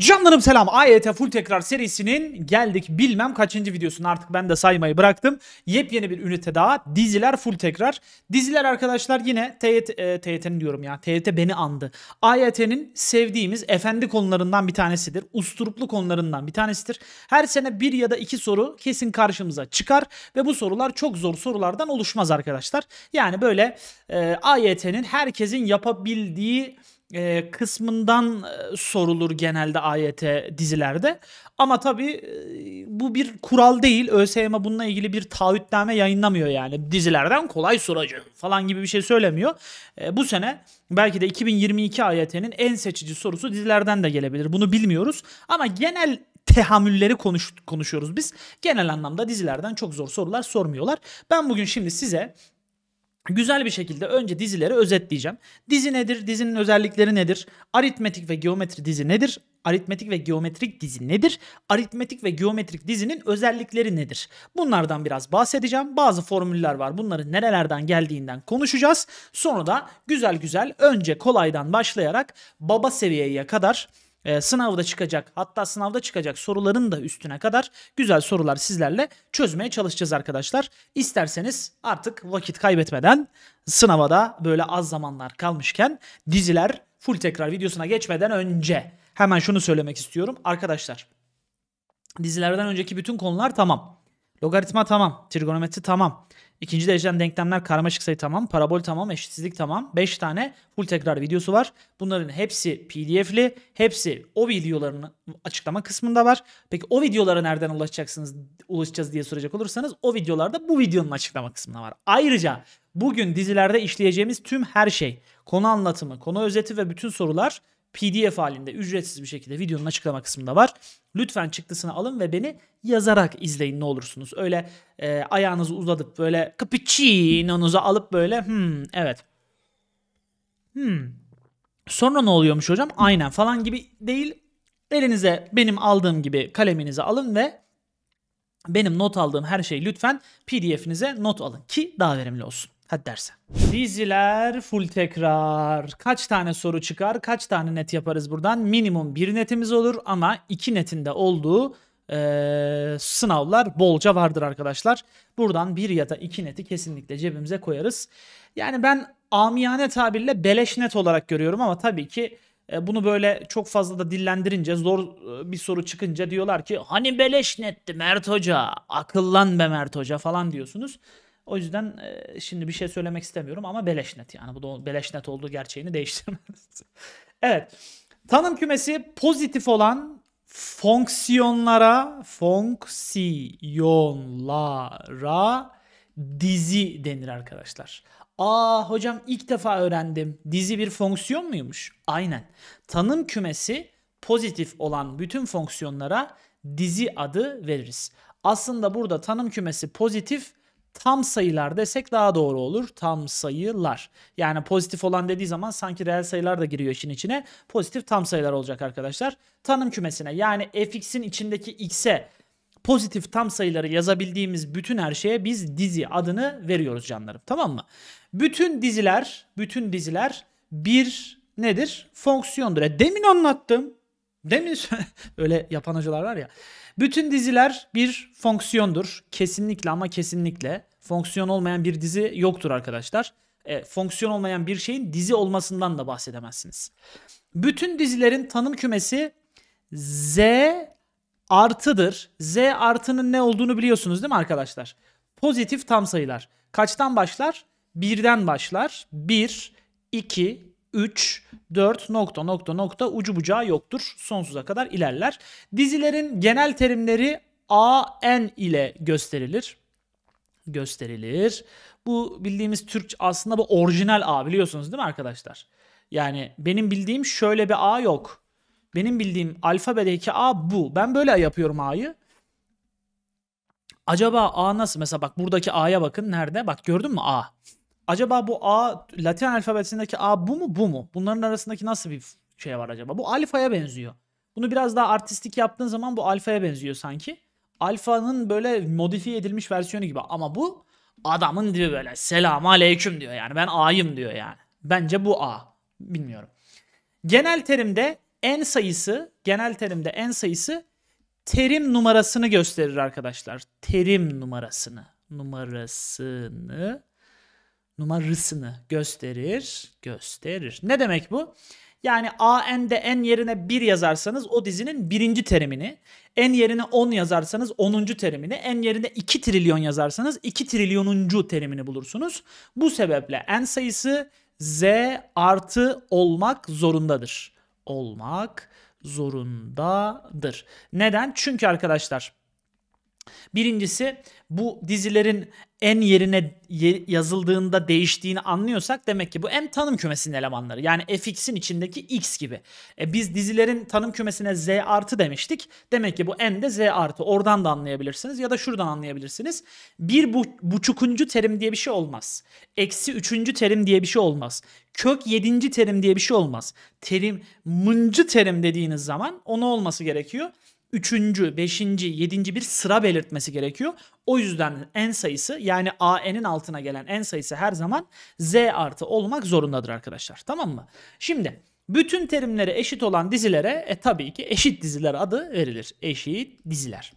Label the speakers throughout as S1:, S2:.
S1: Canlarım selam. AYT Full Tekrar serisinin geldik bilmem kaçıncı videosunu artık ben de saymayı bıraktım. Yepyeni bir ünite daha. Diziler Full Tekrar. Diziler arkadaşlar yine TYT, e, TYT'nin diyorum ya. TYT beni andı. AYT'nin sevdiğimiz efendi konularından bir tanesidir. Usturuplu konularından bir tanesidir. Her sene bir ya da iki soru kesin karşımıza çıkar. Ve bu sorular çok zor sorulardan oluşmaz arkadaşlar. Yani böyle e, AYT'nin herkesin yapabildiği e, kısmından e, sorulur genelde ayete dizilerde. Ama tabii e, bu bir kural değil. ÖSYM bununla ilgili bir taahhütname yayınlamıyor yani. Dizilerden kolay soracı falan gibi bir şey söylemiyor. E, bu sene belki de 2022 ayete'nin en seçici sorusu dizilerden de gelebilir. Bunu bilmiyoruz. Ama genel tehamülleri konuş, konuşuyoruz biz. Genel anlamda dizilerden çok zor sorular sormuyorlar. Ben bugün şimdi size Güzel bir şekilde önce dizileri özetleyeceğim. Dizi nedir? Dizinin özellikleri nedir? Aritmetik ve geometri dizi nedir? Aritmetik ve geometrik dizi nedir? Aritmetik ve geometrik dizinin özellikleri nedir? Bunlardan biraz bahsedeceğim. Bazı formüller var. Bunların nerelerden geldiğinden konuşacağız. Sonra da güzel güzel önce kolaydan başlayarak baba seviyeye kadar e, sınavda çıkacak hatta sınavda çıkacak soruların da üstüne kadar güzel sorular sizlerle çözmeye çalışacağız arkadaşlar. İsterseniz artık vakit kaybetmeden sınava da böyle az zamanlar kalmışken diziler full tekrar videosuna geçmeden önce hemen şunu söylemek istiyorum. Arkadaşlar dizilerden önceki bütün konular tamam. Logaritma tamam. Trigonometri tamam. İkinci dereceden denklemler karmaşık sayı tamam. Parabol tamam. Eşitsizlik tamam. 5 tane full tekrar videosu var. Bunların hepsi pdf'li. Hepsi o videoların açıklama kısmında var. Peki o videolara nereden ulaşacaksınız? Ulaşacağız diye soracak olursanız o videolarda bu videonun açıklama kısmında var. Ayrıca bugün dizilerde işleyeceğimiz tüm her şey konu anlatımı, konu özeti ve bütün sorular PDF halinde ücretsiz bir şekilde videonun açıklama kısmında var. Lütfen çıktısını alın ve beni yazarak izleyin ne olursunuz. Öyle e, ayağınızı uzatıp böyle cappuccino'nuzu alıp böyle hmm evet. Hmm. Sonra ne oluyormuş hocam? Aynen falan gibi değil. Elinize benim aldığım gibi kaleminizi alın ve benim not aldığım her şeyi lütfen PDF'inize not alın ki daha verimli olsun. Hadi derse. Diziler full tekrar. Kaç tane soru çıkar? Kaç tane net yaparız buradan? Minimum bir netimiz olur ama iki netinde olduğu e, sınavlar bolca vardır arkadaşlar. Buradan bir ya da iki neti kesinlikle cebimize koyarız. Yani ben amiyane tabirle beleş net olarak görüyorum ama tabii ki e, bunu böyle çok fazla da dillendirince zor e, bir soru çıkınca diyorlar ki hani beleş netti Mert Hoca akıllan be Mert Hoca falan diyorsunuz. O yüzden e, şimdi bir şey söylemek istemiyorum ama net yani. Bu da net olduğu gerçeğini değiştirmez. evet. Tanım kümesi pozitif olan fonksiyonlara fonksiyonlara dizi denir arkadaşlar. Aa hocam ilk defa öğrendim. Dizi bir fonksiyon muymuş? Aynen. Tanım kümesi pozitif olan bütün fonksiyonlara dizi adı veririz. Aslında burada tanım kümesi pozitif tam sayılar desek daha doğru olur. Tam sayılar. Yani pozitif olan dediği zaman sanki reel sayılar da giriyor işin içine. Pozitif tam sayılar olacak arkadaşlar. Tanım kümesine yani fx'in içindeki x'e pozitif tam sayıları yazabildiğimiz bütün her şeye biz dizi adını veriyoruz canlarım. Tamam mı? Bütün diziler, bütün diziler bir nedir? Fonksiyondur. E, demin anlattım. Demin öyle yapan hocalar var ya. Bütün diziler bir fonksiyondur. Kesinlikle ama kesinlikle fonksiyon olmayan bir dizi yoktur arkadaşlar. E, fonksiyon olmayan bir şeyin dizi olmasından da bahsedemezsiniz. Bütün dizilerin tanım kümesi Z artıdır. Z artının ne olduğunu biliyorsunuz değil mi arkadaşlar? Pozitif tam sayılar. Kaçtan başlar? Birden başlar. 1, 2, 3, 4 nokta nokta nokta ucu bucağı yoktur. Sonsuza kadar ilerler. Dizilerin genel terimleri AN ile gösterilir. Gösterilir. Bu bildiğimiz Türkçe aslında bu orijinal A biliyorsunuz değil mi arkadaşlar? Yani benim bildiğim şöyle bir A yok. Benim bildiğim alfabedeki A bu. Ben böyle yapıyorum A'yı. Acaba A nasıl? Mesela bak buradaki A'ya bakın. Nerede? Bak gördün mü A? acaba bu A Latin alfabesindeki A bu mu bu mu? Bunların arasındaki nasıl bir şey var acaba? Bu alfaya benziyor. Bunu biraz daha artistik yaptığın zaman bu alfaya benziyor sanki. Alfanın böyle modifiye edilmiş versiyonu gibi ama bu adamın diyor böyle selam aleyküm diyor yani ben A'yım diyor yani. Bence bu A. Bilmiyorum. Genel terimde en sayısı, genel terimde en sayısı terim numarasını gösterir arkadaşlar. Terim numarasını. Numarasını numarasını gösterir, gösterir. Ne demek bu? Yani AN'de N yerine 1 yazarsanız o dizinin birinci terimini, N yerine 10 yazarsanız 10. terimini, N yerine 2 trilyon yazarsanız 2 trilyonuncu terimini bulursunuz. Bu sebeple N sayısı Z artı olmak zorundadır. Olmak zorundadır. Neden? Çünkü arkadaşlar Birincisi bu dizilerin en yerine yazıldığında değiştiğini anlıyorsak demek ki bu en tanım kümesinin elemanları. Yani fx'in içindeki x gibi. E biz dizilerin tanım kümesine z artı demiştik. Demek ki bu n de z artı. Oradan da anlayabilirsiniz ya da şuradan anlayabilirsiniz. Bir bu, buçukuncu terim diye bir şey olmaz. Eksi üçüncü terim diye bir şey olmaz. Kök yedinci terim diye bir şey olmaz. Terim mıncı terim dediğiniz zaman onu olması gerekiyor üçüncü, beşinci, yedinci bir sıra belirtmesi gerekiyor. O yüzden n sayısı yani AN'in altına gelen n sayısı her zaman Z artı olmak zorundadır arkadaşlar. Tamam mı? Şimdi bütün terimlere eşit olan dizilere e, tabii ki eşit diziler adı verilir. Eşit diziler.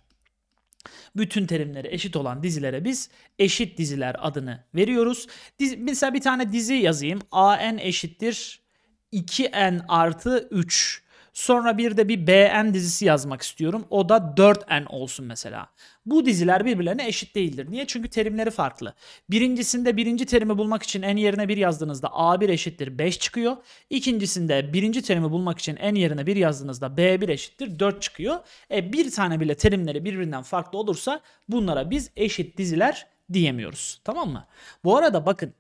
S1: Bütün terimlere eşit olan dizilere biz eşit diziler adını veriyoruz. Diz, mesela bir tane dizi yazayım. AN eşittir 2N artı 3 Sonra bir de bir BN dizisi yazmak istiyorum. O da 4N olsun mesela. Bu diziler birbirlerine eşit değildir. Niye? Çünkü terimleri farklı. Birincisinde birinci terimi bulmak için en yerine 1 yazdığınızda A1 eşittir 5 çıkıyor. İkincisinde birinci terimi bulmak için en yerine 1 yazdığınızda B1 eşittir 4 çıkıyor. E bir tane bile terimleri birbirinden farklı olursa bunlara biz eşit diziler diyemiyoruz. Tamam mı? Bu arada bakın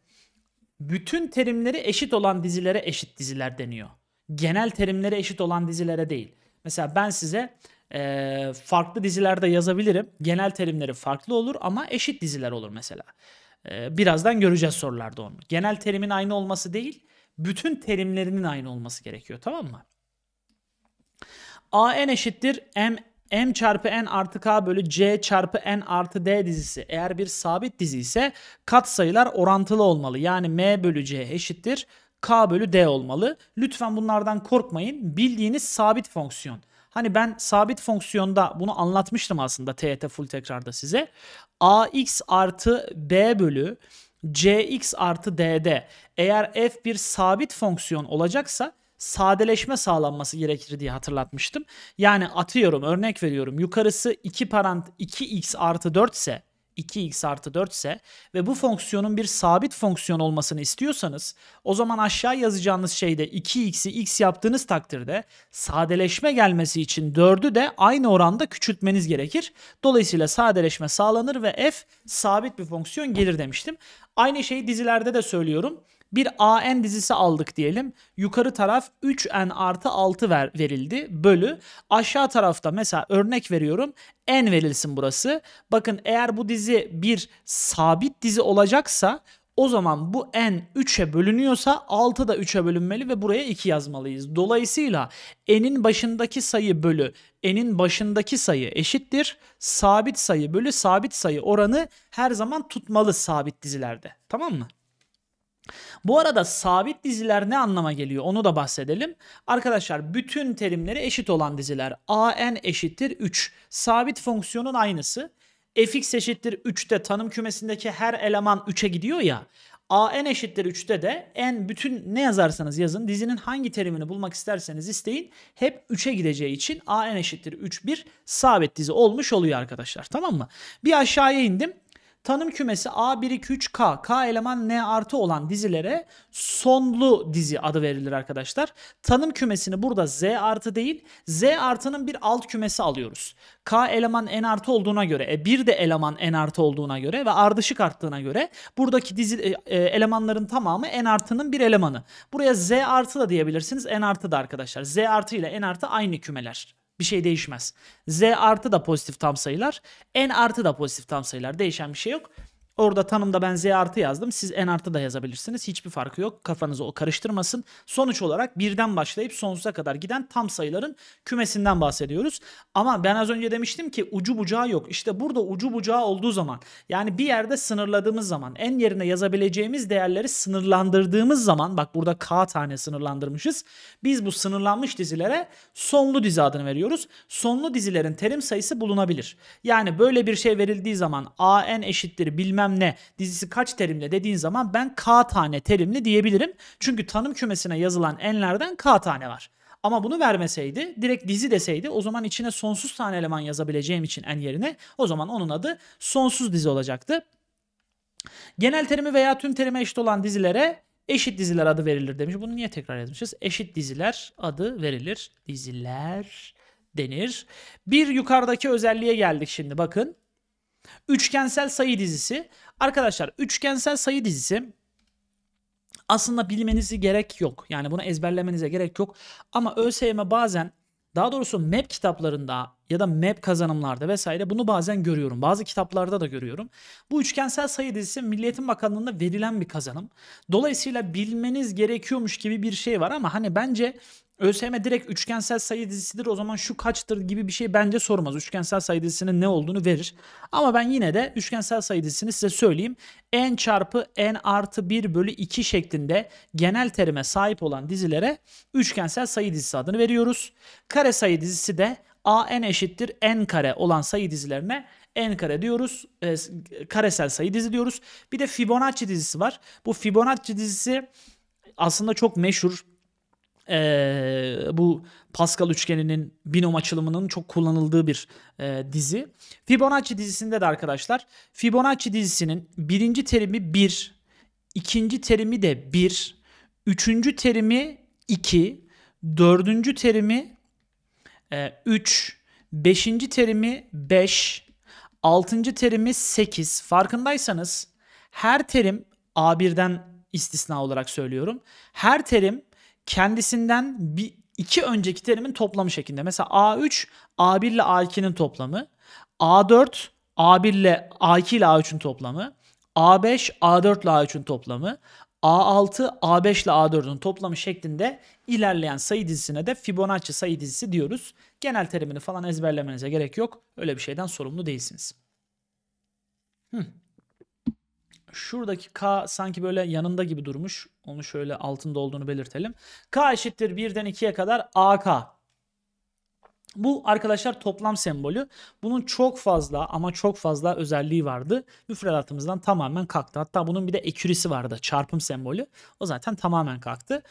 S1: bütün terimleri eşit olan dizilere eşit diziler deniyor genel terimlere eşit olan dizilere değil. Mesela ben size e, farklı dizilerde yazabilirim. Genel terimleri farklı olur ama eşit diziler olur mesela. E, birazdan göreceğiz sorularda onu. Genel terimin aynı olması değil, bütün terimlerinin aynı olması gerekiyor tamam mı? a n eşittir m m çarpı n artı k bölü c çarpı n artı d dizisi eğer bir sabit dizi ise katsayılar orantılı olmalı. Yani m bölü c eşittir k bölü d olmalı. Lütfen bunlardan korkmayın. Bildiğiniz sabit fonksiyon. Hani ben sabit fonksiyonda bunu anlatmıştım aslında TYT full tekrarda size. ax artı b bölü cx artı dd. Eğer f bir sabit fonksiyon olacaksa sadeleşme sağlanması gerekir diye hatırlatmıştım. Yani atıyorum örnek veriyorum yukarısı 2 parant 2x artı 4 ise 2x artı 4 ise ve bu fonksiyonun bir sabit fonksiyon olmasını istiyorsanız o zaman aşağı yazacağınız şeyde 2x'i x yaptığınız takdirde sadeleşme gelmesi için 4'ü de aynı oranda küçültmeniz gerekir. Dolayısıyla sadeleşme sağlanır ve f sabit bir fonksiyon gelir demiştim. Aynı şeyi dizilerde de söylüyorum. Bir AN dizisi aldık diyelim. Yukarı taraf 3N artı 6 ver, verildi bölü. Aşağı tarafta mesela örnek veriyorum N verilsin burası. Bakın eğer bu dizi bir sabit dizi olacaksa o zaman bu n 3'e bölünüyorsa 6 da 3'e bölünmeli ve buraya 2 yazmalıyız. Dolayısıyla n'in başındaki sayı bölü n'in başındaki sayı eşittir. Sabit sayı bölü sabit sayı oranı her zaman tutmalı sabit dizilerde. Tamam mı? Bu arada sabit diziler ne anlama geliyor onu da bahsedelim. Arkadaşlar bütün terimleri eşit olan diziler. a n eşittir 3. Sabit fonksiyonun aynısı. fx eşittir 3'te tanım kümesindeki her eleman 3'e gidiyor ya. a n eşittir 3'te de n bütün ne yazarsanız yazın dizinin hangi terimini bulmak isterseniz isteyin. Hep 3'e gideceği için a n eşittir 3 bir sabit dizi olmuş oluyor arkadaşlar tamam mı? Bir aşağıya indim. Tanım kümesi A123K, K eleman N artı olan dizilere sonlu dizi adı verilir arkadaşlar. Tanım kümesini burada Z artı değil, Z artının bir alt kümesi alıyoruz. K eleman N artı olduğuna göre, e, bir de eleman N artı olduğuna göre ve ardışık arttığına göre buradaki dizi e, e elemanların tamamı N artının bir elemanı. Buraya Z artı da diyebilirsiniz, N artı da arkadaşlar. Z artı ile N artı aynı kümeler. Bir şey değişmez. Z artı da pozitif tam sayılar. N artı da pozitif tam sayılar. Değişen bir şey yok. Orada tanımda ben z artı yazdım. Siz n artı da yazabilirsiniz. Hiçbir farkı yok. Kafanızı o karıştırmasın. Sonuç olarak birden başlayıp sonsuza kadar giden tam sayıların kümesinden bahsediyoruz. Ama ben az önce demiştim ki ucu bucağı yok. İşte burada ucu bucağı olduğu zaman yani bir yerde sınırladığımız zaman en yerine yazabileceğimiz değerleri sınırlandırdığımız zaman bak burada k tane sınırlandırmışız. Biz bu sınırlanmış dizilere sonlu dizi adını veriyoruz. Sonlu dizilerin terim sayısı bulunabilir. Yani böyle bir şey verildiği zaman a n eşittir bilmem bilmem ne dizisi kaç terimle dediğin zaman ben K tane terimli diyebilirim. Çünkü tanım kümesine yazılan enlerden K tane var. Ama bunu vermeseydi direkt dizi deseydi o zaman içine sonsuz tane eleman yazabileceğim için en yerine o zaman onun adı sonsuz dizi olacaktı. Genel terimi veya tüm terime eşit olan dizilere eşit diziler adı verilir demiş. Bunu niye tekrar yazmışız? Eşit diziler adı verilir. Diziler denir. Bir yukarıdaki özelliğe geldik şimdi bakın. Üçgensel sayı dizisi. Arkadaşlar üçgensel sayı dizisi aslında bilmenizi gerek yok. Yani bunu ezberlemenize gerek yok. Ama ÖSYM bazen daha doğrusu map kitaplarında ya da map kazanımlarda vesaire bunu bazen görüyorum. Bazı kitaplarda da görüyorum. Bu üçgensel sayı dizisi Milliyetin Bakanlığı'nda verilen bir kazanım. Dolayısıyla bilmeniz gerekiyormuş gibi bir şey var ama hani bence ÖSYM direkt üçgensel sayı dizisidir o zaman şu kaçtır gibi bir şey bence sormaz. Üçgensel sayı dizisinin ne olduğunu verir. Ama ben yine de üçgensel sayı dizisini size söyleyeyim. n çarpı n artı 1 bölü 2 şeklinde genel terime sahip olan dizilere üçgensel sayı dizisi adını veriyoruz. Kare sayı dizisi de a n eşittir n kare olan sayı dizilerine n kare diyoruz. E, karesel sayı dizi diyoruz. Bir de Fibonacci dizisi var. Bu Fibonacci dizisi aslında çok meşhur e, bu Pascal üçgeninin binom açılımının çok kullanıldığı bir e, dizi. Fibonacci dizisinde de arkadaşlar Fibonacci dizisinin birinci terimi 1, ikinci terimi de 1, üçüncü terimi 2, dördüncü terimi 3, e, beşinci terimi 5, altıncı terimi 8. Farkındaysanız her terim A1'den istisna olarak söylüyorum. Her terim kendisinden bir iki önceki terimin toplamı şeklinde. Mesela A3 A1 ile A2'nin toplamı. A4 A1 ile A2 ile A3'ün toplamı. A5 A4 ile A3'ün toplamı. A6 A5 ile A4'ün toplamı şeklinde ilerleyen sayı dizisine de Fibonacci sayı dizisi diyoruz. Genel terimini falan ezberlemenize gerek yok. Öyle bir şeyden sorumlu değilsiniz. Hmm. Şuradaki K sanki böyle yanında gibi durmuş. Onu şöyle altında olduğunu belirtelim. K eşittir 1'den 2'ye kadar AK. Bu arkadaşlar toplam sembolü. Bunun çok fazla ama çok fazla özelliği vardı. Müfredatımızdan tamamen kalktı. Hatta bunun bir de ekürisi vardı. Çarpım sembolü. O zaten tamamen kalktı.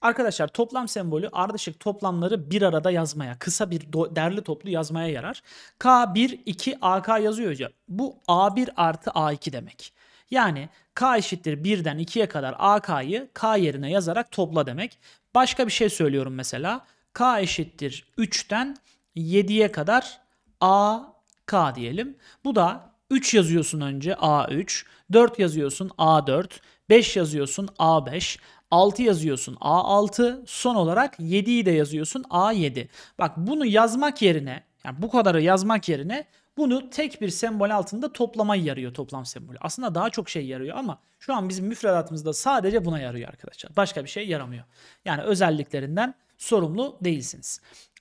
S1: Arkadaşlar toplam sembolü ardışık toplamları bir arada yazmaya, kısa bir do- derli toplu yazmaya yarar. K1, 2, AK yazıyor ya. Bu A1 artı A2 demek. Yani k eşittir 1'den 2'ye kadar ak'yı k yerine yazarak topla demek. Başka bir şey söylüyorum mesela. k eşittir 3'ten 7'ye kadar a k diyelim. Bu da 3 yazıyorsun önce A3, 4 yazıyorsun A4, 5 yazıyorsun A5, 6 yazıyorsun A6, son olarak 7'yi de yazıyorsun A7. Bak bunu yazmak yerine, yani bu kadarı yazmak yerine bunu tek bir sembol altında toplama yarıyor toplam sembolü. Aslında daha çok şey yarıyor ama şu an bizim müfredatımızda sadece buna yarıyor arkadaşlar. Başka bir şey yaramıyor. Yani özelliklerinden sorumlu değilsiniz.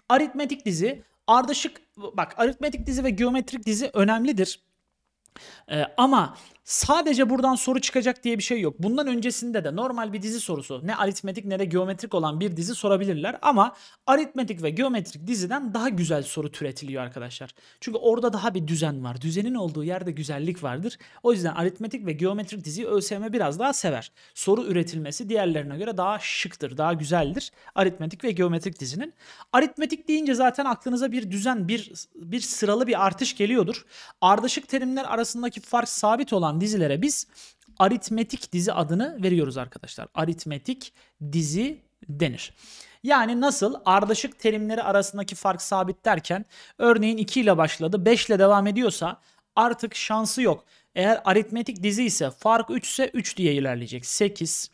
S1: Aritmetik dizi ardışık bak aritmetik dizi ve geometrik dizi önemlidir. Ee, ama Sadece buradan soru çıkacak diye bir şey yok. Bundan öncesinde de normal bir dizi sorusu ne aritmetik ne de geometrik olan bir dizi sorabilirler. Ama aritmetik ve geometrik diziden daha güzel soru türetiliyor arkadaşlar. Çünkü orada daha bir düzen var. Düzenin olduğu yerde güzellik vardır. O yüzden aritmetik ve geometrik diziyi ÖSYM biraz daha sever. Soru üretilmesi diğerlerine göre daha şıktır, daha güzeldir. Aritmetik ve geometrik dizinin. Aritmetik deyince zaten aklınıza bir düzen, bir, bir sıralı bir artış geliyordur. Ardışık terimler arasındaki fark sabit olan olan dizilere biz aritmetik dizi adını veriyoruz arkadaşlar. Aritmetik dizi denir. Yani nasıl ardışık terimleri arasındaki fark sabit derken örneğin 2 ile başladı 5 ile devam ediyorsa artık şansı yok. Eğer aritmetik dizi ise fark 3 ise 3 diye ilerleyecek. 8,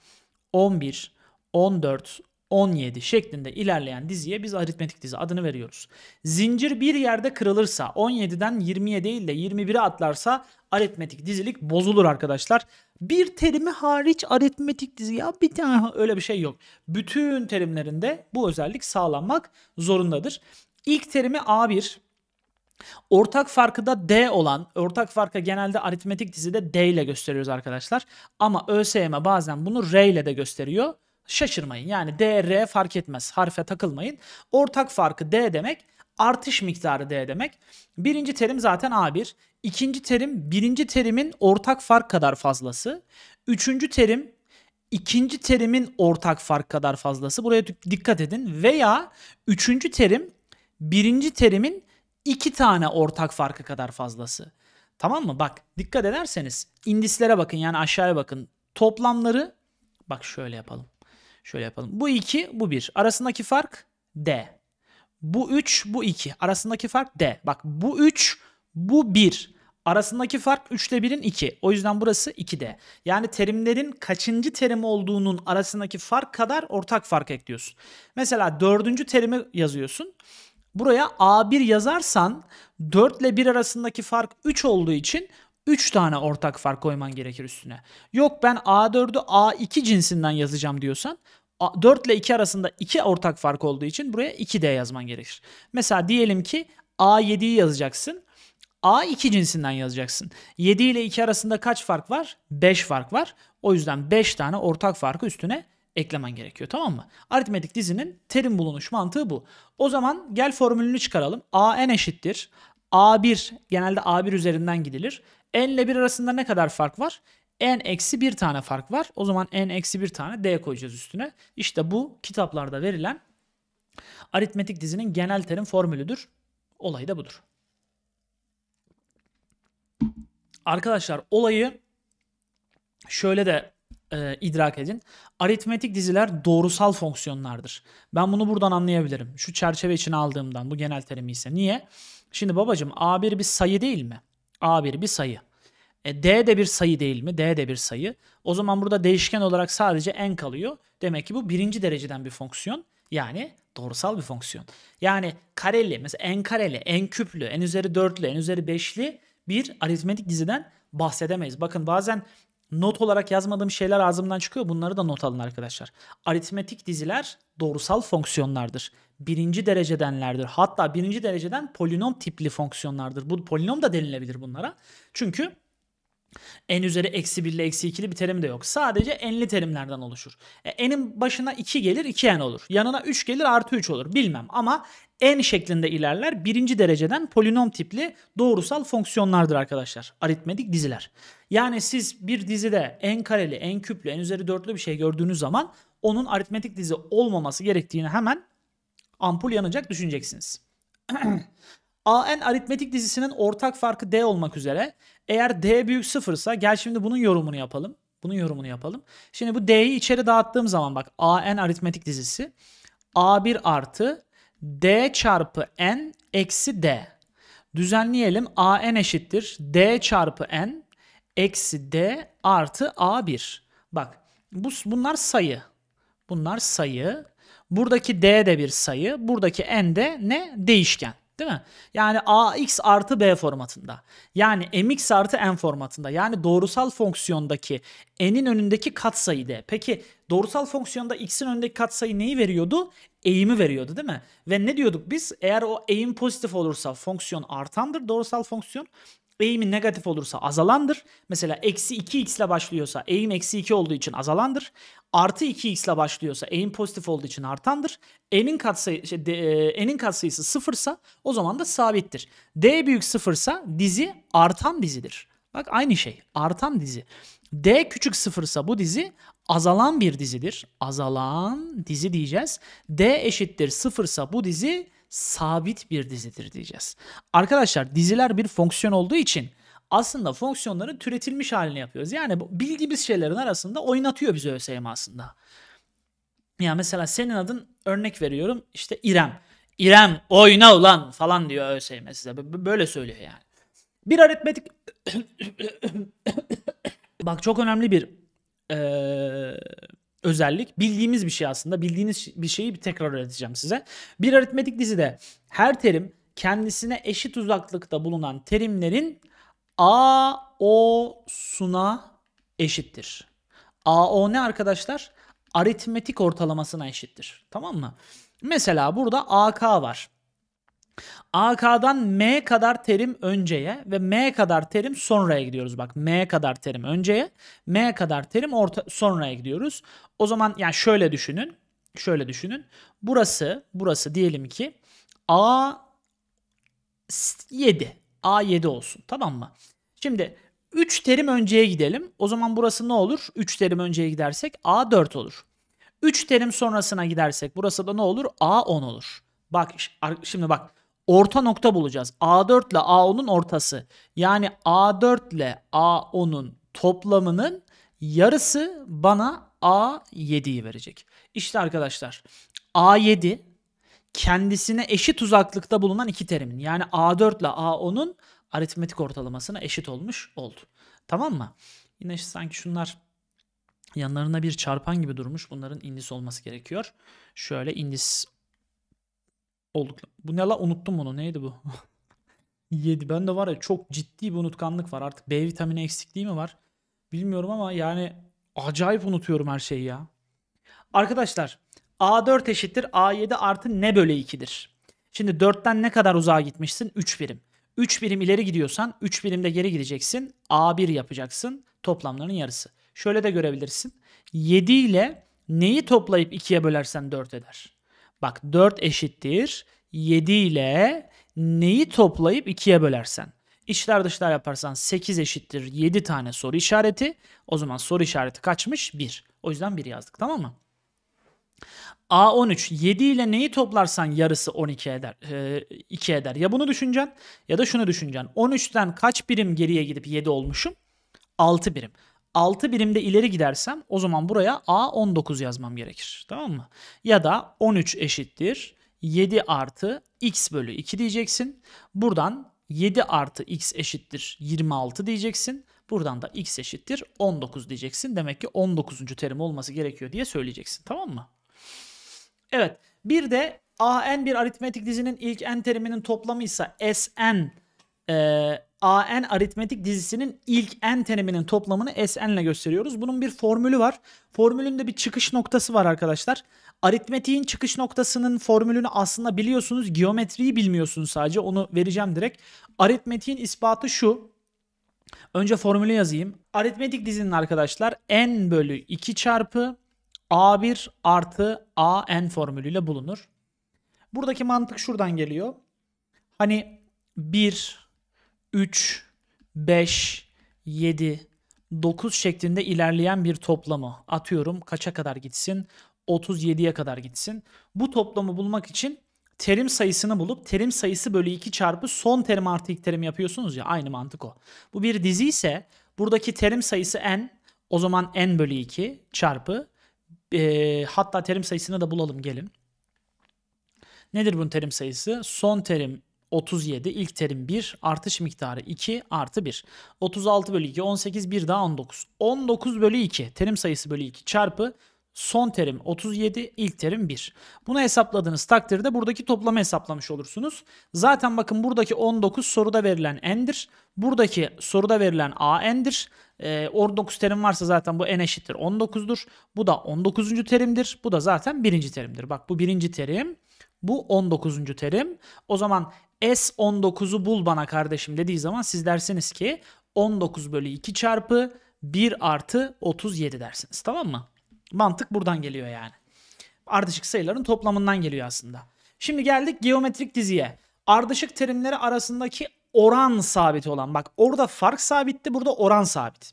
S1: 11, 14, 17 şeklinde ilerleyen diziye biz aritmetik dizi adını veriyoruz. Zincir bir yerde kırılırsa 17'den 20'ye değil de 21'e atlarsa aritmetik dizilik bozulur arkadaşlar. Bir terimi hariç aritmetik dizi ya bir tane öyle bir şey yok. Bütün terimlerinde bu özellik sağlanmak zorundadır. İlk terimi A1, Ortak farkı da D olan, ortak farka genelde aritmetik dizide D ile gösteriyoruz arkadaşlar. Ama ÖSYM bazen bunu R ile de gösteriyor şaşırmayın. Yani D, R fark etmez. Harfe takılmayın. Ortak farkı D demek. Artış miktarı D demek. Birinci terim zaten A1. İkinci terim birinci terimin ortak fark kadar fazlası. Üçüncü terim ikinci terimin ortak fark kadar fazlası. Buraya dikkat edin. Veya üçüncü terim birinci terimin iki tane ortak farkı kadar fazlası. Tamam mı? Bak dikkat ederseniz indislere bakın yani aşağıya bakın. Toplamları bak şöyle yapalım. Şöyle yapalım. Bu 2, bu 1. Arasındaki fark D. Bu 3, bu 2. Arasındaki fark D. Bak bu 3, bu 1. Arasındaki fark 3 ile 1'in 2. O yüzden burası 2D. Yani terimlerin kaçıncı terim olduğunun arasındaki fark kadar ortak fark ekliyorsun. Mesela dördüncü terimi yazıyorsun. Buraya A1 yazarsan 4 ile 1 arasındaki fark 3 olduğu için 3 tane ortak fark koyman gerekir üstüne. Yok ben A4'ü A2 cinsinden yazacağım diyorsan 4 ile 2 arasında 2 ortak fark olduğu için buraya 2 de yazman gerekir. Mesela diyelim ki A7'yi yazacaksın. A2 cinsinden yazacaksın. 7 ile 2 arasında kaç fark var? 5 fark var. O yüzden 5 tane ortak farkı üstüne eklemen gerekiyor tamam mı? Aritmetik dizinin terim bulunuş mantığı bu. O zaman gel formülünü çıkaralım. A n eşittir. A1 genelde A1 üzerinden gidilir. N ile 1 arasında ne kadar fark var? N eksi 1 tane fark var. O zaman N eksi 1 tane D koyacağız üstüne. İşte bu kitaplarda verilen aritmetik dizinin genel terim formülüdür. Olay da budur. Arkadaşlar olayı şöyle de e, idrak edin. Aritmetik diziler doğrusal fonksiyonlardır. Ben bunu buradan anlayabilirim. Şu çerçeve için aldığımdan bu genel terimi ise. Niye? Niye? Şimdi babacım A1 bir sayı değil mi? A1 bir sayı. E, D de bir sayı değil mi? D de bir sayı. O zaman burada değişken olarak sadece n kalıyor. Demek ki bu birinci dereceden bir fonksiyon. Yani doğrusal bir fonksiyon. Yani kareli mesela n kareli, n küplü, n üzeri dörtlü, n üzeri beşli bir aritmetik diziden bahsedemeyiz. Bakın bazen not olarak yazmadığım şeyler ağzımdan çıkıyor. Bunları da not alın arkadaşlar. Aritmetik diziler doğrusal fonksiyonlardır birinci derecedenlerdir. Hatta birinci dereceden polinom tipli fonksiyonlardır. Bu polinom da denilebilir bunlara. Çünkü n üzeri eksi 1 ile eksi 2'li bir terim de yok. Sadece n'li terimlerden oluşur. E, n'in başına 2 gelir 2n olur. Yanına 3 gelir artı 3 olur. Bilmem ama n şeklinde ilerler. Birinci dereceden polinom tipli doğrusal fonksiyonlardır arkadaşlar. Aritmetik diziler. Yani siz bir dizide n kareli, n küplü, n üzeri 4'lü bir şey gördüğünüz zaman onun aritmetik dizi olmaması gerektiğini hemen Ampul yanacak düşüneceksiniz. AN aritmetik dizisinin ortak farkı D olmak üzere. Eğer D büyük sıfırsa gel şimdi bunun yorumunu yapalım. Bunun yorumunu yapalım. Şimdi bu D'yi içeri dağıttığım zaman bak AN aritmetik dizisi A1 artı D çarpı N eksi D. Düzenleyelim. AN eşittir. D çarpı N eksi D artı A1. Bak bu, bunlar sayı. Bunlar sayı. Buradaki D de bir sayı. Buradaki N de ne? Değişken. Değil mi? Yani ax artı b formatında. Yani mx artı n formatında. Yani doğrusal fonksiyondaki n'in önündeki katsayı d. Peki doğrusal fonksiyonda x'in önündeki katsayı neyi veriyordu? Eğimi veriyordu değil mi? Ve ne diyorduk biz? Eğer o eğim pozitif olursa fonksiyon artandır doğrusal fonksiyon. Eğimi negatif olursa azalandır. Mesela eksi 2x ile başlıyorsa eğim eksi 2 olduğu için azalandır artı 2x ile başlıyorsa e'in pozitif olduğu için artandır. N'in katsayı, şey, e, n'in katsayısı sıfırsa o zaman da sabittir. D büyük sıfırsa dizi artan dizidir. Bak aynı şey artan dizi. D küçük sıfırsa bu dizi azalan bir dizidir. Azalan dizi diyeceğiz. D eşittir sıfırsa bu dizi sabit bir dizidir diyeceğiz. Arkadaşlar diziler bir fonksiyon olduğu için aslında fonksiyonların türetilmiş halini yapıyoruz. Yani bildiğimiz şeylerin arasında oynatıyor bizi ÖSYM aslında. Ya mesela senin adın örnek veriyorum işte İrem. İrem oyna ulan falan diyor ÖSYM size. Böyle söylüyor yani. Bir aritmetik bak çok önemli bir ee, özellik bildiğimiz bir şey aslında. Bildiğiniz bir şeyi bir tekrar öğreteceğim size. Bir aritmetik dizide her terim kendisine eşit uzaklıkta bulunan terimlerin A O suna eşittir. A O ne arkadaşlar? Aritmetik ortalamasına eşittir. Tamam mı? Mesela burada AK var. AK'dan M kadar terim önceye ve M kadar terim sonraya gidiyoruz. Bak M kadar terim önceye, M kadar terim orta sonraya gidiyoruz. O zaman yani şöyle düşünün. Şöyle düşünün. Burası, burası diyelim ki A 7. A7 olsun. Tamam mı? Şimdi 3 terim önceye gidelim. O zaman burası ne olur? 3 terim önceye gidersek A4 olur. 3 terim sonrasına gidersek burası da ne olur? A10 olur. Bak şimdi bak orta nokta bulacağız. A4 ile A10'un ortası. Yani A4 ile A10'un toplamının yarısı bana A7'yi verecek. İşte arkadaşlar A7 kendisine eşit uzaklıkta bulunan iki terimin yani A4 ile A10'un aritmetik ortalamasına eşit olmuş oldu. Tamam mı? Yine işte sanki şunlar yanlarına bir çarpan gibi durmuş. Bunların indis olması gerekiyor. Şöyle indis olduk. Bu ne la unuttum bunu. Neydi bu? 7. Ben de var ya çok ciddi bir unutkanlık var. Artık B vitamini eksikliği mi var? Bilmiyorum ama yani acayip unutuyorum her şeyi ya. Arkadaşlar A4 eşittir A7 artı ne bölü 2'dir. Şimdi 4'ten ne kadar uzağa gitmişsin? 3 birim. 3 birim ileri gidiyorsan 3 birimde geri gideceksin. A1 yapacaksın. Toplamların yarısı. Şöyle de görebilirsin. 7 ile neyi toplayıp 2'ye bölersen 4 eder. Bak 4 eşittir. 7 ile neyi toplayıp 2'ye bölersen. İçler dışlar yaparsan 8 eşittir 7 tane soru işareti. O zaman soru işareti kaçmış? 1. O yüzden 1 yazdık tamam mı? A13 7 ile neyi toplarsan yarısı 12 eder. E, 2 eder. Ya bunu düşüneceksin ya da şunu düşüneceksin. 13'ten kaç birim geriye gidip 7 olmuşum? 6 birim. 6 birimde ileri gidersem o zaman buraya A19 yazmam gerekir. Tamam mı? Ya da 13 eşittir 7 artı x bölü 2 diyeceksin. Buradan 7 artı x eşittir 26 diyeceksin. Buradan da x eşittir 19 diyeceksin. Demek ki 19. terim olması gerekiyor diye söyleyeceksin. Tamam mı? Evet. Bir de AN bir aritmetik dizinin ilk n teriminin toplamıysa SN e, AN aritmetik dizisinin ilk n teriminin toplamını SN ile gösteriyoruz. Bunun bir formülü var. Formülün de bir çıkış noktası var arkadaşlar. Aritmetiğin çıkış noktasının formülünü aslında biliyorsunuz. Geometriyi bilmiyorsunuz sadece. Onu vereceğim direkt. Aritmetiğin ispatı şu. Önce formülü yazayım. Aritmetik dizinin arkadaşlar n bölü 2 çarpı A1 artı AN formülüyle bulunur. Buradaki mantık şuradan geliyor. Hani 1, 3, 5, 7, 9 şeklinde ilerleyen bir toplamı atıyorum kaça kadar gitsin? 37'ye kadar gitsin. Bu toplamı bulmak için terim sayısını bulup terim sayısı bölü 2 çarpı son terim artı ilk terim yapıyorsunuz ya aynı mantık o. Bu bir dizi ise buradaki terim sayısı n o zaman n bölü 2 çarpı e, hatta terim sayısını da bulalım gelin. Nedir bunun terim sayısı? Son terim 37, ilk terim 1, artış miktarı 2 artı 1. 36 bölü 2, 18, 1 daha 19. 19 bölü 2, terim sayısı bölü 2 çarpı son terim 37, ilk terim 1. Bunu hesapladığınız takdirde buradaki toplamı hesaplamış olursunuz. Zaten bakın buradaki 19 soruda verilen n'dir. Buradaki soruda verilen a n'dir. E, or 9 terim varsa zaten bu n eşittir 19'dur. Bu da 19. terimdir. Bu da zaten birinci terimdir. Bak bu birinci terim. Bu 19. terim. O zaman S19'u bul bana kardeşim dediği zaman siz dersiniz ki 19 bölü 2 çarpı 1 artı 37 dersiniz. Tamam mı? Mantık buradan geliyor yani. Ardışık sayıların toplamından geliyor aslında. Şimdi geldik geometrik diziye. Ardışık terimleri arasındaki oran sabiti olan. Bak orada fark sabitti, burada oran sabit.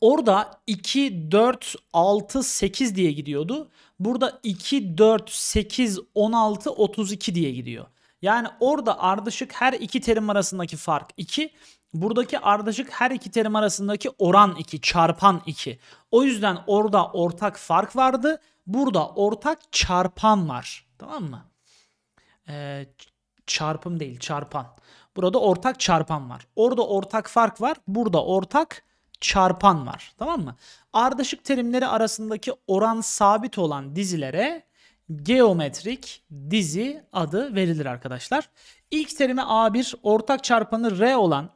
S1: Orada 2, 4, 6, 8 diye gidiyordu. Burada 2, 4, 8, 16, 32 diye gidiyor. Yani orada ardışık her iki terim arasındaki fark 2. Buradaki ardışık her iki terim arasındaki oran 2, çarpan 2. O yüzden orada ortak fark vardı. Burada ortak çarpan var. Tamam mı? Ee, çarpım değil, çarpan. Burada ortak çarpan var. Orada ortak fark var. Burada ortak çarpan var. Tamam mı? Ardışık terimleri arasındaki oran sabit olan dizilere geometrik dizi adı verilir arkadaşlar. İlk terime A1 ortak çarpanı R olan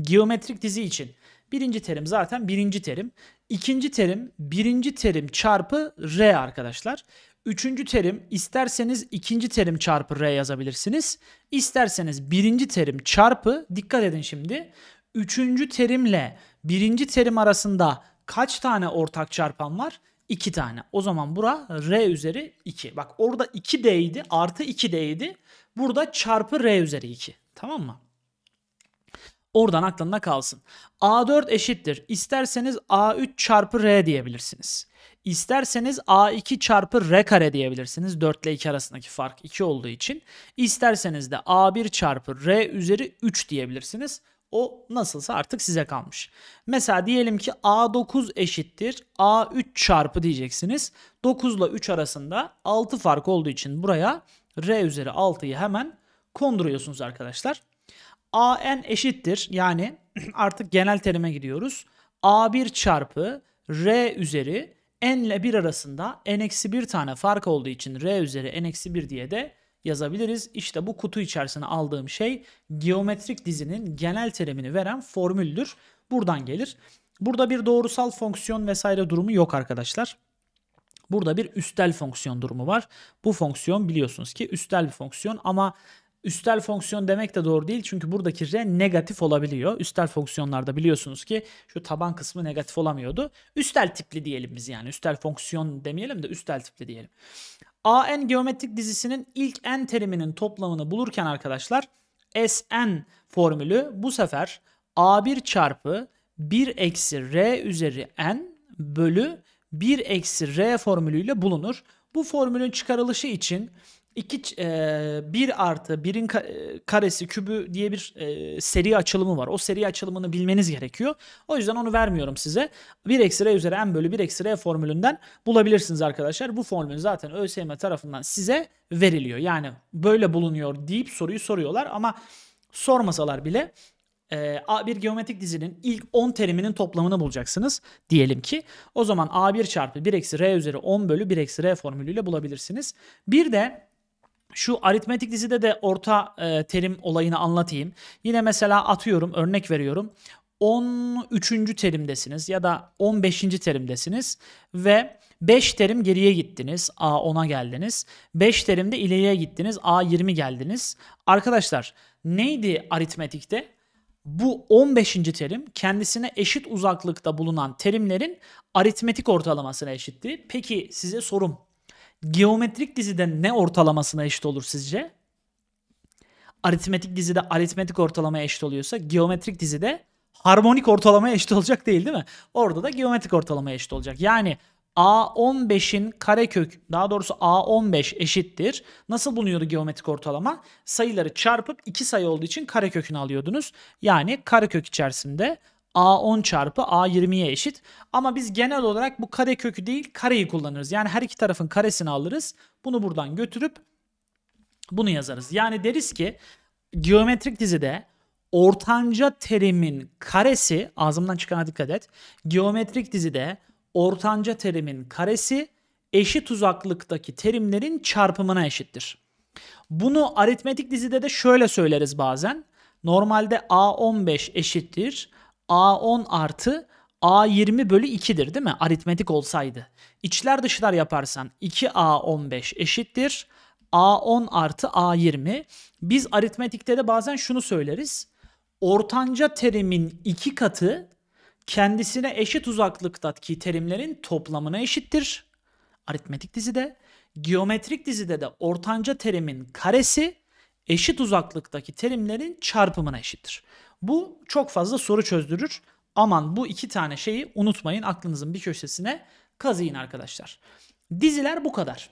S1: geometrik dizi için birinci terim zaten birinci terim. İkinci terim birinci terim çarpı R arkadaşlar. Üçüncü terim isterseniz ikinci terim çarpı R yazabilirsiniz. İsterseniz birinci terim çarpı dikkat edin şimdi. Üçüncü terimle birinci terim arasında kaç tane ortak çarpan var? 2 tane. O zaman bura R üzeri 2. Bak orada 2D'ydi artı 2D'ydi. Burada çarpı R üzeri 2. Tamam mı? Oradan aklında kalsın. A4 eşittir. İsterseniz A3 çarpı R diyebilirsiniz. İsterseniz A2 çarpı R kare diyebilirsiniz. 4 ile 2 arasındaki fark 2 olduğu için. İsterseniz de A1 çarpı R üzeri 3 diyebilirsiniz. O nasılsa artık size kalmış. Mesela diyelim ki A9 eşittir A3 çarpı diyeceksiniz. 9 ile 3 arasında 6 fark olduğu için buraya R üzeri 6'yı hemen konduruyorsunuz arkadaşlar. AN eşittir yani artık genel terime gidiyoruz. A1 çarpı R üzeri n ile 1 arasında n-1 tane fark olduğu için r üzeri n-1 diye de yazabiliriz. İşte bu kutu içerisine aldığım şey geometrik dizinin genel terimini veren formüldür. Buradan gelir. Burada bir doğrusal fonksiyon vesaire durumu yok arkadaşlar. Burada bir üstel fonksiyon durumu var. Bu fonksiyon biliyorsunuz ki üstel bir fonksiyon ama Üstel fonksiyon demek de doğru değil çünkü buradaki r negatif olabiliyor. Üstel fonksiyonlarda biliyorsunuz ki şu taban kısmı negatif olamıyordu. Üstel tipli diyelim biz yani. Üstel fonksiyon demeyelim de üstel tipli diyelim. AN geometrik dizisinin ilk n teriminin toplamını bulurken arkadaşlar Sn formülü bu sefer A1 çarpı 1 eksi R üzeri n bölü 1 eksi R formülüyle bulunur. Bu formülün çıkarılışı için 2 e, 1 artı 1'in e, karesi kübü diye bir e, seri açılımı var. O seri açılımını bilmeniz gerekiyor. O yüzden onu vermiyorum size. 1 eksi r üzeri n bölü 1 eksi r formülünden bulabilirsiniz arkadaşlar. Bu formül zaten ÖSYM tarafından size veriliyor. Yani böyle bulunuyor deyip soruyu soruyorlar ama sormasalar bile e, bir geometrik dizinin ilk 10 teriminin toplamını bulacaksınız diyelim ki. O zaman A1 çarpı 1 eksi R üzeri 10 bölü 1 eksi R formülüyle bulabilirsiniz. Bir de şu aritmetik dizide de orta e, terim olayını anlatayım. Yine mesela atıyorum örnek veriyorum. 13. terimdesiniz ya da 15. terimdesiniz ve 5 terim geriye gittiniz. A 10'a geldiniz. 5 terimde ileriye gittiniz. A 20 geldiniz. Arkadaşlar neydi aritmetikte? Bu 15. terim kendisine eşit uzaklıkta bulunan terimlerin aritmetik ortalamasına eşitti. Peki size sorum Geometrik dizide ne ortalamasına eşit olur sizce? Aritmetik dizide aritmetik ortalamaya eşit oluyorsa geometrik dizide harmonik ortalamaya eşit olacak değil değil mi? Orada da geometrik ortalamaya eşit olacak. Yani A15'in karekök daha doğrusu A15 eşittir. Nasıl bulunuyordu geometrik ortalama? Sayıları çarpıp iki sayı olduğu için karekökünü alıyordunuz. Yani karekök içerisinde A10 çarpı A20'ye eşit. Ama biz genel olarak bu kare kökü değil kareyi kullanırız. Yani her iki tarafın karesini alırız. Bunu buradan götürüp bunu yazarız. Yani deriz ki geometrik dizide ortanca terimin karesi ağzımdan çıkana dikkat et. Geometrik dizide ortanca terimin karesi eşit uzaklıktaki terimlerin çarpımına eşittir. Bunu aritmetik dizide de şöyle söyleriz bazen. Normalde A15 eşittir A10 artı A20 bölü 2'dir değil mi? Aritmetik olsaydı. İçler dışlar yaparsan 2A15 eşittir. A10 artı A20. Biz aritmetikte de bazen şunu söyleriz. Ortanca terimin iki katı kendisine eşit uzaklıktaki terimlerin toplamına eşittir. Aritmetik dizide. Geometrik dizide de ortanca terimin karesi eşit uzaklıktaki terimlerin çarpımına eşittir. Bu çok fazla soru çözdürür. Aman bu iki tane şeyi unutmayın aklınızın bir köşesine kazıyın arkadaşlar. Diziler bu kadar.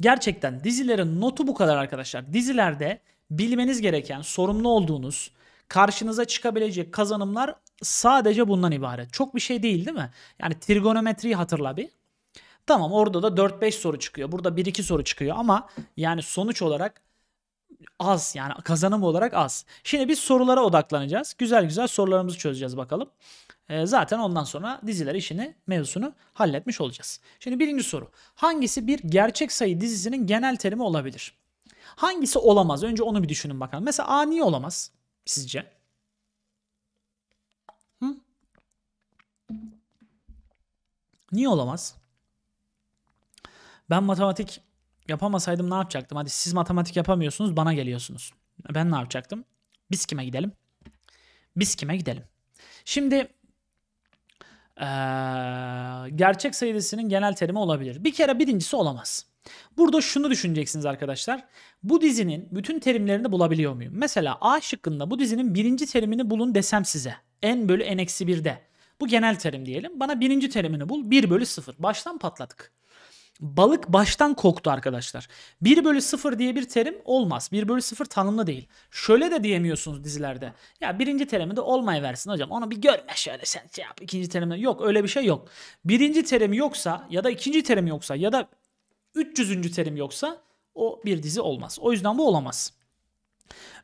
S1: Gerçekten dizilerin notu bu kadar arkadaşlar. Dizilerde bilmeniz gereken, sorumlu olduğunuz, karşınıza çıkabilecek kazanımlar sadece bundan ibaret. Çok bir şey değil değil mi? Yani trigonometriyi hatırla bir. Tamam orada da 4-5 soru çıkıyor. Burada 1-2 soru çıkıyor ama yani sonuç olarak az yani kazanım olarak az. Şimdi biz sorulara odaklanacağız. Güzel güzel sorularımızı çözeceğiz bakalım. Ee, zaten ondan sonra diziler işini mevzusunu halletmiş olacağız. Şimdi birinci soru. Hangisi bir gerçek sayı dizisinin genel terimi olabilir? Hangisi olamaz? Önce onu bir düşünün bakalım. Mesela A niye olamaz sizce? Hı? Niye olamaz? Ben matematik Yapamasaydım ne yapacaktım? Hadi siz matematik yapamıyorsunuz bana geliyorsunuz. Ben ne yapacaktım? Biz kime gidelim? Biz kime gidelim? Şimdi ee, gerçek sayıdasının genel terimi olabilir. Bir kere birincisi olamaz. Burada şunu düşüneceksiniz arkadaşlar. Bu dizinin bütün terimlerini bulabiliyor muyum? Mesela A şıkkında bu dizinin birinci terimini bulun desem size. N bölü N eksi 1'de. Bu genel terim diyelim. Bana birinci terimini bul. 1 bölü 0. Baştan patladık. Balık baştan koktu arkadaşlar. 1 bölü 0 diye bir terim olmaz. 1 bölü 0 tanımlı değil. Şöyle de diyemiyorsunuz dizilerde. Ya birinci terimi de olmay versin hocam. Onu bir görme şöyle sen şey yap. İkinci terimde yok öyle bir şey yok. Birinci terim yoksa ya da ikinci terim yoksa ya da 300. terim yoksa o bir dizi olmaz. O yüzden bu olamaz.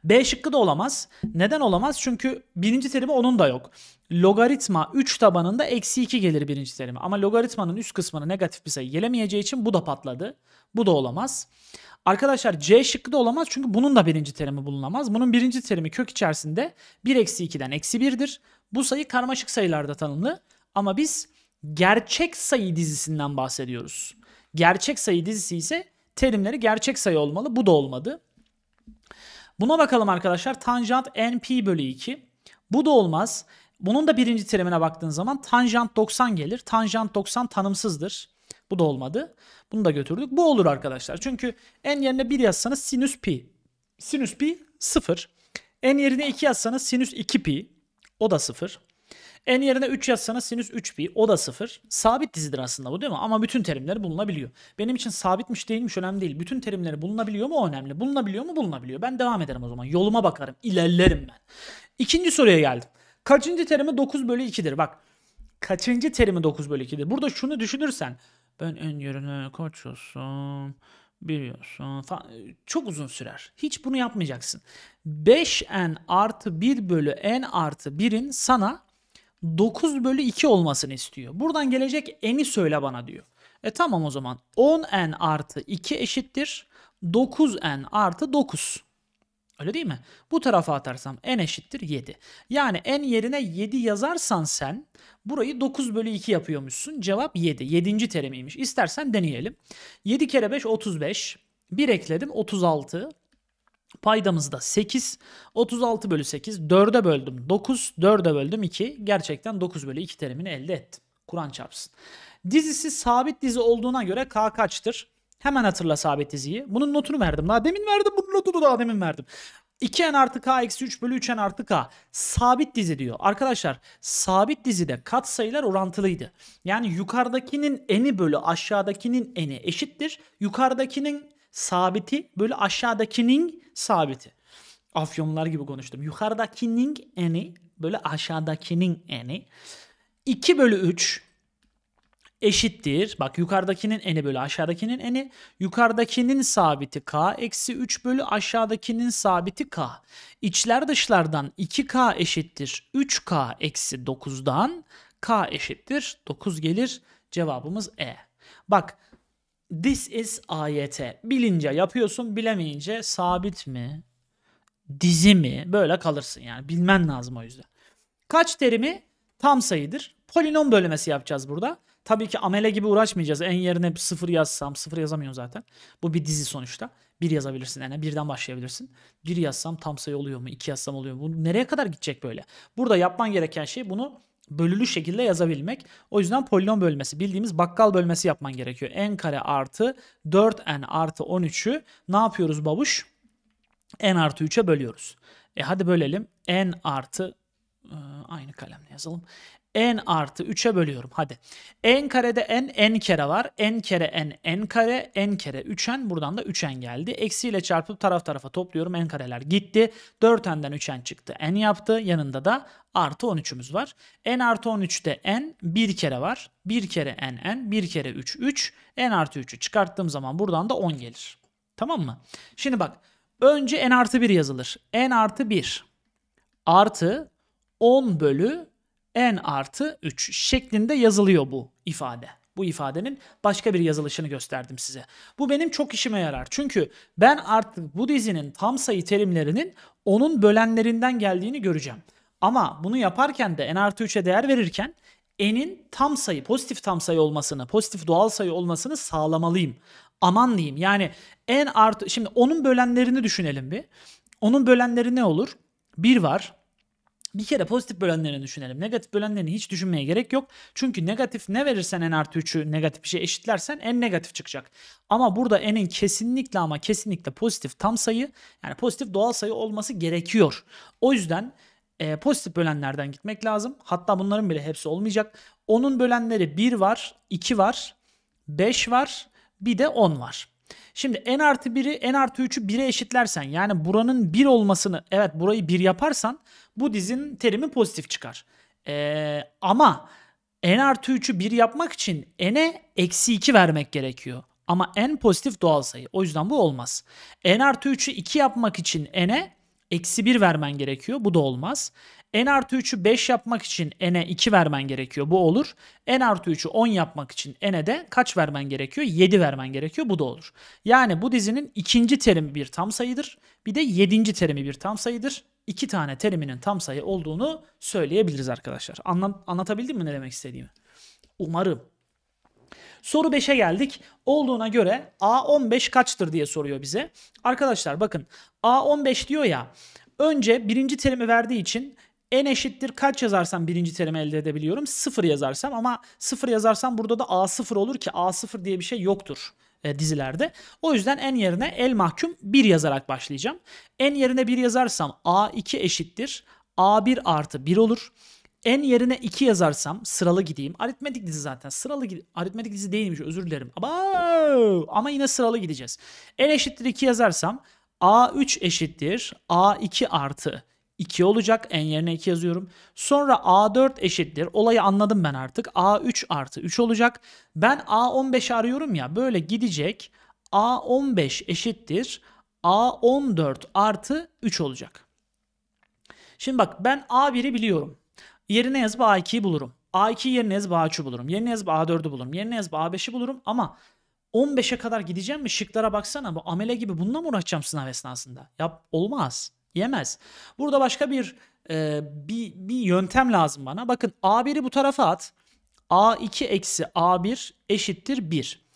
S1: B şıkkı da olamaz. Neden olamaz? Çünkü birinci terimi onun da yok. Logaritma 3 tabanında eksi 2 gelir birinci terimi. Ama logaritmanın üst kısmını negatif bir sayı gelemeyeceği için bu da patladı. Bu da olamaz. Arkadaşlar C şıkkı da olamaz çünkü bunun da birinci terimi bulunamaz. Bunun birinci terimi kök içerisinde 1 eksi 2'den eksi 1'dir. Bu sayı karmaşık sayılarda tanımlı. Ama biz gerçek sayı dizisinden bahsediyoruz. Gerçek sayı dizisi ise terimleri gerçek sayı olmalı. Bu da olmadı. Buna bakalım arkadaşlar. Tanjant NP bölü 2. Bu da olmaz. Bunun da birinci terimine baktığın zaman tanjant 90 gelir. Tanjant 90 tanımsızdır. Bu da olmadı. Bunu da götürdük. Bu olur arkadaşlar. Çünkü en yerine 1 yazsanız sinüs pi. Sinüs pi 0. En yerine 2 yazsanız sinüs 2 pi. O da 0. En yerine 3 yazsanız sinüs 3 pi. O da 0. Sabit dizidir aslında bu değil mi? Ama bütün terimleri bulunabiliyor. Benim için sabitmiş değilmiş önemli değil. Bütün terimleri bulunabiliyor mu o önemli. Bulunabiliyor mu bulunabiliyor. Ben devam ederim o zaman. Yoluma bakarım. ilerlerim ben. İkinci soruya geldim. Kaçıncı terimi 9 bölü 2'dir? Bak kaçıncı terimi 9 bölü 2'dir? Burada şunu düşünürsen ben en yerine kaç olsam biliyorsun falan. Çok uzun sürer. Hiç bunu yapmayacaksın. 5n artı 1 bölü n artı 1'in sana 9 bölü 2 olmasını istiyor. Buradan gelecek n'i söyle bana diyor. E tamam o zaman 10n artı 2 eşittir 9n artı 9. Öyle değil mi? Bu tarafa atarsam n eşittir 7. Yani n yerine 7 yazarsan sen burayı 9 bölü 2 yapıyormuşsun. Cevap 7. 7. terimiymiş. İstersen deneyelim. 7 kere 5 35. 1 ekledim 36. Paydamız da 8. 36 bölü 8. 4'e böldüm 9. 4'e böldüm 2. Gerçekten 9 bölü 2 terimini elde ettim. Kur'an çarpsın. Dizisi sabit dizi olduğuna göre K kaçtır? Hemen hatırla sabit diziyi. Bunun notunu verdim. Daha demin verdim. Bunun notunu daha demin verdim. 2n artı k eksi 3 bölü 3n artı k sabit dizi diyor. Arkadaşlar sabit dizide katsayılar orantılıydı. Yani yukarıdakinin eni bölü aşağıdakinin eni eşittir. Yukarıdakinin sabiti böyle aşağıdakinin sabiti. Afyonlar gibi konuştum. Yukarıdakinin eni böyle aşağıdakinin eni. 2 bölü 3 eşittir. Bak yukarıdakinin eni bölü aşağıdakinin eni. Yukarıdakinin sabiti k eksi 3 bölü aşağıdakinin sabiti k. İçler dışlardan 2k eşittir 3k eksi 9'dan k eşittir 9 gelir. Cevabımız E. Bak This is AYT. Bilince yapıyorsun, bilemeyince sabit mi? Dizi mi? Böyle kalırsın yani. Bilmen lazım o yüzden. Kaç terimi? Tam sayıdır. Polinom bölmesi yapacağız burada. Tabii ki amele gibi uğraşmayacağız. En yerine sıfır yazsam, sıfır yazamıyorum zaten. Bu bir dizi sonuçta. Bir yazabilirsin yani birden başlayabilirsin. Bir yazsam tam sayı oluyor mu? İki yazsam oluyor mu? Bu nereye kadar gidecek böyle? Burada yapman gereken şey bunu bölülü şekilde yazabilmek. O yüzden polinom bölmesi bildiğimiz bakkal bölmesi yapman gerekiyor. n kare artı 4n artı 13'ü ne yapıyoruz babuş? n artı 3'e bölüyoruz. E hadi bölelim. n artı e, aynı kalemle yazalım n artı 3'e bölüyorum. Hadi. n karede n, n kere var. n kere n, n kare, n kere 3n. Buradan da 3n geldi. Eksiyle çarpıp taraf tarafa topluyorum. n kareler gitti. 4n'den 3n çıktı. n yaptı. Yanında da artı 13'ümüz var. n artı 13'te n bir kere var. 1 kere n, n. 1 kere 3, 3. n artı 3'ü çıkarttığım zaman buradan da 10 gelir. Tamam mı? Şimdi bak. Önce n artı 1 yazılır. n artı 1 artı 10 bölü n artı 3 şeklinde yazılıyor bu ifade. Bu ifadenin başka bir yazılışını gösterdim size. Bu benim çok işime yarar. Çünkü ben artık bu dizinin tam sayı terimlerinin onun bölenlerinden geldiğini göreceğim. Ama bunu yaparken de n artı 3'e değer verirken n'in tam sayı, pozitif tam sayı olmasını, pozitif doğal sayı olmasını sağlamalıyım. Aman diyeyim. Yani n artı, şimdi onun bölenlerini düşünelim bir. Onun bölenleri ne olur? 1 var, bir kere pozitif bölenlerini düşünelim. Negatif bölenlerini hiç düşünmeye gerek yok. Çünkü negatif ne verirsen en artı 3'ü negatif bir şey eşitlersen en negatif çıkacak. Ama burada n'in kesinlikle ama kesinlikle pozitif tam sayı yani pozitif doğal sayı olması gerekiyor. O yüzden e, pozitif bölenlerden gitmek lazım. Hatta bunların bile hepsi olmayacak. Onun bölenleri 1 var, 2 var, 5 var, bir de 10 var. Şimdi n artı 1'i n artı 3'ü 1'e eşitlersen yani buranın 1 olmasını evet burayı 1 yaparsan bu dizin terimi pozitif çıkar. Ee, ama n artı 3'ü 1 yapmak için n'e eksi 2 vermek gerekiyor. Ama n pozitif doğal sayı. O yüzden bu olmaz. n artı 3'ü 2 yapmak için n'e eksi 1 vermen gerekiyor. Bu da olmaz n artı 3'ü 5 yapmak için n'e 2 vermen gerekiyor. Bu olur. n artı 3'ü 10 yapmak için n'e de kaç vermen gerekiyor? 7 vermen gerekiyor. Bu da olur. Yani bu dizinin ikinci terimi bir tam sayıdır. Bir de yedinci terimi bir tam sayıdır. İki tane teriminin tam sayı olduğunu söyleyebiliriz arkadaşlar. Anlam anlatabildim mi ne demek istediğimi? Umarım. Soru 5'e geldik. Olduğuna göre A15 kaçtır diye soruyor bize. Arkadaşlar bakın A15 diyor ya önce birinci terimi verdiği için n eşittir kaç yazarsam birinci terimi elde edebiliyorum? 0 yazarsam ama 0 yazarsam burada da a0 olur ki a0 diye bir şey yoktur e, dizilerde. O yüzden en yerine el mahkum 1 yazarak başlayacağım. En yerine 1 yazarsam a2 eşittir a1 artı 1 olur. En yerine 2 yazarsam sıralı gideyim. Aritmetik dizi zaten. Sıralı aritmetik dizi değilmiş özür dilerim. Ama ama yine sıralı gideceğiz. En eşittir 2 yazarsam a3 eşittir a2 artı 2 olacak. En yerine 2 yazıyorum. Sonra A4 eşittir. Olayı anladım ben artık. A3 artı 3 olacak. Ben A15'i arıyorum ya. Böyle gidecek. A15 eşittir. A14 artı 3 olacak. Şimdi bak ben A1'i biliyorum. Yerine yazıp A2'yi bulurum. A2 yerine yazıp A3'ü bulurum. Yerine yazıp A4'ü bulurum. Yerine yazıp A5'i bulurum ama 15'e kadar gideceğim mi? Şıklara baksana. Bu amele gibi bununla mı uğraşacağım sınav esnasında? Yap olmaz. Yemez. Burada başka bir e, bir, bir yöntem lazım bana. Bakın A1'i bu tarafa at. A2 eksi A1 eşittir 1.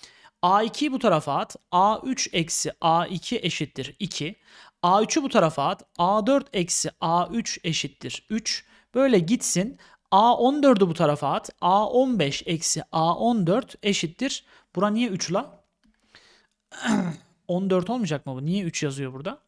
S1: A2'yi bu tarafa at. A3 eksi A2 eşittir 2. A3'ü bu tarafa at. A4 eksi A3 eşittir 3. Böyle gitsin. A14'ü bu tarafa at. A15 eksi A14 eşittir. Bura niye 3 la? 14 olmayacak mı bu? Niye 3 yazıyor burada?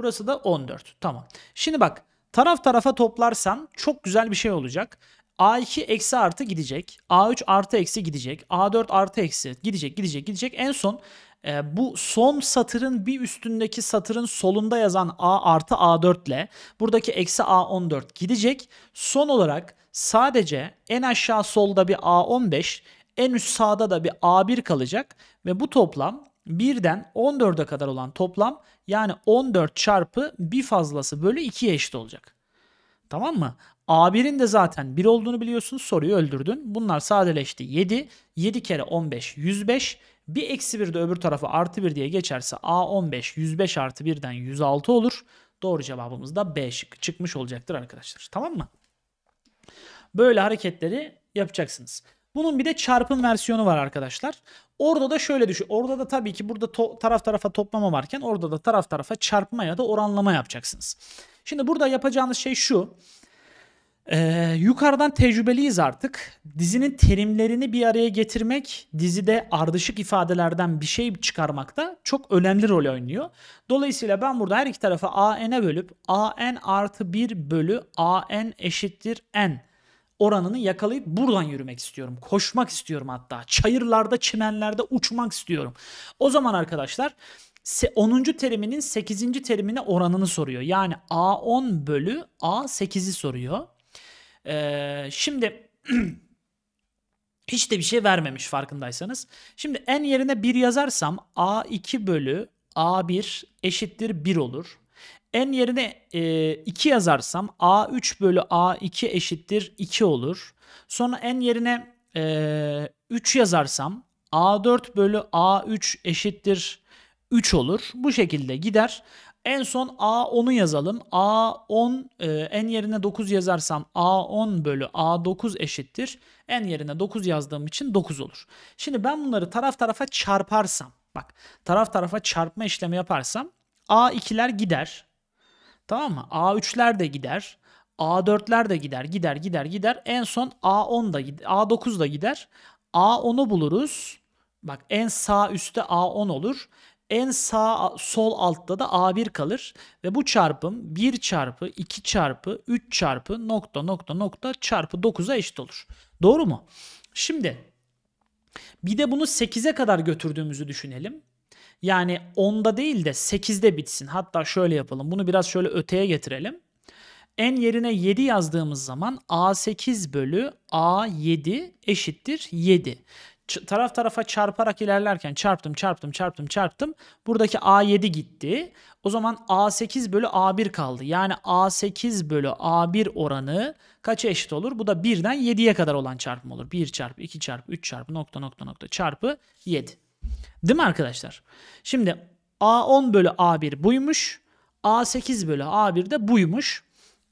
S1: Burası da 14. Tamam. Şimdi bak taraf tarafa toplarsan çok güzel bir şey olacak. A2 eksi artı gidecek. A3 artı eksi gidecek. A4 artı eksi gidecek gidecek gidecek. En son e, bu son satırın bir üstündeki satırın solunda yazan A artı A4 ile buradaki eksi A14 gidecek. Son olarak sadece en aşağı solda bir A15 en üst sağda da bir A1 kalacak ve bu toplam 1'den 14'e kadar olan toplam yani 14 çarpı bir fazlası bölü 2'ye eşit olacak. Tamam mı? A1'in de zaten 1 olduğunu biliyorsun. Soruyu öldürdün. Bunlar sadeleşti. 7. 7 kere 15 105. Bir eksi 1 de öbür tarafa artı 1 diye geçerse A15 105 artı 1'den 106 olur. Doğru cevabımız da B şık çıkmış olacaktır arkadaşlar. Tamam mı? Böyle hareketleri yapacaksınız. Bunun bir de çarpım versiyonu var arkadaşlar. Orada da şöyle düşün. Orada da tabii ki burada taraf tarafa toplama varken orada da taraf tarafa çarpma ya da oranlama yapacaksınız. Şimdi burada yapacağınız şey şu. Ee, yukarıdan tecrübeliyiz artık. Dizinin terimlerini bir araya getirmek, dizide ardışık ifadelerden bir şey çıkarmakta çok önemli rol oynuyor. Dolayısıyla ben burada her iki tarafa a n'e bölüp a n artı 1 bölü a n eşittir n oranını yakalayıp buradan yürümek istiyorum. Koşmak istiyorum hatta. Çayırlarda, çimenlerde uçmak istiyorum. O zaman arkadaşlar 10. teriminin 8. terimine oranını soruyor. Yani A10 bölü A8'i soruyor. Ee, şimdi hiç de bir şey vermemiş farkındaysanız. Şimdi n yerine 1 yazarsam A2 bölü A1 eşittir 1 olur n yerine e, 2 yazarsam a3 bölü a2 eşittir 2 olur. Sonra n yerine e, 3 yazarsam a4 bölü a3 eşittir 3 olur. Bu şekilde gider. En son A10'u yazalım. A10 e, n yerine 9 yazarsam A10 bölü A9 eşittir. N yerine 9 yazdığım için 9 olur. Şimdi ben bunları taraf tarafa çarparsam. Bak taraf tarafa çarpma işlemi yaparsam A2'ler gider. Tamam mı? A3'ler de gider. A4'ler de gider. Gider gider gider. En son A10 da gider. A9 da gider. A10'u buluruz. Bak en sağ üstte A10 olur. En sağ sol altta da A1 kalır ve bu çarpım 1 çarpı 2 çarpı 3 çarpı nokta nokta nokta çarpı 9'a eşit olur. Doğru mu? Şimdi bir de bunu 8'e kadar götürdüğümüzü düşünelim. Yani 10'da değil de 8'de bitsin. Hatta şöyle yapalım. Bunu biraz şöyle öteye getirelim. En yerine 7 yazdığımız zaman A8 bölü A7 eşittir 7. Ç- taraf tarafa çarparak ilerlerken çarptım çarptım çarptım çarptım. Buradaki A7 gitti. O zaman A8 bölü A1 kaldı. Yani A8 bölü A1 oranı kaça eşit olur? Bu da 1'den 7'ye kadar olan çarpım olur. 1 çarpı 2 çarpı 3 çarpı nokta nokta nokta çarpı 7. Değil mi arkadaşlar? Şimdi A10 bölü A1 buymuş. A8 bölü A1 de buymuş.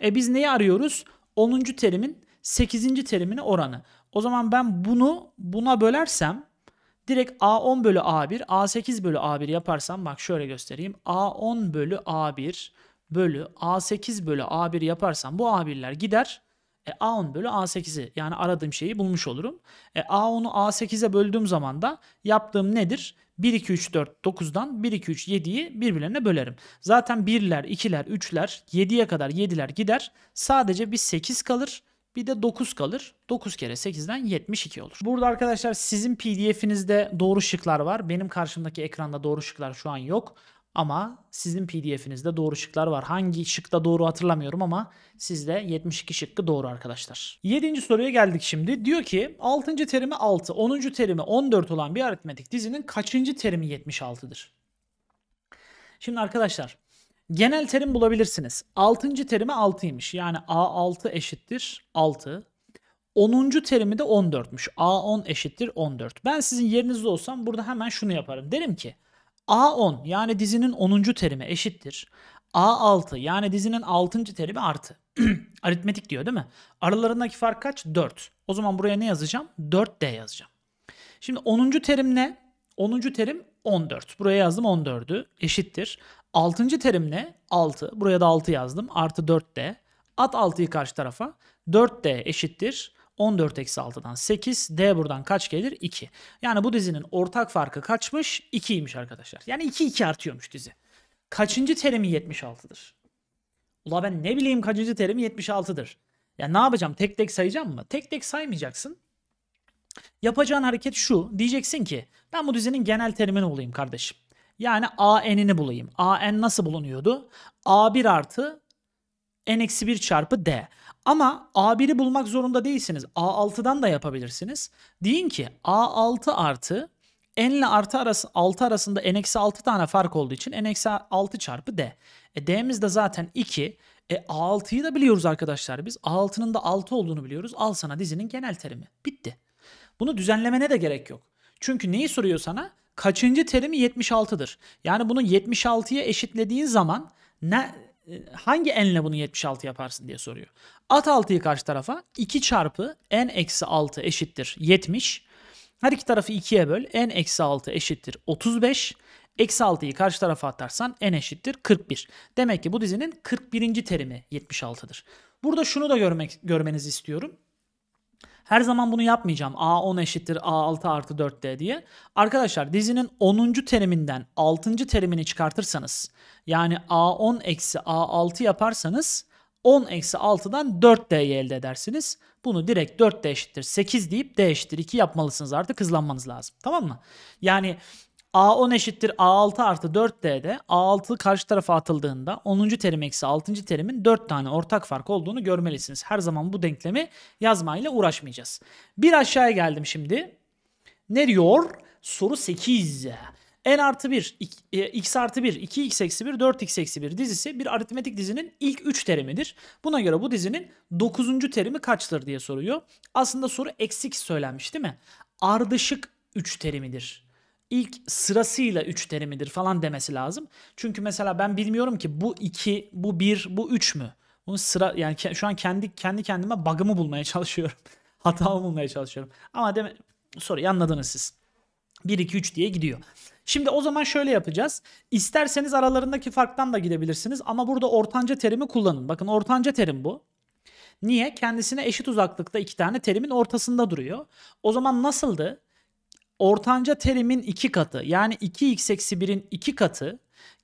S1: E biz neyi arıyoruz? 10. terimin 8. terimine oranı. O zaman ben bunu buna bölersem direkt A10 bölü A1, A8 bölü A1 yaparsam bak şöyle göstereyim. A10 bölü A1 bölü A8 bölü A1 yaparsam bu A1'ler gider. E, A10 bölü A8'i yani aradığım şeyi bulmuş olurum. E, A10'u A8'e böldüğüm zaman da yaptığım nedir? 1, 2, 3, 4, 9'dan 1, 2, 3, 7'yi birbirlerine bölerim. Zaten 1'ler, 2'ler, 3'ler, 7'ye kadar 7'ler gider. Sadece bir 8 kalır. Bir de 9 kalır. 9 kere 8'den 72 olur. Burada arkadaşlar sizin PDF'inizde doğru şıklar var. Benim karşımdaki ekranda doğru şıklar şu an yok. Ama sizin PDF'inizde doğru şıklar var. Hangi şıkta doğru hatırlamıyorum ama sizde 72 şıkkı doğru arkadaşlar. 7. soruya geldik şimdi. Diyor ki 6. terimi 6, 10. terimi 14 olan bir aritmetik dizinin kaçıncı terimi 76'dır? Şimdi arkadaşlar genel terim bulabilirsiniz. 6. terimi 6'ymış. Yani A6 eşittir 6. 10. terimi de 14'müş. A10 eşittir 14. Ben sizin yerinizde olsam burada hemen şunu yaparım. Derim ki A10 yani dizinin 10. terimi eşittir. A6 yani dizinin 6. terimi artı. Aritmetik diyor değil mi? Aralarındaki fark kaç? 4. O zaman buraya ne yazacağım? 4D yazacağım. Şimdi 10. terim ne? 10. terim 14. Buraya yazdım 14'ü eşittir. 6. terim ne? 6. Buraya da 6 yazdım. Artı 4D. At 6'yı karşı tarafa. 4D eşittir. 14 eksi 6'dan 8. D buradan kaç gelir? 2. Yani bu dizinin ortak farkı kaçmış? 2'ymiş arkadaşlar. Yani 2 2 artıyormuş dizi. Kaçıncı terimi 76'dır? Ula ben ne bileyim kaçıncı terim 76'dır. Ya ne yapacağım? Tek tek sayacağım mı? Tek tek saymayacaksın. Yapacağın hareket şu. Diyeceksin ki ben bu dizinin genel terimini bulayım kardeşim. Yani AN'ini bulayım. AN nasıl bulunuyordu? A1 artı N-1 çarpı D. Ama A1'i bulmak zorunda değilsiniz. A6'dan da yapabilirsiniz. Deyin ki A6 artı n ile artı arası, 6 arasında n eksi 6 tane fark olduğu için n eksi 6 çarpı d. E, d'miz de zaten 2. E, A6'yı da biliyoruz arkadaşlar biz. A6'nın da 6 olduğunu biliyoruz. Al sana dizinin genel terimi. Bitti. Bunu düzenlemene de gerek yok. Çünkü neyi soruyor sana? Kaçıncı terimi 76'dır? Yani bunu 76'ya eşitlediğin zaman ne, e, hangi n'le bunu 76 yaparsın diye soruyor. At 6'yı karşı tarafa 2 çarpı n eksi 6 eşittir 70. Her iki tarafı 2'ye böl. n eksi 6 eşittir 35. Eksi 6'yı karşı tarafa atarsan n eşittir 41. Demek ki bu dizinin 41. terimi 76'dır. Burada şunu da görmek, görmenizi istiyorum. Her zaman bunu yapmayacağım. A10 eşittir A6 artı 4D diye. Arkadaşlar dizinin 10. teriminden 6. terimini çıkartırsanız yani A10 eksi A6 yaparsanız 10 eksi 6'dan 4D'yi elde edersiniz. Bunu direkt 4D eşittir 8 deyip D eşittir 2 yapmalısınız artık hızlanmanız lazım. Tamam mı? Yani A10 eşittir A6 artı 4D'de A6 karşı tarafa atıldığında 10. terim eksi 6. terimin 4 tane ortak fark olduğunu görmelisiniz. Her zaman bu denklemi yazmayla uğraşmayacağız. Bir aşağıya geldim şimdi. Ne diyor? Soru 8. N artı 1, e, x artı 1, 2x eksi 1, 4x eksi 1 dizisi bir aritmetik dizinin ilk 3 terimidir. Buna göre bu dizinin 9. terimi kaçtır diye soruyor. Aslında soru eksik söylenmiş değil mi? Ardışık 3 terimidir ilk sırasıyla 3 terimidir falan demesi lazım. Çünkü mesela ben bilmiyorum ki bu 2, bu 1, bu 3 mü? Bunu sıra yani ke, şu an kendi kendi kendime bug'ımı bulmaya çalışıyorum. Hatamı bulmaya çalışıyorum. Ama deme soruyu anladınız siz. 1 2 3 diye gidiyor. Şimdi o zaman şöyle yapacağız. İsterseniz aralarındaki farktan da gidebilirsiniz ama burada ortanca terimi kullanın. Bakın ortanca terim bu. Niye? Kendisine eşit uzaklıkta iki tane terimin ortasında duruyor. O zaman nasıldı? ortanca terimin iki katı yani 2x eksi 1'in iki katı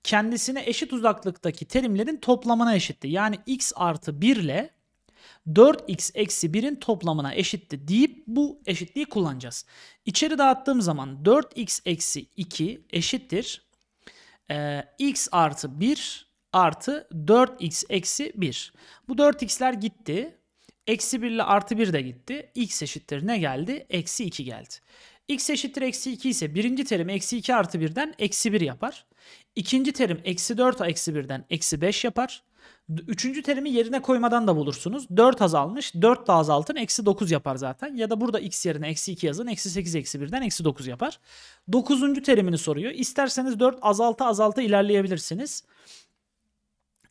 S1: kendisine eşit uzaklıktaki terimlerin toplamına eşitti. Yani x artı 1 ile 4x eksi 1'in toplamına eşitti deyip bu eşitliği kullanacağız. İçeri dağıttığım zaman 4x eksi 2 eşittir. Ee, x artı 1 artı 4x eksi 1. Bu 4x'ler gitti. Eksi 1 ile artı 1 de gitti. x eşittir ne geldi? Eksi 2 geldi x eşittir eksi 2 ise birinci terim eksi 2 artı 1'den eksi 1 yapar. İkinci terim eksi 4 eksi 1'den eksi 5 yapar. Üçüncü terimi yerine koymadan da bulursunuz. 4 azalmış. 4 daha azaltın. Eksi 9 yapar zaten. Ya da burada x yerine eksi 2 yazın. Eksi 8 eksi 1'den eksi 9 yapar. Dokuzuncu terimini soruyor. İsterseniz 4 azalta azalta ilerleyebilirsiniz.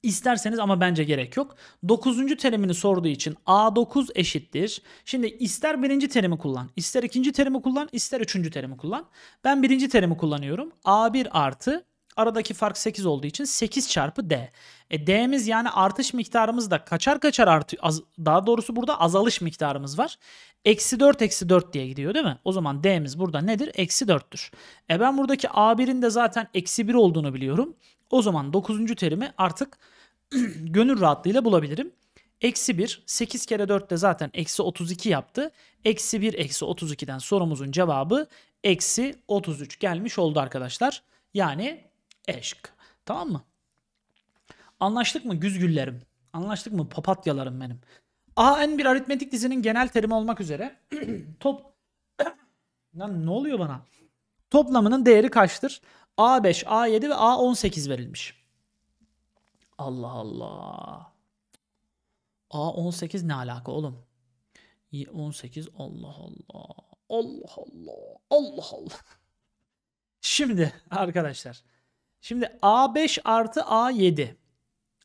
S1: İsterseniz ama bence gerek yok. 9. terimini sorduğu için A9 eşittir. Şimdi ister birinci terimi kullan, ister ikinci terimi kullan, ister üçüncü terimi kullan. Ben birinci terimi kullanıyorum. A1 artı aradaki fark 8 olduğu için 8 çarpı D. E, D'miz yani artış miktarımız da kaçar kaçar artıyor. Az, daha doğrusu burada azalış miktarımız var. Eksi 4 eksi 4 diye gidiyor değil mi? O zaman D'miz burada nedir? Eksi 4'tür. E ben buradaki A1'in de zaten eksi 1 olduğunu biliyorum. O zaman 9. terimi artık gönül rahatlığıyla bulabilirim. Eksi 1, 8 kere 4 de zaten eksi 32 yaptı. Eksi 1, eksi 32'den sorumuzun cevabı eksi 33 gelmiş oldu arkadaşlar. Yani eşk. Tamam mı? Anlaştık mı güzgüllerim? Anlaştık mı papatyalarım benim? AN bir aritmetik dizinin genel terimi olmak üzere top Lan ne oluyor bana? Toplamının değeri kaçtır? A5, A7 ve A18 verilmiş. Allah Allah. A18 ne alaka oğlum? 18 Allah Allah. Allah Allah. Allah Allah. Şimdi arkadaşlar. Şimdi A5 artı A7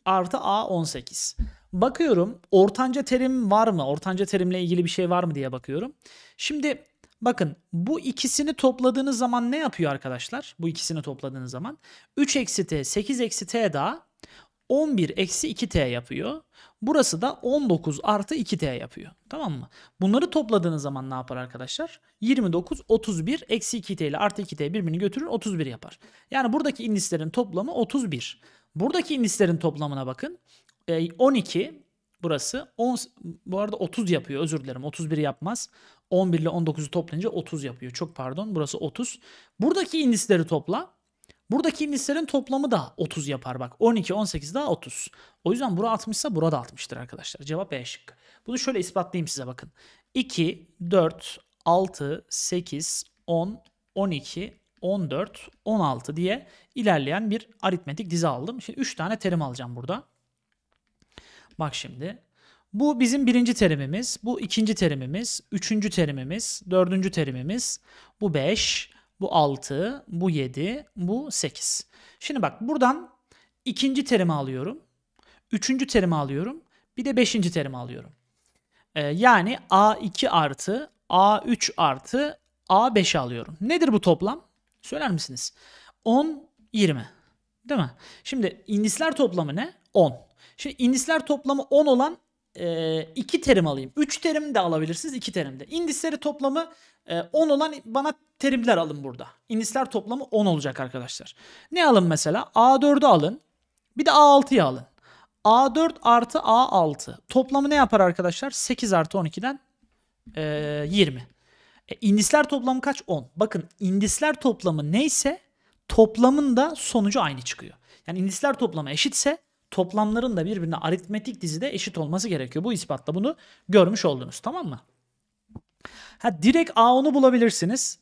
S1: artı A18. Bakıyorum ortanca terim var mı? Ortanca terimle ilgili bir şey var mı diye bakıyorum. Şimdi bakın bu ikisini topladığınız zaman ne yapıyor arkadaşlar? Bu ikisini topladığınız zaman 3 eksi t 8 eksi t daha 11 eksi 2t yapıyor. Burası da 19 artı 2t yapıyor. Tamam mı? Bunları topladığınız zaman ne yapar arkadaşlar? 29, 31, eksi 2t ile artı 2t birbirini götürür 31 yapar. Yani buradaki indislerin toplamı 31. Buradaki indislerin toplamına bakın. 12 e, burası 10, bu arada 30 yapıyor özür dilerim 31 yapmaz. 11 ile 19'u toplayınca 30 yapıyor. Çok pardon burası 30. Buradaki indisleri topla Buradaki indislerin toplamı da 30 yapar bak. 12, 18 daha 30. O yüzden bura 60 burada 60'tır arkadaşlar. Cevap B şıkkı. Bunu şöyle ispatlayayım size bakın. 2, 4, 6, 8, 10, 12, 14, 16 diye ilerleyen bir aritmetik dizi aldım. Şimdi 3 tane terim alacağım burada. Bak şimdi. Bu bizim birinci terimimiz. Bu ikinci terimimiz. Üçüncü terimimiz. Dördüncü terimimiz. Bu 5. Bu 6, bu 7, bu 8. Şimdi bak buradan ikinci terimi alıyorum. Üçüncü terimi alıyorum. Bir de beşinci terimi alıyorum. Ee, yani A2 artı A3 artı A5'i alıyorum. Nedir bu toplam? Söyler misiniz? 10, 20. Değil mi? Şimdi indisler toplamı ne? 10. Şimdi indisler toplamı 10 olan e, iki terim alayım. Üç terim de alabilirsiniz iki terimde. de. İndisleri toplamı e, 10 olan bana terimler alın burada. İndisler toplamı 10 olacak arkadaşlar. Ne alın mesela? A4'ü alın. Bir de A6'yı alın. A4 artı A6 toplamı ne yapar arkadaşlar? 8 artı 12'den e, 20. E, indisler toplamı kaç? 10. Bakın indisler toplamı neyse toplamın da sonucu aynı çıkıyor. Yani indisler toplamı eşitse toplamların da birbirine aritmetik dizide eşit olması gerekiyor. Bu ispatla bunu görmüş oldunuz tamam mı? Ha, direkt A10'u bulabilirsiniz.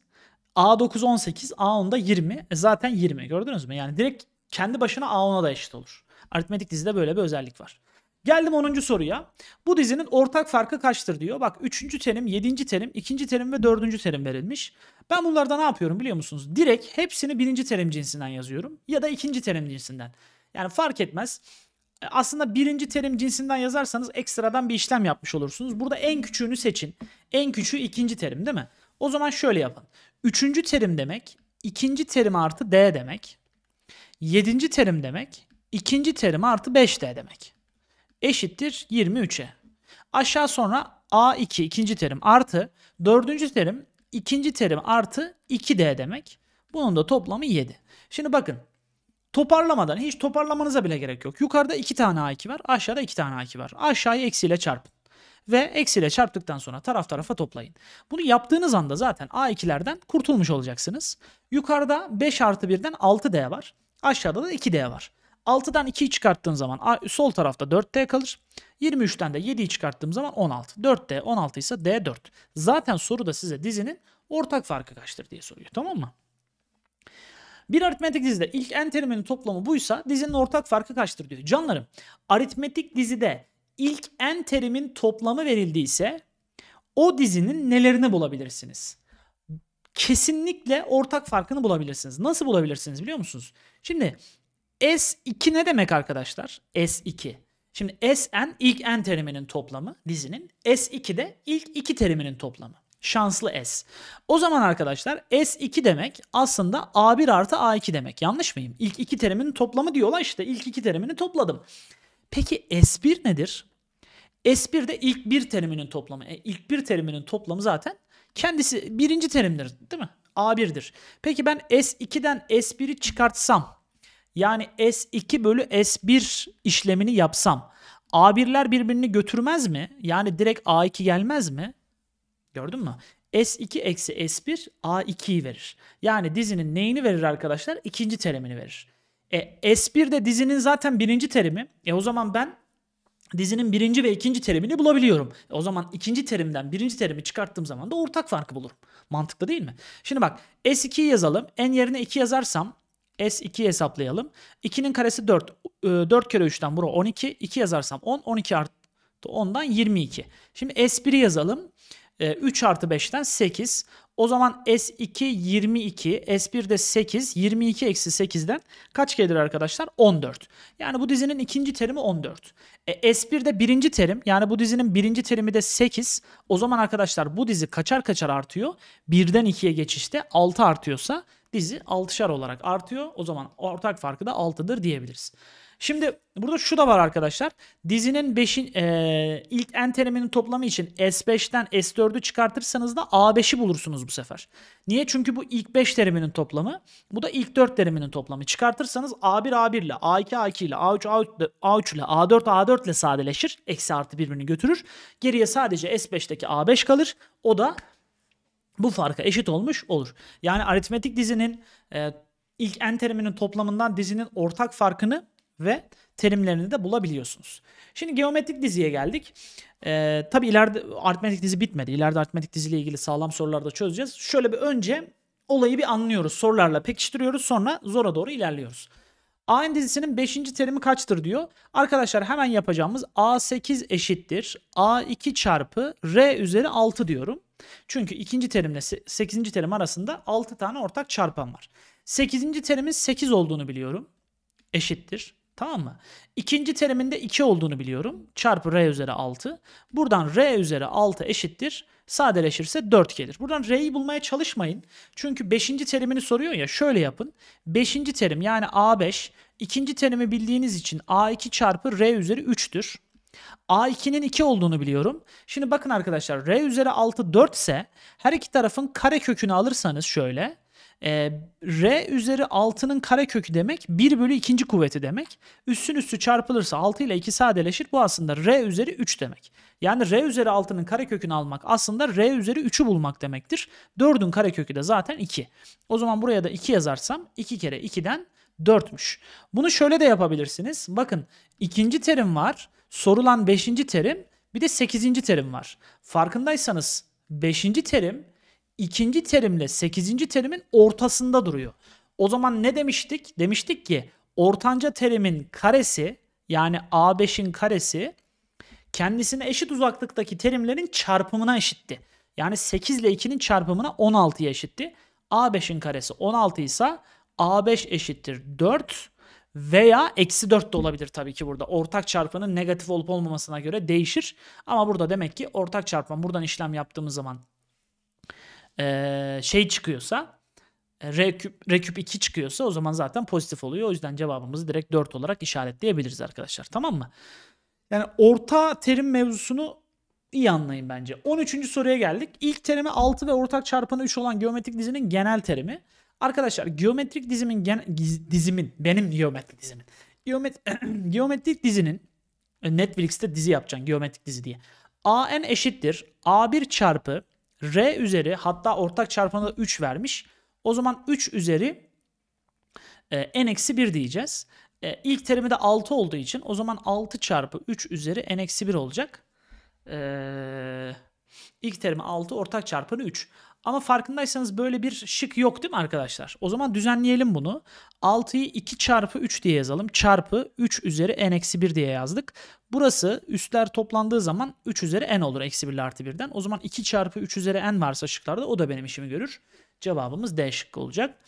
S1: A9 18, A10'da 20. E zaten 20 gördünüz mü? Yani direkt kendi başına A10'a da eşit olur. Aritmetik dizide böyle bir özellik var. Geldim 10. soruya. Bu dizinin ortak farkı kaçtır diyor. Bak 3. terim, 7. terim, 2. terim ve 4. terim verilmiş. Ben bunlarda ne yapıyorum biliyor musunuz? Direkt hepsini 1. terim cinsinden yazıyorum ya da 2. terim cinsinden. Yani fark etmez. E, aslında birinci terim cinsinden yazarsanız ekstradan bir işlem yapmış olursunuz. Burada en küçüğünü seçin. En küçüğü ikinci terim değil mi? O zaman şöyle yapın. Üçüncü terim demek ikinci terim artı d demek. Yedinci terim demek ikinci terim artı 5d demek. Eşittir 23'e. Aşağı sonra a2 ikinci terim artı dördüncü terim ikinci terim artı 2d demek. Bunun da toplamı 7. Şimdi bakın Toparlamadan hiç toparlamanıza bile gerek yok. Yukarıda 2 tane A2 var. Aşağıda 2 tane A2 var. Aşağıyı eksiyle çarpın. Ve eksiyle çarptıktan sonra taraf tarafa toplayın. Bunu yaptığınız anda zaten A2'lerden kurtulmuş olacaksınız. Yukarıda 5 artı 1'den 6D var. Aşağıda da 2D var. 6'dan 2'yi çıkarttığım zaman sol tarafta 4D kalır. 23'ten de 7'yi çıkarttığım zaman 16. 4D 16 ise D4. Zaten soru da size dizinin ortak farkı kaçtır diye soruyor tamam mı? Bir aritmetik dizide ilk n teriminin toplamı buysa dizinin ortak farkı kaçtır diyor. Canlarım aritmetik dizide ilk n terimin toplamı verildiyse o dizinin nelerini bulabilirsiniz? Kesinlikle ortak farkını bulabilirsiniz. Nasıl bulabilirsiniz biliyor musunuz? Şimdi S2 ne demek arkadaşlar? S2. Şimdi Sn ilk n teriminin toplamı dizinin. S2 de ilk iki teriminin toplamı. Şanslı S. O zaman arkadaşlar S2 demek aslında A1 artı A2 demek. Yanlış mıyım? İlk iki terimin toplamı diyorlar işte. İlk iki terimini topladım. Peki S1 nedir? S1 de ilk bir teriminin toplamı. E, ilk bir teriminin toplamı zaten kendisi birinci terimdir değil mi? A1'dir. Peki ben S2'den S1'i çıkartsam yani S2 bölü S1 işlemini yapsam A1'ler birbirini götürmez mi? Yani direkt A2 gelmez mi? Gördün mü? S2 eksi S1 A2'yi verir. Yani dizinin neyini verir arkadaşlar? İkinci terimini verir. E, S1 de dizinin zaten birinci terimi. E o zaman ben dizinin birinci ve ikinci terimini bulabiliyorum. E, o zaman ikinci terimden birinci terimi çıkarttığım zaman da ortak farkı bulurum. Mantıklı değil mi? Şimdi bak S2'yi yazalım. N yerine 2 yazarsam S2'yi hesaplayalım. 2'nin karesi 4. 4 kere 3'ten bura 12. 2 yazarsam 10. 12 artı 10'dan 22. Şimdi S1'i yazalım e, 3 artı 5'ten 8. O zaman S2 22, S1 de 8, 22 eksi 8'den kaç gelir arkadaşlar? 14. Yani bu dizinin ikinci terimi 14. E, S1 de birinci terim yani bu dizinin birinci terimi de 8. O zaman arkadaşlar bu dizi kaçar kaçar artıyor? 1'den 2'ye geçişte 6 artıyorsa dizi 6'şar olarak artıyor. O zaman ortak farkı da 6'dır diyebiliriz. Şimdi burada şu da var arkadaşlar. Dizinin beşin, e, ilk n teriminin toplamı için S5'ten S4'ü çıkartırsanız da A5'i bulursunuz bu sefer. Niye? Çünkü bu ilk 5 teriminin toplamı. Bu da ilk 4 teriminin toplamı. Çıkartırsanız A1 A1 ile A2 A2 ile A3 A3 ile A4 A4 ile sadeleşir. Eksi artı birbirini götürür. Geriye sadece S5'teki A5 kalır. O da bu farka eşit olmuş olur. Yani aritmetik dizinin e, ilk n teriminin toplamından dizinin ortak farkını ve terimlerini de bulabiliyorsunuz. Şimdi geometrik diziye geldik. Ee, tabii ileride aritmetik dizi bitmedi. İleride aritmetik diziyle ilgili sağlam sorular da çözeceğiz. Şöyle bir önce olayı bir anlıyoruz. Sorularla pekiştiriyoruz. Sonra zora doğru ilerliyoruz. AN dizisinin 5. terimi kaçtır diyor. Arkadaşlar hemen yapacağımız A8 eşittir. A2 çarpı R üzeri 6 diyorum. Çünkü ikinci terimle 8. terim arasında 6 tane ortak çarpan var. 8. terimin 8 olduğunu biliyorum. Eşittir. Tamam mı? İkinci teriminde 2 olduğunu biliyorum. Çarpı r üzeri 6. Buradan r üzeri 6 eşittir. Sadeleşirse 4 gelir. Buradan r'yi bulmaya çalışmayın. Çünkü 5. terimini soruyor ya şöyle yapın. 5. terim yani a5. ikinci terimi bildiğiniz için a2 çarpı r üzeri 3'tür. A2'nin 2 olduğunu biliyorum. Şimdi bakın arkadaşlar R üzeri 6 4 ise her iki tarafın kare kökünü alırsanız şöyle e, R üzeri 6'nın kökü demek 1 bölü 2. kuvveti demek. Üssün üssü çarpılırsa 6 ile 2 sadeleşir. Bu aslında R üzeri 3 demek. Yani R üzeri 6'nın kökünü almak aslında R üzeri 3'ü bulmak demektir. 4'ün kökü de zaten 2. O zaman buraya da 2 yazarsam 2 kere 2'den 4'müş. Bunu şöyle de yapabilirsiniz. Bakın ikinci terim var. Sorulan beşinci terim bir de sekizinci terim var. Farkındaysanız beşinci terim ikinci terimle sekizinci terimin ortasında duruyor. O zaman ne demiştik? Demiştik ki ortanca terimin karesi yani A5'in karesi kendisine eşit uzaklıktaki terimlerin çarpımına eşitti. Yani 8 ile 2'nin çarpımına 16'ya eşitti. A5'in karesi 16 ise A5 eşittir 4 veya eksi 4 de olabilir tabii ki burada. Ortak çarpanın negatif olup olmamasına göre değişir. Ama burada demek ki ortak çarpan buradan işlem yaptığımız zaman e, şey çıkıyorsa R küp, 2 çıkıyorsa o zaman zaten pozitif oluyor. O yüzden cevabımızı direkt 4 olarak işaretleyebiliriz arkadaşlar. Tamam mı? Yani orta terim mevzusunu iyi anlayın bence. 13. soruya geldik. İlk terimi 6 ve ortak çarpanı 3 olan geometrik dizinin genel terimi. Arkadaşlar geometrik dizimin gen, dizimin benim geometrik dizimin geomet, geometrik dizinin e, Netflix'te dizi yapacaksın geometrik dizi diye. AN eşittir A1 çarpı R üzeri hatta ortak çarpanı da 3 vermiş. O zaman 3 üzeri e, n-1 diyeceğiz. E, ilk terimi de 6 olduğu için o zaman 6 çarpı 3 üzeri n-1 olacak. E, ilk terimi 6 ortak çarpanı 3. Ama farkındaysanız böyle bir şık yok değil mi arkadaşlar? O zaman düzenleyelim bunu. 6'yı 2 çarpı 3 diye yazalım. Çarpı 3 üzeri n eksi 1 diye yazdık. Burası üstler toplandığı zaman 3 üzeri n olur. Eksi 1 ile artı 1'den. O zaman 2 çarpı 3 üzeri n varsa şıklarda o da benim işimi görür. Cevabımız D şıkkı olacak.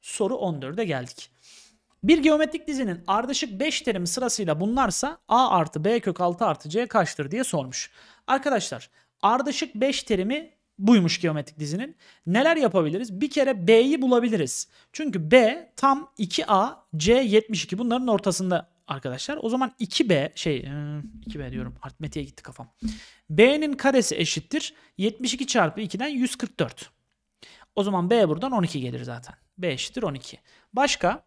S1: Soru 14'e geldik. Bir geometrik dizinin ardışık 5 terim sırasıyla bunlarsa a artı b kök 6 artı c kaçtır diye sormuş. Arkadaşlar ardışık 5 terimi buymuş geometrik dizinin. Neler yapabiliriz? Bir kere B'yi bulabiliriz. Çünkü B tam 2A, C 72 bunların ortasında arkadaşlar. O zaman 2B şey 2B e, diyorum aritmetiğe gitti kafam. B'nin karesi eşittir 72 çarpı 2'den 144. O zaman B buradan 12 gelir zaten. B eşittir 12. Başka?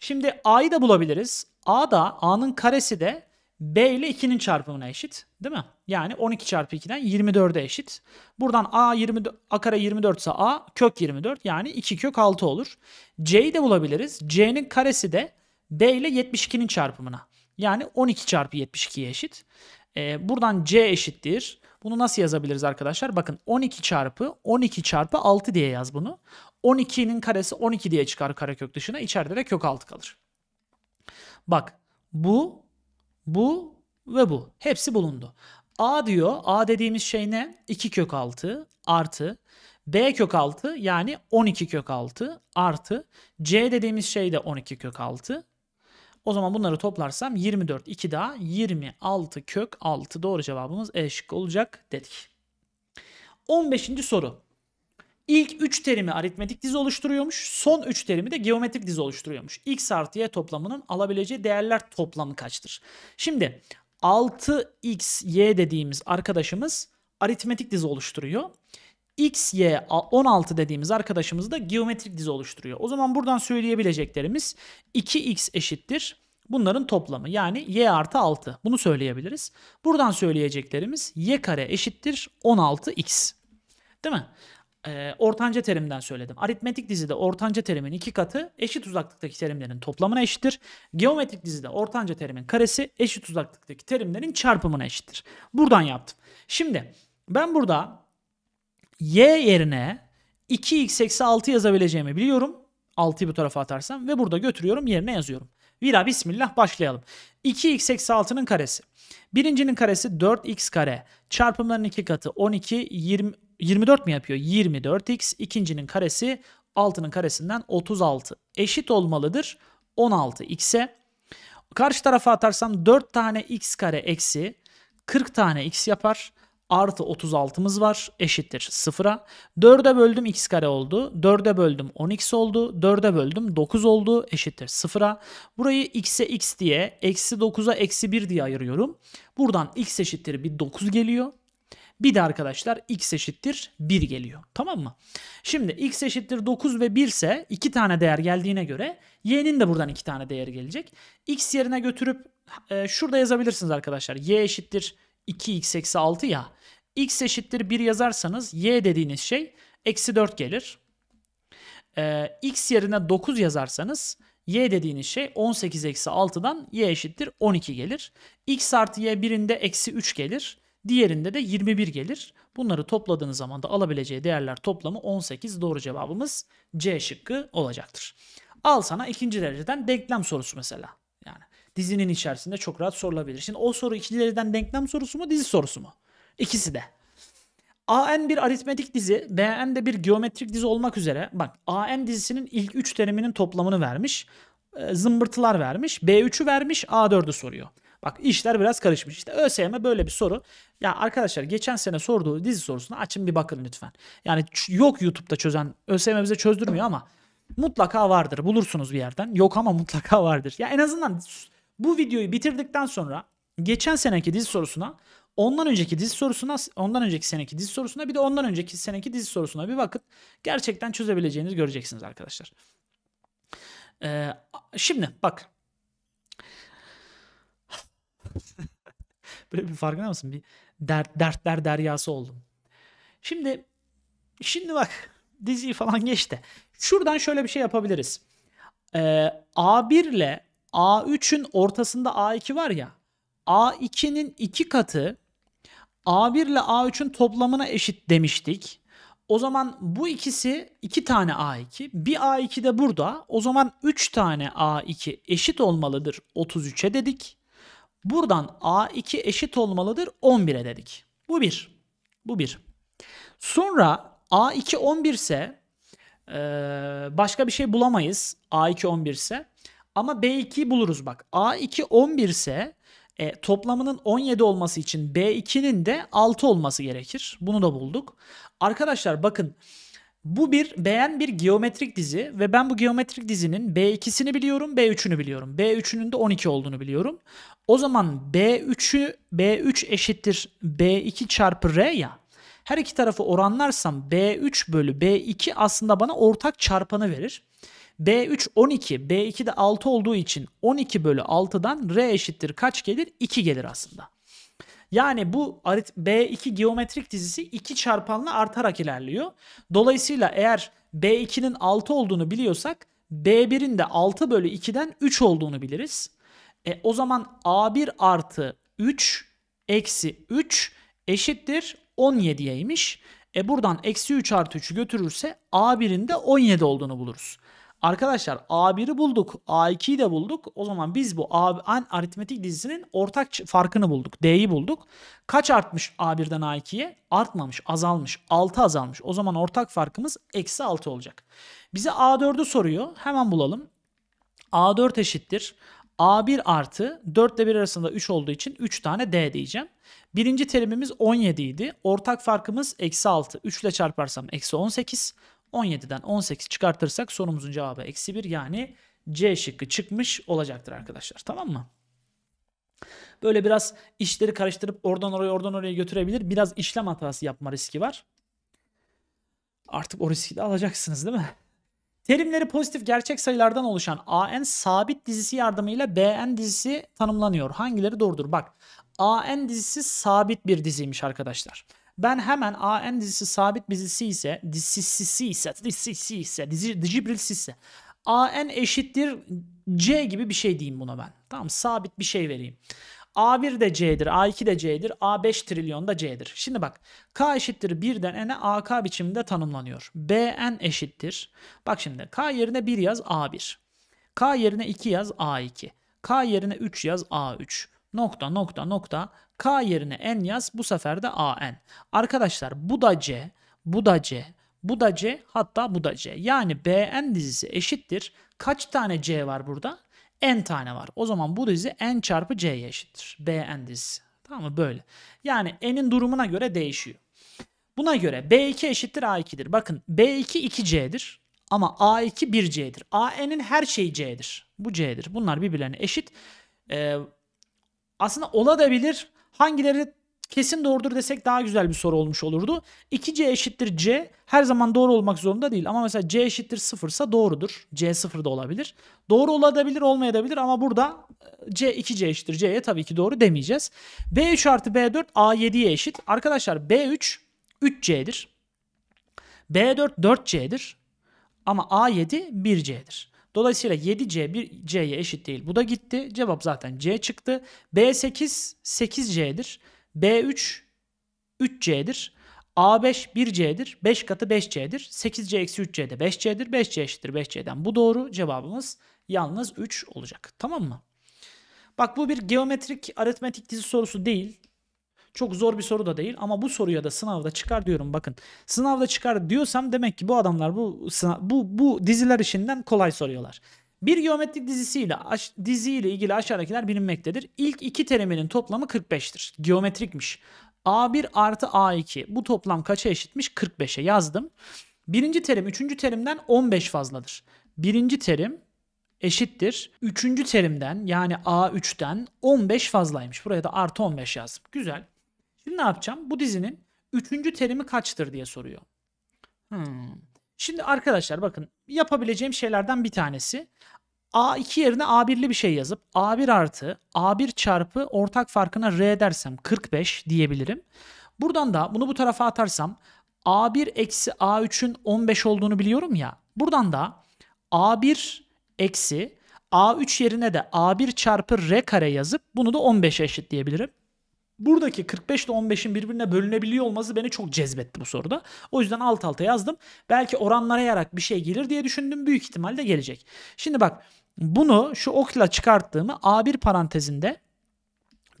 S1: Şimdi A'yı da bulabiliriz. A da A'nın karesi de B ile 2'nin çarpımına eşit değil mi? Yani 12 çarpı 2'den 24'e eşit. Buradan A, 24, A kare 24 ise A kök 24 yani 2 kök 6 olur. C'yi de bulabiliriz. C'nin karesi de B ile 72'nin çarpımına. Yani 12 çarpı 72'ye eşit. Ee, buradan C eşittir. Bunu nasıl yazabiliriz arkadaşlar? Bakın 12 çarpı 12 çarpı 6 diye yaz bunu. 12'nin karesi 12 diye çıkar karekök dışına. İçeride de kök 6 kalır. Bak bu bu ve bu. Hepsi bulundu. A diyor. A dediğimiz şey ne? 2 kök 6 artı B kök 6 yani 12 kök 6 artı C dediğimiz şey de 12 kök 6. O zaman bunları toplarsam 24 2 daha 26 kök 6 doğru cevabımız E şıkkı olacak dedik. 15. soru. İlk 3 terimi aritmetik dizi oluşturuyormuş. Son 3 terimi de geometrik dizi oluşturuyormuş. X artı Y toplamının alabileceği değerler toplamı kaçtır? Şimdi 6xy dediğimiz arkadaşımız aritmetik dizi oluşturuyor. XY 16 dediğimiz arkadaşımız da geometrik dizi oluşturuyor. O zaman buradan söyleyebileceklerimiz 2x eşittir bunların toplamı yani y artı 6 bunu söyleyebiliriz. Buradan söyleyeceklerimiz y kare eşittir 16x değil mi? e, ortanca terimden söyledim. Aritmetik dizide ortanca terimin iki katı eşit uzaklıktaki terimlerin toplamına eşittir. Geometrik dizide ortanca terimin karesi eşit uzaklıktaki terimlerin çarpımına eşittir. Buradan yaptım. Şimdi ben burada y yerine 2x eksi 6 yazabileceğimi biliyorum. 6'yı bu tarafa atarsam ve burada götürüyorum yerine yazıyorum. Vira bismillah başlayalım. 2x eksi 6'nın karesi. Birincinin karesi 4x kare. Çarpımların iki katı 12, 20, 24 mi yapıyor? 24x ikincinin karesi 6'nın karesinden 36 eşit olmalıdır 16x'e. Karşı tarafa atarsam 4 tane x kare eksi 40 tane x yapar. Artı 36'mız var eşittir 0'a. 4'e böldüm x kare oldu. 4'e böldüm 10x oldu. 4'e böldüm 9 oldu eşittir 0'a. Burayı x'e x diye eksi 9'a eksi 1 diye ayırıyorum. Buradan x eşittir bir 9 geliyor. Bir de arkadaşlar x eşittir 1 geliyor. Tamam mı? Şimdi x eşittir 9 ve 1 ise 2 tane değer geldiğine göre y'nin de buradan 2 tane değer gelecek. x yerine götürüp e, şurada yazabilirsiniz arkadaşlar. y eşittir 2x eksi 6 ya. x eşittir 1 yazarsanız y dediğiniz şey eksi 4 gelir. E, x yerine 9 yazarsanız y dediğiniz şey 18 eksi 6'dan y eşittir 12 gelir. x artı y birinde eksi 3 gelir. Diğerinde de 21 gelir. Bunları topladığınız zaman da alabileceği değerler toplamı 18. Doğru cevabımız C şıkkı olacaktır. Al sana ikinci dereceden denklem sorusu mesela. Yani dizinin içerisinde çok rahat sorulabilir. Şimdi o soru ikinci dereceden denklem sorusu mu dizi sorusu mu? İkisi de. AN bir aritmetik dizi, BN de bir geometrik dizi olmak üzere. Bak AN dizisinin ilk 3 teriminin toplamını vermiş. E, zımbırtılar vermiş. B3'ü vermiş, A4'ü soruyor. Bak işler biraz karışmış. İşte ÖSYM böyle bir soru. Ya arkadaşlar geçen sene sorduğu dizi sorusunu açın bir bakın lütfen. Yani yok YouTube'da çözen ÖSYM bize çözdürmüyor ama mutlaka vardır. Bulursunuz bir yerden. Yok ama mutlaka vardır. Ya en azından bu videoyu bitirdikten sonra geçen seneki dizi sorusuna ondan önceki dizi sorusuna, ondan önceki seneki dizi sorusuna bir de ondan önceki seneki dizi sorusuna bir bakın. Gerçekten çözebileceğinizi göreceksiniz arkadaşlar. Ee, şimdi bak. Böyle bir farkında mısın? Bir dert, dertler deryası oldum. Şimdi şimdi bak diziyi falan geçti. Şuradan şöyle bir şey yapabiliriz. Ee, A1 ile A3'ün ortasında A2 var ya. A2'nin iki katı A1 ile A3'ün toplamına eşit demiştik. O zaman bu ikisi iki tane A2. Bir A2 de burada. O zaman 3 tane A2 eşit olmalıdır 33'e dedik. Buradan A2 eşit olmalıdır 11'e dedik. Bu 1. Bu 1. Sonra A2 11 ise e, başka bir şey bulamayız. A2 11 ise. Ama b 2 buluruz bak. A2 11 ise e, toplamının 17 olması için B2'nin de 6 olması gerekir. Bunu da bulduk. Arkadaşlar bakın bu bir beğen bir geometrik dizi ve ben bu geometrik dizinin B2'sini biliyorum, B3'ünü biliyorum. B3'ünün de 12 olduğunu biliyorum. O zaman B3'ü B3 eşittir B2 çarpı R ya. Her iki tarafı oranlarsam B3 bölü B2 aslında bana ortak çarpanı verir. B3 12, B2 de 6 olduğu için 12 bölü 6'dan R eşittir kaç gelir? 2 gelir aslında. Yani bu B2 geometrik dizisi 2 çarpanla artarak ilerliyor. Dolayısıyla eğer B2'nin 6 olduğunu biliyorsak B1'in de 6 bölü 2'den 3 olduğunu biliriz. E, o zaman A1 artı 3 eksi 3 eşittir 17'yeymiş. E buradan eksi 3 artı 3'ü götürürse A1'in de 17 olduğunu buluruz. Arkadaşlar A1'i bulduk, A2'yi de bulduk. O zaman biz bu an aritmetik dizisinin ortak farkını bulduk. D'yi bulduk. Kaç artmış A1'den A2'ye? Artmamış, azalmış. 6 azalmış. O zaman ortak farkımız eksi 6 olacak. Bize A4'ü soruyor. Hemen bulalım. A4 eşittir. A1 artı 4 ile 1 arasında 3 olduğu için 3 tane D diyeceğim. Birinci terimimiz 17 idi. Ortak farkımız eksi 6. 3 ile çarparsam eksi 18. 17'den 18 çıkartırsak sorumuzun cevabı eksi 1 yani C şıkkı çıkmış olacaktır arkadaşlar. Tamam mı? Böyle biraz işleri karıştırıp oradan oraya oradan oraya götürebilir. Biraz işlem hatası yapma riski var. Artık o riski de alacaksınız değil mi? Terimleri pozitif gerçek sayılardan oluşan AN sabit dizisi yardımıyla BN dizisi tanımlanıyor. Hangileri doğrudur? Bak AN dizisi sabit bir diziymiş arkadaşlar. Ben hemen AN dizisi sabit dizisi ise dizisi ise dizisi ise dizi ise AN eşittir C gibi bir şey diyeyim buna ben. Tamam sabit bir şey vereyim. A1 de C'dir, A2 de C'dir, A5 trilyon da C'dir. Şimdi bak K eşittir 1'den n'e AK biçiminde tanımlanıyor. BN eşittir. Bak şimdi K yerine 1 yaz A1. K yerine 2 yaz A2. K yerine 3 yaz A3. Nokta nokta nokta. K yerine N yaz bu sefer de AN. Arkadaşlar bu da C, bu da C, bu da C hatta bu da C. Yani BN dizisi eşittir. Kaç tane C var burada? n tane var. O zaman bu dizi n çarpı c'ye eşittir. Bn dizisi. Tamam mı? Böyle. Yani n'in durumuna göre değişiyor. Buna göre B2 eşittir A2'dir. Bakın B2 2C'dir ama A2 1C'dir. AN'in her şeyi C'dir. Bu C'dir. Bunlar birbirlerine eşit. Ee, aslında olabilir. Hangileri kesin doğrudur desek daha güzel bir soru olmuş olurdu. 2C eşittir C her zaman doğru olmak zorunda değil. Ama mesela C eşittir 0 ise doğrudur. C 0 da olabilir. Doğru olabilir olmayabilir ama burada e, C 2C eşittir C'ye tabii ki doğru demeyeceğiz. B3 artı B4 A7'ye eşit. Arkadaşlar B3 3C'dir. B4 4C'dir. Ama A7 1C'dir. Dolayısıyla 7C 1C'ye eşit değil. Bu da gitti. Cevap zaten C çıktı. B8 8C'dir. B3 3C'dir. A5 1C'dir. 5 katı 5C'dir. 8C eksi 3C de 5C'dir. 5C eşittir 5C'den. Bu doğru. Cevabımız yalnız 3 olacak. Tamam mı? Bak bu bir geometrik aritmetik dizi sorusu değil. Çok zor bir soru da değil ama bu soruya da sınavda çıkar diyorum bakın. Sınavda çıkar diyorsam demek ki bu adamlar bu bu bu diziler işinden kolay soruyorlar. Bir geometrik dizisiyle diziyle ilgili aşağıdakiler bilinmektedir. İlk iki teriminin toplamı 45'tir. Geometrikmiş. A1 artı A2 bu toplam kaça eşitmiş? 45'e yazdım. Birinci terim üçüncü terimden 15 fazladır. Birinci terim eşittir. Üçüncü terimden yani A3'ten 15 fazlaymış. Buraya da artı 15 yazdım. Güzel. Şimdi ne yapacağım? Bu dizinin üçüncü terimi kaçtır diye soruyor. Hmm. Şimdi arkadaşlar bakın yapabileceğim şeylerden bir tanesi A2 yerine A1'li bir şey yazıp A1 artı A1 çarpı ortak farkına R dersem 45 diyebilirim. Buradan da bunu bu tarafa atarsam A1 eksi A3'ün 15 olduğunu biliyorum ya. Buradan da A1 eksi A3 yerine de A1 çarpı R kare yazıp bunu da 15'e eşitleyebilirim. Buradaki 45 ile 15'in birbirine bölünebiliyor olması beni çok cezbetti bu soruda. O yüzden alt alta yazdım. Belki oranlara yarak bir şey gelir diye düşündüm. Büyük ihtimalle gelecek. Şimdi bak bunu şu okla çıkarttığımı A1 parantezinde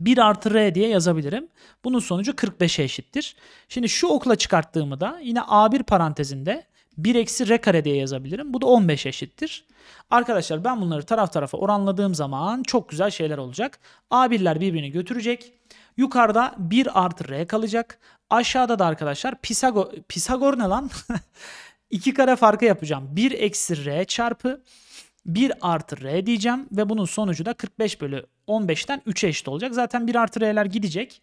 S1: 1 artı R diye yazabilirim. Bunun sonucu 45'e eşittir. Şimdi şu okla çıkarttığımı da yine A1 parantezinde 1 eksi R kare diye yazabilirim. Bu da 15 eşittir. Arkadaşlar ben bunları taraf tarafa oranladığım zaman çok güzel şeyler olacak. A1'ler birbirini götürecek. Yukarıda 1 artı r kalacak. Aşağıda da arkadaşlar Pisagor, Pisagor ne lan? 2 kare farkı yapacağım. 1 eksi r çarpı 1 artı r diyeceğim ve bunun sonucu da 45 bölü 15'ten 3'e eşit olacak. Zaten 1 artı r'ler gidecek.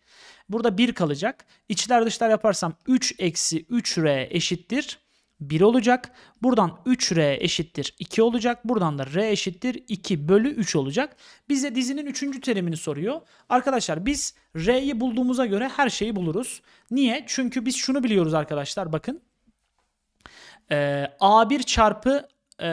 S1: Burada 1 kalacak. İçler dışlar yaparsam 3 eksi 3r eşittir. 1 olacak. Buradan 3R eşittir 2 olacak. Buradan da R eşittir 2 bölü 3 olacak. Bize dizinin 3. terimini soruyor. Arkadaşlar biz R'yi bulduğumuza göre her şeyi buluruz. Niye? Çünkü biz şunu biliyoruz arkadaşlar bakın. Ee, A1 çarpı e,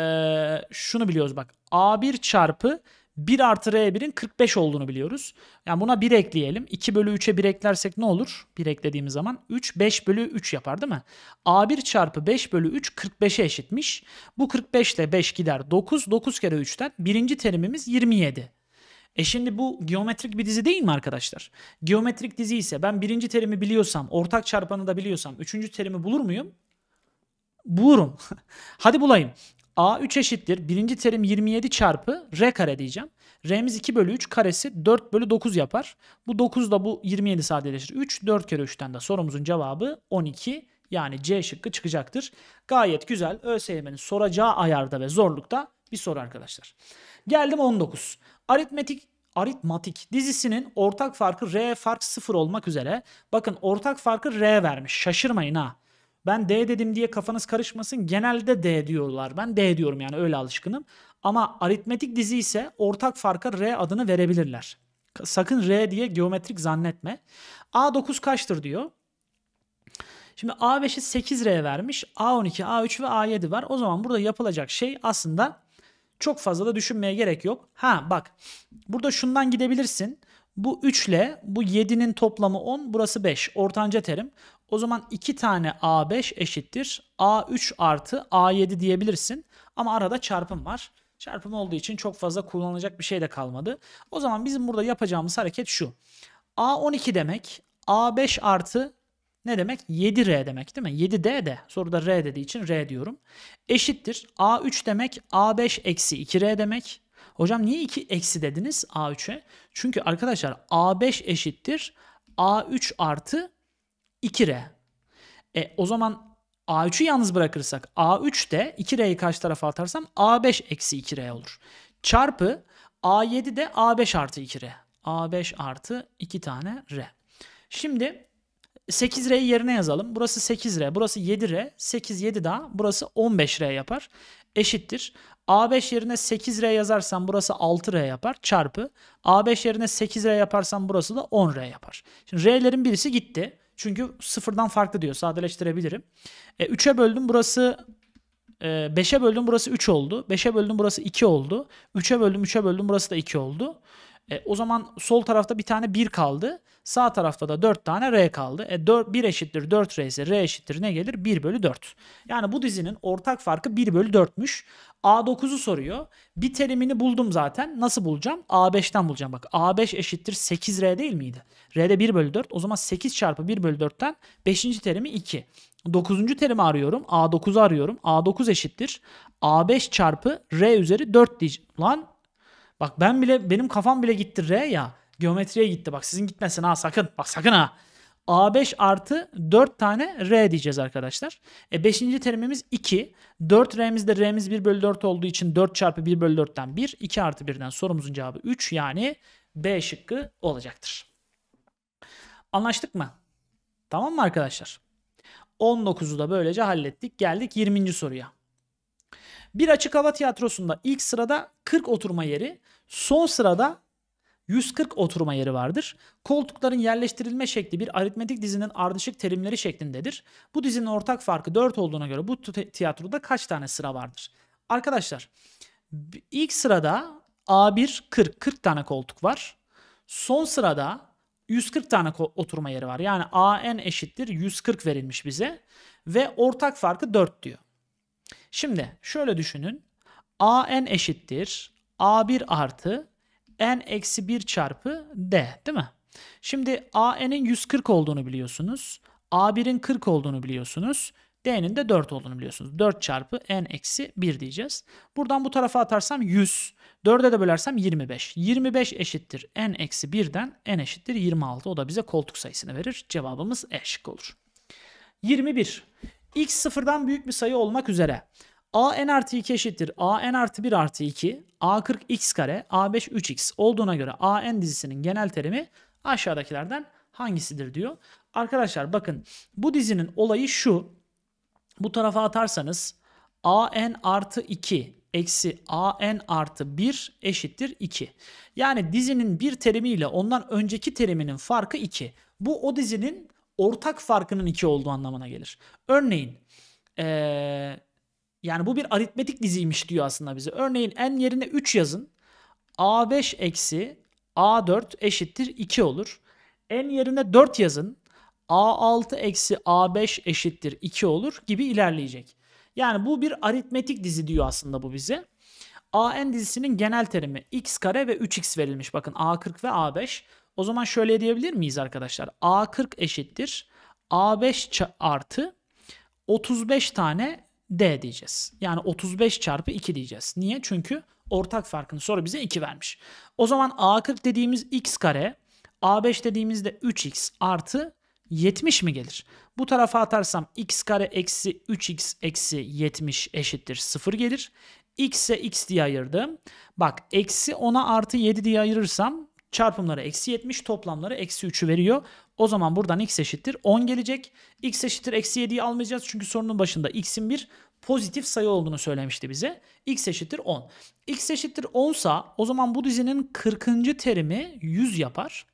S1: şunu biliyoruz bak. A1 çarpı 1 artı R1'in 45 olduğunu biliyoruz. Yani buna 1 ekleyelim. 2 bölü 3'e 1 eklersek ne olur? 1 eklediğimiz zaman 3 5 bölü 3 yapar değil mi? A1 çarpı 5 bölü 3 45'e eşitmiş. Bu 45 ile 5 gider 9. 9 kere 3'ten birinci terimimiz 27. E şimdi bu geometrik bir dizi değil mi arkadaşlar? Geometrik dizi ise ben birinci terimi biliyorsam, ortak çarpanı da biliyorsam üçüncü terimi bulur muyum? Bulurum. Hadi bulayım. A3 eşittir. Birinci terim 27 çarpı R kare diyeceğim. R'miz 2 bölü 3 karesi 4 bölü 9 yapar. Bu 9 da bu 27 sadeleşir. 3 4 kere 3'ten de sorumuzun cevabı 12 yani C şıkkı çıkacaktır. Gayet güzel ÖSYM'nin soracağı ayarda ve zorlukta bir soru arkadaşlar. Geldim 19. Aritmetik aritmatik dizisinin ortak farkı R fark 0 olmak üzere. Bakın ortak farkı R vermiş. Şaşırmayın ha. Ben D dedim diye kafanız karışmasın. Genelde D diyorlar. Ben D diyorum yani öyle alışkınım. Ama aritmetik dizi ise ortak farka R adını verebilirler. Sakın R diye geometrik zannetme. A9 kaçtır diyor. Şimdi A5'e 8R vermiş. A12, A3 ve A7 var. O zaman burada yapılacak şey aslında çok fazla da düşünmeye gerek yok. Ha bak burada şundan gidebilirsin. Bu 3 ile bu 7'nin toplamı 10 burası 5 ortanca terim. O zaman 2 tane A5 eşittir. A3 artı A7 diyebilirsin. Ama arada çarpım var. Çarpım olduğu için çok fazla kullanılacak bir şey de kalmadı. O zaman bizim burada yapacağımız hareket şu. A12 demek A5 artı ne demek? 7R demek değil mi? 7D de soruda R dediği için R diyorum. Eşittir. A3 demek A5 eksi 2R demek. Hocam niye 2 eksi dediniz A3'e? Çünkü arkadaşlar A5 eşittir A3 artı 2R. E, o zaman A3'ü yalnız bırakırsak A3 de 2R'yi karşı tarafa atarsam A5 eksi 2R olur. Çarpı A7 de A5 artı 2R. A5 artı 2 tane R. Şimdi 8R'yi yerine yazalım. Burası 8R, burası 7R, 8, 7 daha. Burası 15R yapar. Eşittir. A5 yerine 8R yazarsam burası 6R yapar. Çarpı. A5 yerine 8R yaparsam burası da 10R yapar. Şimdi R'lerin birisi gitti. Çünkü sıfırdan farklı diyor. Sadeleştirebilirim. E, 3'e böldüm burası 5'e böldüm burası 3 oldu. 5'e böldüm burası 2 oldu. 3'e böldüm 3'e böldüm burası da 2 oldu. E, o zaman sol tarafta bir tane 1 kaldı. Sağ tarafta da 4 tane R kaldı. E 4, 1 eşittir 4 R ise R eşittir ne gelir? 1 bölü 4. Yani bu dizinin ortak farkı 1 bölü 4'müş. A9'u soruyor. Bir terimini buldum zaten. Nasıl bulacağım? A5'ten bulacağım. Bak A5 eşittir 8R değil miydi? R'de 1 bölü 4. O zaman 8 çarpı 1 bölü 4'ten 5. terimi 2. 9. terimi arıyorum. A9'u arıyorum. A9 eşittir. A5 çarpı R üzeri 4 diyeceğim. Lan bak ben bile benim kafam bile gitti R ya. Geometriye gitti. Bak sizin gitmesin ha sakın. Bak sakın ha. A5 artı 4 tane R diyeceğiz arkadaşlar. E 5. terimimiz 2. 4 R'miz de R'miz 1 bölü 4 olduğu için 4 çarpı 1 bölü 4'ten 1. 2 artı 1'den sorumuzun cevabı 3 yani B şıkkı olacaktır. Anlaştık mı? Tamam mı arkadaşlar? 19'u da böylece hallettik. Geldik 20. soruya. Bir açık hava tiyatrosunda ilk sırada 40 oturma yeri, son sırada 140 oturma yeri vardır. Koltukların yerleştirilme şekli bir aritmetik dizinin ardışık terimleri şeklindedir. Bu dizinin ortak farkı 4 olduğuna göre bu tiyatroda kaç tane sıra vardır? Arkadaşlar ilk sırada A1 40 40 tane koltuk var. Son sırada 140 tane oturma yeri var. Yani AN eşittir 140 verilmiş bize ve ortak farkı 4 diyor. Şimdi şöyle düşünün. AN eşittir A1 artı n eksi 1 çarpı d değil mi? Şimdi an'in 140 olduğunu biliyorsunuz. a1'in 40 olduğunu biliyorsunuz. D'nin de 4 olduğunu biliyorsunuz. 4 çarpı n eksi 1 diyeceğiz. Buradan bu tarafa atarsam 100. 4'e de bölersem 25. 25 eşittir n eksi 1'den n eşittir 26. O da bize koltuk sayısını verir. Cevabımız eşik olur. 21. x sıfırdan büyük bir sayı olmak üzere a n artı 2 eşittir. a n artı 1 artı 2. a 40 x kare. a 5 3x olduğuna göre a n dizisinin genel terimi aşağıdakilerden hangisidir diyor. Arkadaşlar bakın bu dizinin olayı şu. Bu tarafa atarsanız a n artı 2 eksi a n artı 1 eşittir 2. Yani dizinin bir terimiyle ondan önceki teriminin farkı 2. Bu o dizinin ortak farkının 2 olduğu anlamına gelir. Örneğin ee, yani bu bir aritmetik diziymiş diyor aslında bize. Örneğin n yerine 3 yazın. A5 eksi A4 eşittir 2 olur. N yerine 4 yazın. A6 eksi A5 eşittir 2 olur gibi ilerleyecek. Yani bu bir aritmetik dizi diyor aslında bu bize. AN dizisinin genel terimi x kare ve 3x verilmiş. Bakın A40 ve A5. O zaman şöyle diyebilir miyiz arkadaşlar? A40 eşittir A5 artı 35 tane D diyeceğiz. Yani 35 çarpı 2 diyeceğiz. Niye? Çünkü ortak farkını soru bize 2 vermiş. O zaman A40 dediğimiz x kare, A5 dediğimizde 3x artı 70 mi gelir? Bu tarafa atarsam x kare eksi 3x eksi 70 eşittir 0 gelir. x'e x diye ayırdım. Bak eksi 10'a artı 7 diye ayırırsam çarpımları eksi 70 toplamları eksi 3'ü veriyor. O zaman buradan x eşittir 10 gelecek. x eşittir eksi 7'yi almayacağız çünkü sorunun başında x'in bir pozitif sayı olduğunu söylemişti bize. x eşittir 10. x eşittir 10 sa o zaman bu dizinin 40. terimi 100 yapar.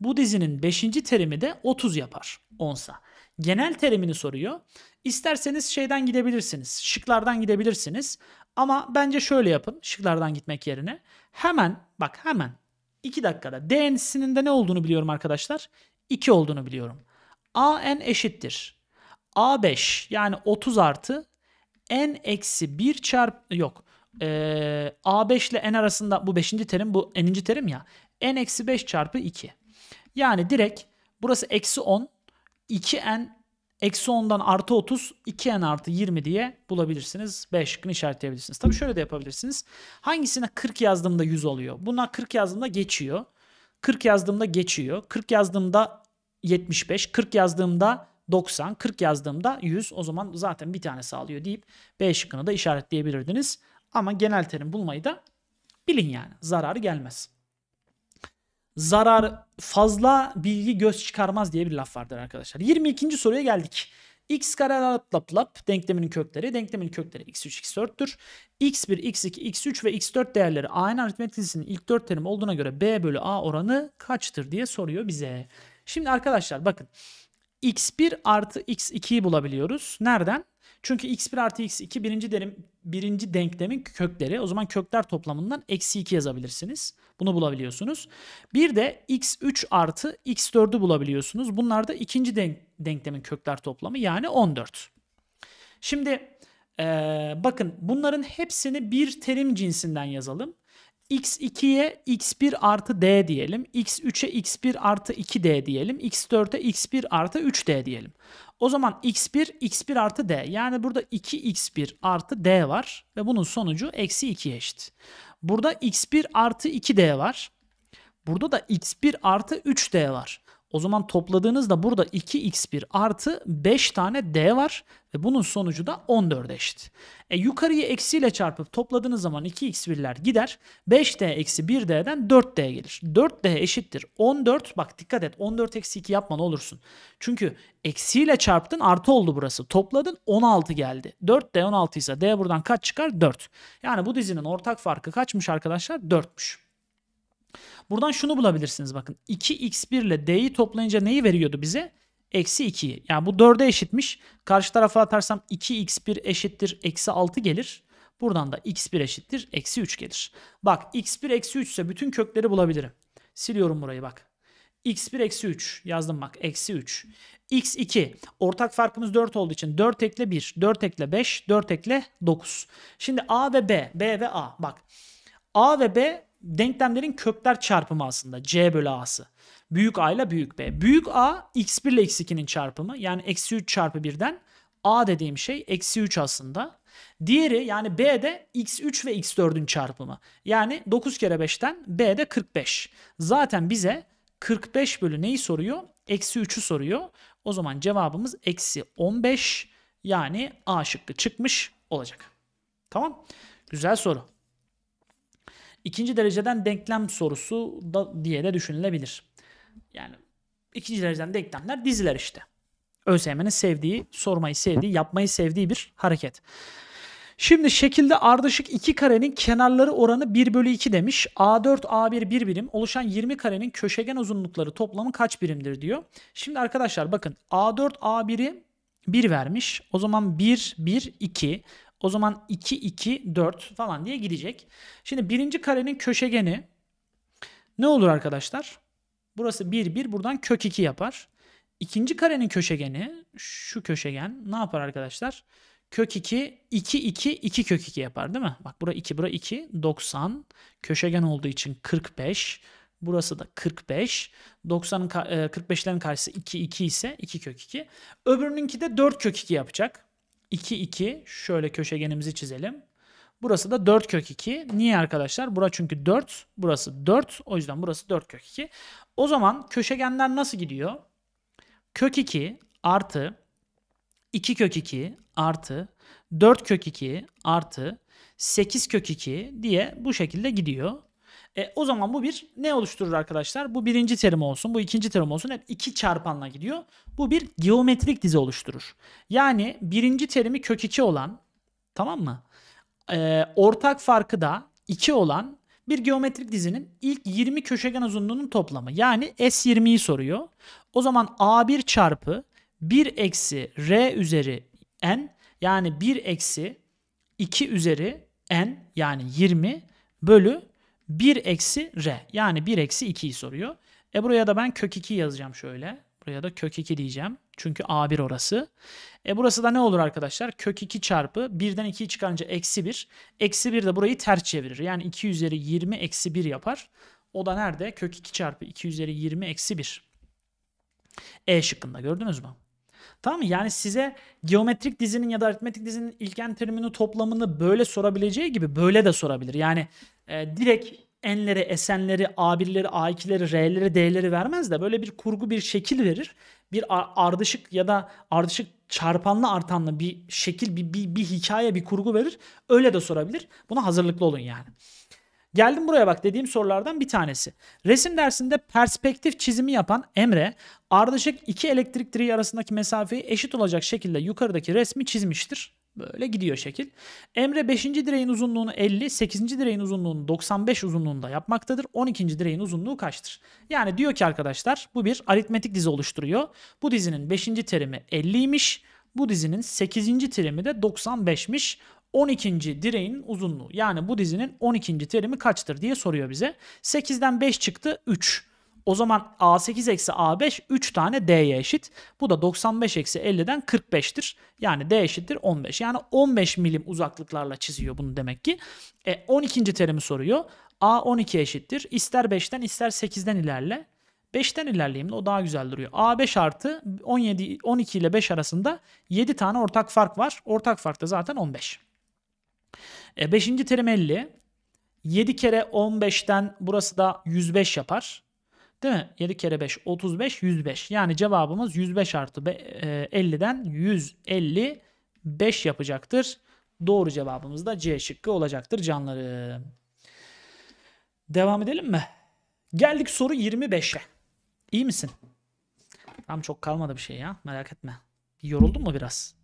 S1: Bu dizinin 5. terimi de 30 yapar 10 sa. Genel terimini soruyor. İsterseniz şeyden gidebilirsiniz. Şıklardan gidebilirsiniz. Ama bence şöyle yapın şıklardan gitmek yerine. Hemen bak hemen 2 dakikada. DN'sinin de ne olduğunu biliyorum arkadaşlar. 2 olduğunu biliyorum. AN eşittir. A5 yani 30 artı N eksi 1 çarp yok. Ee, A5 ile N arasında bu 5. terim bu N'inci terim ya. N eksi 5 çarpı 2. Yani direkt burası eksi 10. 2N Eksi 10'dan artı 30, 2n artı 20 diye bulabilirsiniz. B şıkkını işaretleyebilirsiniz. Tabii şöyle de yapabilirsiniz. Hangisine 40 yazdığımda 100 oluyor? Buna 40 yazdığımda geçiyor. 40 yazdığımda geçiyor. 40 yazdığımda 75, 40 yazdığımda 90, 40 yazdığımda 100. O zaman zaten bir tane sağlıyor deyip B şıkkını da işaretleyebilirdiniz. Ama genel terim bulmayı da bilin yani. Zararı gelmez zarar fazla bilgi göz çıkarmaz diye bir laf vardır arkadaşlar. 22. soruya geldik. x kare lap lap lap denkleminin kökleri. Denklemin kökleri x3, x4'tür. x1, x2, x3 ve x4 değerleri a'nın aritmetik dizisinin ilk 4 terim olduğuna göre b bölü a oranı kaçtır diye soruyor bize. Şimdi arkadaşlar bakın x1 artı x2'yi bulabiliyoruz. Nereden? Çünkü x1 artı x2 birinci, derim, birinci denklemin kökleri. O zaman kökler toplamından eksi 2 yazabilirsiniz. Bunu bulabiliyorsunuz. Bir de x3 artı x4'ü bulabiliyorsunuz. Bunlar da ikinci denk, denklemin kökler toplamı yani 14. Şimdi ee, bakın bunların hepsini bir terim cinsinden yazalım x2'ye x1 artı d diyelim. x3'e x1 artı 2d diyelim. x4'e x1 artı 3d diyelim. O zaman x1 x1 artı d. Yani burada 2x1 artı d var ve bunun sonucu eksi 2'ye eşit. Burada x1 artı 2d var. Burada da x1 artı 3d var. O zaman topladığınızda burada 2x1 artı 5 tane d var ve bunun sonucu da 14 eşit. E, yukarıyı eksiyle çarpıp topladığınız zaman 2x1'ler gider. 5d eksi 1d'den 4d gelir. 4d eşittir 14. Bak dikkat et 14 eksi 2 yapma ne olursun. Çünkü eksiyle çarptın artı oldu burası. Topladın 16 geldi. 4d 16 ise d buradan kaç çıkar? 4. Yani bu dizinin ortak farkı kaçmış arkadaşlar? 4'müş. Buradan şunu bulabilirsiniz bakın. 2x1 ile d'yi toplayınca neyi veriyordu bize? Eksi 2'yi. Yani bu 4'e eşitmiş. Karşı tarafa atarsam 2x1 eşittir eksi 6 gelir. Buradan da x1 eşittir eksi 3 gelir. Bak x1 eksi 3 ise bütün kökleri bulabilirim. Siliyorum burayı bak. x1 eksi 3 yazdım bak eksi 3. x2 ortak farkımız 4 olduğu için 4 ekle 1, 4 ekle 5, 4 ekle 9. Şimdi a ve b, b ve a bak. a ve b denklemlerin kökler çarpımı aslında. C bölü A'sı. Büyük A ile büyük B. Büyük A x1 ile x2'nin çarpımı. Yani eksi 3 çarpı 1'den A dediğim şey eksi 3 aslında. Diğeri yani B'de x3 ve x4'ün çarpımı. Yani 9 kere 5'ten B'de 45. Zaten bize 45 bölü neyi soruyor? Eksi 3'ü soruyor. O zaman cevabımız eksi 15 yani A şıkkı çıkmış olacak. Tamam. Güzel soru. İkinci dereceden denklem sorusu da diye de düşünülebilir. Yani ikinci dereceden denklemler diziler işte. ÖSYM'nin sevdiği, sormayı sevdiği, yapmayı sevdiği bir hareket. Şimdi şekilde ardışık iki karenin kenarları oranı 1 bölü 2 demiş. A4, A1 bir birim. Oluşan 20 karenin köşegen uzunlukları toplamı kaç birimdir diyor. Şimdi arkadaşlar bakın A4, A1'i 1 vermiş. O zaman 1, 1, 2. O zaman 2, 2, 4 falan diye gidecek. Şimdi birinci karenin köşegeni ne olur arkadaşlar? Burası 1, 1. Buradan kök 2 yapar. İkinci karenin köşegeni şu köşegen ne yapar arkadaşlar? Kök 2, 2, 2, 2 kök 2 yapar değil mi? Bak bura 2, bura 2, 90. Köşegen olduğu için 45. Burası da 45. 90'ın 45'lerin karşısı 2, 2 ise 2 kök 2. Öbürününki de 4 kök 2 yapacak. 2 2 şöyle köşegenimizi çizelim. Burası da 4 kök 2. Niye arkadaşlar? Burası çünkü 4. Burası 4. O yüzden burası 4 kök 2. O zaman köşegenler nasıl gidiyor? Kök 2 artı 2 kök 2 artı 4 kök 2 artı 8 kök 2 diye bu şekilde gidiyor. E, o zaman bu bir ne oluşturur arkadaşlar? Bu birinci terim olsun, bu ikinci terim olsun. Hep iki çarpanla gidiyor. Bu bir geometrik dizi oluşturur. Yani birinci terimi kök 2 olan tamam mı? E, ortak farkı da 2 olan bir geometrik dizinin ilk 20 köşegen uzunluğunun toplamı. Yani S20'yi soruyor. O zaman A1 çarpı 1 eksi R üzeri N yani 1 eksi 2 üzeri N yani 20 bölü 1 eksi r yani 1 eksi 2'yi soruyor. E buraya da ben kök 2 yazacağım şöyle. Buraya da kök 2 diyeceğim. Çünkü a1 orası. E burası da ne olur arkadaşlar? Kök 2 çarpı 1'den 2'yi çıkarınca eksi 1. Eksi 1 de burayı ters çevirir. Yani 2 üzeri 20 eksi 1 yapar. O da nerede? Kök 2 çarpı 2 üzeri 20 eksi 1. E şıkkında gördünüz mü? Tamam mı? Yani size geometrik dizinin ya da aritmetik dizinin ilken terimini toplamını böyle sorabileceği gibi böyle de sorabilir. Yani e, direkt n'leri, s'n'leri, a1'leri, a2'leri, r'leri, d'leri vermez de böyle bir kurgu bir şekil verir. Bir ardışık ya da ardışık çarpanlı artanlı bir şekil, bir, bir, bir hikaye, bir kurgu verir. Öyle de sorabilir. Buna hazırlıklı olun yani. Geldim buraya bak dediğim sorulardan bir tanesi. Resim dersinde perspektif çizimi yapan Emre ardışık iki elektrik direği arasındaki mesafeyi eşit olacak şekilde yukarıdaki resmi çizmiştir. Böyle gidiyor şekil. Emre 5. direğin uzunluğunu 50, 8. direğin uzunluğunu 95 uzunluğunda yapmaktadır. 12. direğin uzunluğu kaçtır? Yani diyor ki arkadaşlar bu bir aritmetik dizi oluşturuyor. Bu dizinin 5. terimi 50'ymiş. Bu dizinin 8. terimi de 95'miş. 12. direğin uzunluğu. Yani bu dizinin 12. terimi kaçtır diye soruyor bize. 8'den 5 çıktı 3. O zaman A8 eksi A5 3 tane D'ye eşit. Bu da 95 eksi 50'den 45'tir. Yani D eşittir 15. Yani 15 milim uzaklıklarla çiziyor bunu demek ki. E, 12. terimi soruyor. A 12 eşittir. İster 5'ten ister 8'den ilerle. 5'ten ilerleyeyim de o daha güzel duruyor. A5 artı 17, 12 ile 5 arasında 7 tane ortak fark var. Ortak fark da zaten 15. E, beşinci terim 50. 7 kere 15'ten burası da 105 yapar. Değil mi? 7 kere 5 35 105. Yani cevabımız 105 artı 50'den e, 155 yapacaktır. Doğru cevabımız da C şıkkı olacaktır canlarım. Devam edelim mi? Geldik soru 25'e. İyi misin? Tam çok kalmadı bir şey ya. Merak etme. Yoruldun mu biraz?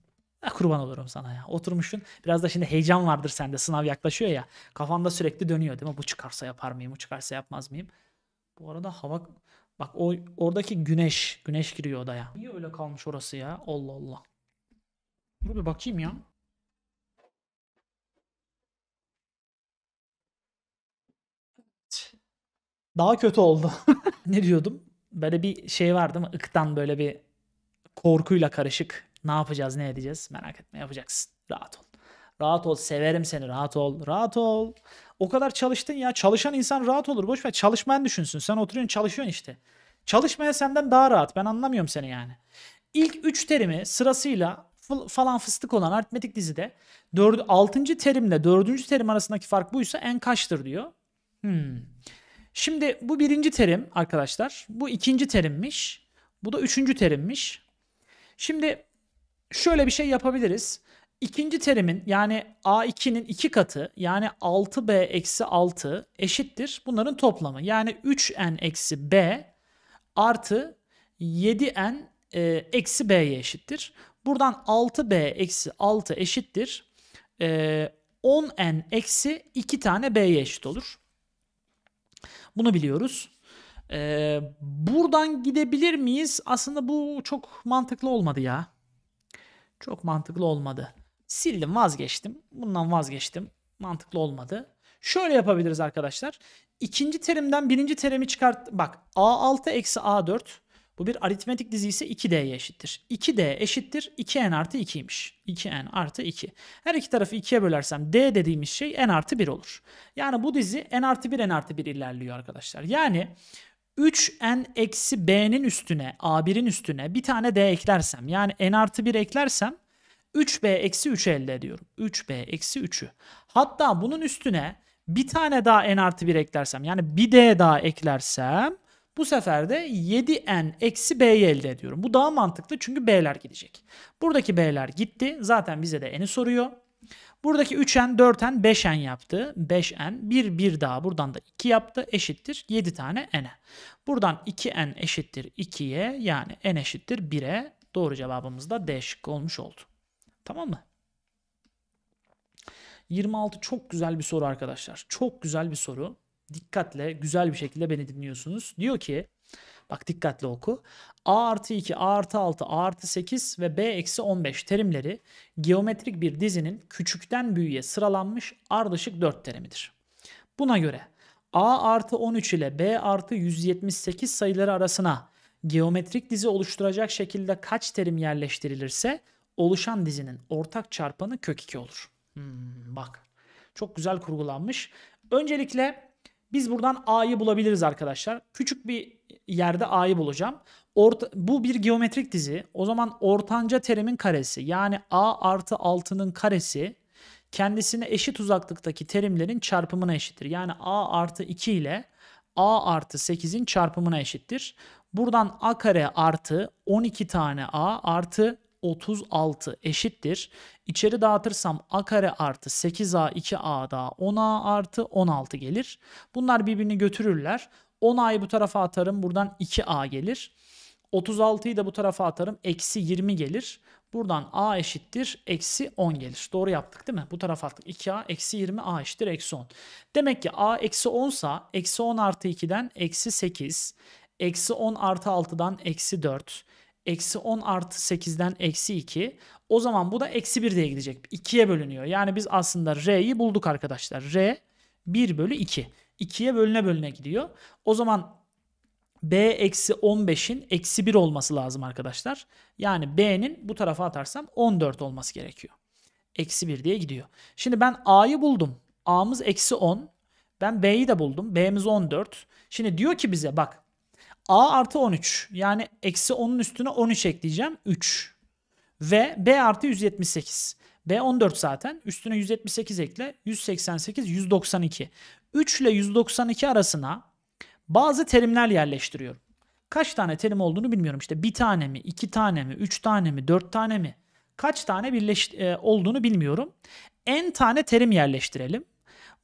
S1: Ya kurban olurum sana ya. Oturmuşsun. Biraz da şimdi heyecan vardır sende. Sınav yaklaşıyor ya. Kafanda sürekli dönüyor değil mi? Bu çıkarsa yapar mıyım? Bu çıkarsa yapmaz mıyım? Bu arada hava... Bak o oradaki güneş. Güneş giriyor odaya. Niye öyle kalmış orası ya? Allah Allah. Dur bir bakayım ya. Daha kötü oldu. ne diyordum? Böyle bir şey vardı mı? Iktan böyle bir korkuyla karışık ne yapacağız ne edeceğiz merak etme yapacaksın. Rahat ol. Rahat ol severim seni rahat ol. Rahat ol. O kadar çalıştın ya. Çalışan insan rahat olur. Boş ver çalışmayan düşünsün. Sen oturuyorsun çalışıyorsun işte. Çalışmaya senden daha rahat. Ben anlamıyorum seni yani. İlk 3 terimi sırasıyla falan fıstık olan aritmetik dizide 4, 6. terimle 4. terim arasındaki fark buysa en kaçtır diyor. Hmm. Şimdi bu birinci terim arkadaşlar. Bu ikinci terimmiş. Bu da üçüncü terimmiş. Şimdi şöyle bir şey yapabiliriz. İkinci terimin yani A2'nin iki katı yani 6B eksi 6 eşittir bunların toplamı. Yani 3N eksi B artı 7N e, eksi B'ye eşittir. Buradan 6B eksi 6 eşittir. E, 10N eksi 2 tane B'ye eşit olur. Bunu biliyoruz. E, buradan gidebilir miyiz? Aslında bu çok mantıklı olmadı ya. Çok mantıklı olmadı. Sildim vazgeçtim. Bundan vazgeçtim. Mantıklı olmadı. Şöyle yapabiliriz arkadaşlar. İkinci terimden birinci terimi çıkart. Bak A6 eksi A4. Bu bir aritmetik dizi ise 2D'ye eşittir. 2D eşittir 2N artı 2'ymiş. 2N artı 2. Her iki tarafı 2'ye bölersem D dediğimiz şey N artı 1 olur. Yani bu dizi N artı 1 N artı 1 ilerliyor arkadaşlar. Yani 3n eksi b'nin üstüne a1'in üstüne bir tane d eklersem yani n artı 1 eklersem 3b eksi 3 elde ediyorum. 3b eksi 3'ü. Hatta bunun üstüne bir tane daha n artı 1 eklersem yani bir d daha eklersem bu sefer de 7n eksi b'yi elde ediyorum. Bu daha mantıklı çünkü b'ler gidecek. Buradaki b'ler gitti. Zaten bize de n'i soruyor. Buradaki 3n, 4n, 5n yaptı. 5n, 1, 1 daha buradan da 2 yaptı. Eşittir 7 tane n'e. Buradan 2n eşittir 2'ye yani n eşittir 1'e. Doğru cevabımız da D şıkkı olmuş oldu. Tamam mı? 26 çok güzel bir soru arkadaşlar. Çok güzel bir soru. Dikkatle güzel bir şekilde beni dinliyorsunuz. Diyor ki Bak dikkatli oku. A artı 2, A artı 6, A artı 8 ve B eksi 15 terimleri geometrik bir dizinin küçükten büyüğe sıralanmış ardışık 4 terimidir. Buna göre A artı 13 ile B artı 178 sayıları arasına geometrik dizi oluşturacak şekilde kaç terim yerleştirilirse oluşan dizinin ortak çarpanı kök 2 olur. Hmm, bak çok güzel kurgulanmış. Öncelikle biz buradan A'yı bulabiliriz arkadaşlar. Küçük bir yerde A'yı bulacağım. Orta, bu bir geometrik dizi. O zaman ortanca terimin karesi yani A artı 6'nın karesi kendisine eşit uzaklıktaki terimlerin çarpımına eşittir. Yani A artı 2 ile A artı 8'in çarpımına eşittir. Buradan A kare artı 12 tane A artı 36 eşittir. İçeri dağıtırsam a kare artı 8a 2a daha 10a artı 16 gelir. Bunlar birbirini götürürler. 10a'yı bu tarafa atarım buradan 2a gelir. 36'yı da bu tarafa atarım eksi 20 gelir. Buradan a eşittir eksi 10 gelir. Doğru yaptık değil mi? Bu tarafa attık. 2a eksi 20 a eşittir eksi 10. Demek ki a eksi 10 sa eksi 10 artı 2'den eksi 8. Eksi 10 artı 6'dan eksi 4. Eksi 10 artı 8'den eksi 2. O zaman bu da eksi 1 diye gidecek. 2'ye bölünüyor. Yani biz aslında R'yi bulduk arkadaşlar. R 1 bölü 2. 2'ye bölüne bölüne gidiyor. O zaman B eksi 15'in eksi 1 olması lazım arkadaşlar. Yani B'nin bu tarafa atarsam 14 olması gerekiyor. Eksi 1 diye gidiyor. Şimdi ben A'yı buldum. A'mız eksi 10. Ben B'yi de buldum. B'miz 14. Şimdi diyor ki bize bak A artı 13 yani eksi 10'un üstüne 13 ekleyeceğim 3 ve B artı 178. B 14 zaten üstüne 178 ekle 188 192. 3 ile 192 arasına bazı terimler yerleştiriyorum. Kaç tane terim olduğunu bilmiyorum. İşte bir tane mi, iki tane mi, üç tane mi, dört tane mi? Kaç tane birleş e, olduğunu bilmiyorum. En tane terim yerleştirelim.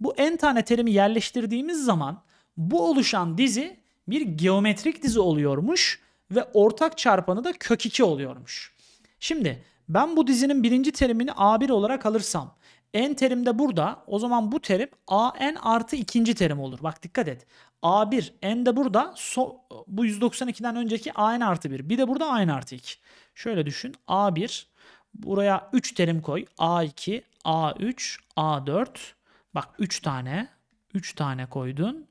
S1: Bu en tane terimi yerleştirdiğimiz zaman bu oluşan dizi bir geometrik dizi oluyormuş ve ortak çarpanı da kök 2 oluyormuş. Şimdi ben bu dizinin birinci terimini A1 olarak alırsam n terimde de burada o zaman bu terim an artı ikinci terim olur. Bak dikkat et. A1 n de burada so, bu 192'den önceki an artı 1 bir de burada an artı 2. Şöyle düşün A1 buraya 3 terim koy A2 A3 A4 bak 3 tane 3 tane koydun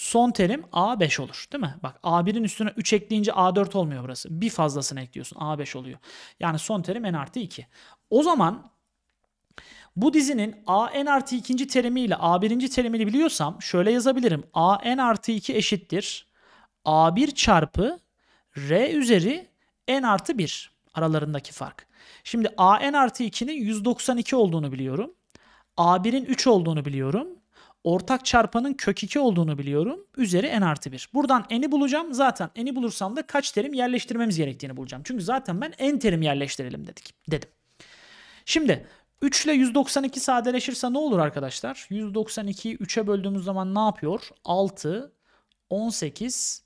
S1: son terim A5 olur değil mi? Bak A1'in üstüne 3 ekleyince A4 olmuyor burası. Bir fazlasını ekliyorsun A5 oluyor. Yani son terim n artı 2. O zaman bu dizinin a n artı 2. terimi ile a 1. terimini biliyorsam şöyle yazabilirim. a n artı 2 eşittir a1 çarpı r üzeri n artı 1 aralarındaki fark. Şimdi a n artı 2'nin 192 olduğunu biliyorum. a1'in 3 olduğunu biliyorum ortak çarpanın kök 2 olduğunu biliyorum. Üzeri n artı 1. Buradan n'i bulacağım. Zaten n'i bulursam da kaç terim yerleştirmemiz gerektiğini bulacağım. Çünkü zaten ben n terim yerleştirelim dedik. Dedim. Şimdi 3 ile 192 sadeleşirse ne olur arkadaşlar? 192'yi 3'e böldüğümüz zaman ne yapıyor? 6, 18,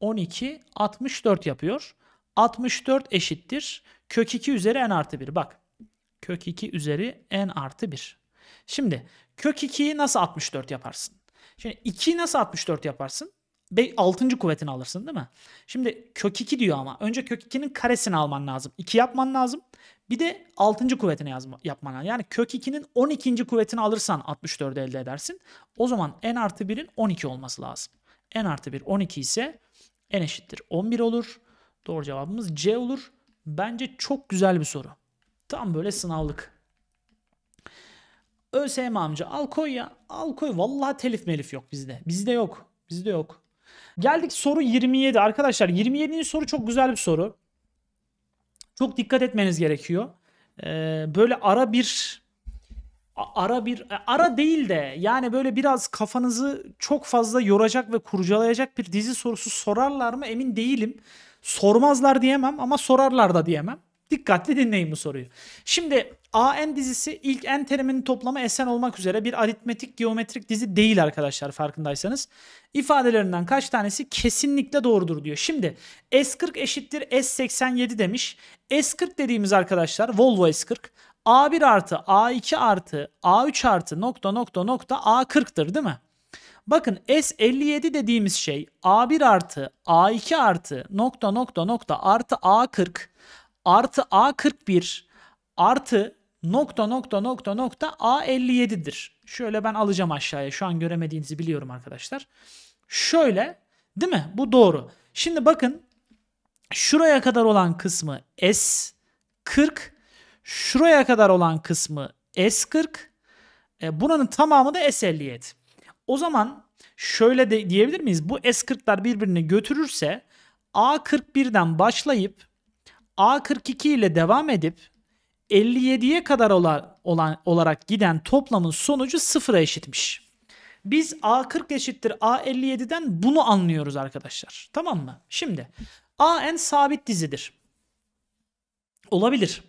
S1: 12, 64 yapıyor. 64 eşittir. Kök 2 üzeri n artı 1. Bak. Kök 2 üzeri n artı 1. Şimdi Kök 2'yi nasıl 64 yaparsın? Şimdi 2'yi nasıl 64 yaparsın? 6. kuvvetini alırsın değil mi? Şimdi kök 2 diyor ama. Önce kök 2'nin karesini alman lazım. 2 yapman lazım. Bir de 6. kuvvetini yazma, yapman lazım. Yani kök 2'nin 12. kuvvetini alırsan 64 elde edersin. O zaman n artı 1'in 12 olması lazım. n artı 1 12 ise n eşittir 11 olur. Doğru cevabımız C olur. Bence çok güzel bir soru. Tam böyle sınavlık. ÖSYM amca al koy ya. Al koy. Vallahi telif melif yok bizde. Bizde yok. Bizde yok. Geldik soru 27. Arkadaşlar 27. soru çok güzel bir soru. Çok dikkat etmeniz gerekiyor. Ee, böyle ara bir ara bir e, ara değil de yani böyle biraz kafanızı çok fazla yoracak ve kurcalayacak bir dizi sorusu sorarlar mı emin değilim. Sormazlar diyemem ama sorarlar da diyemem. Dikkatli dinleyin bu soruyu. Şimdi AM dizisi ilk n teriminin toplamı esen olmak üzere bir aritmetik geometrik dizi değil arkadaşlar farkındaysanız. İfadelerinden kaç tanesi kesinlikle doğrudur diyor. Şimdi S40 eşittir S87 demiş. S40 dediğimiz arkadaşlar Volvo S40. A1 artı A2 artı A3 artı nokta nokta nokta A40'tır değil mi? Bakın S57 dediğimiz şey A1 artı A2 artı nokta nokta nokta artı A40 artı A41 artı nokta nokta nokta nokta A57'dir. Şöyle ben alacağım aşağıya. Şu an göremediğinizi biliyorum arkadaşlar. Şöyle değil mi? Bu doğru. Şimdi bakın şuraya kadar olan kısmı S40 şuraya kadar olan kısmı S40 e, buranın tamamı da S57. O zaman şöyle de diyebilir miyiz? Bu S40'lar birbirini götürürse A41'den başlayıp A42 ile devam edip 57'ye kadar olan, olan olarak giden toplamın sonucu sıfıra eşitmiş. Biz A40 eşittir A57'den bunu anlıyoruz arkadaşlar. Tamam mı? Şimdi AN sabit dizidir. Olabilir.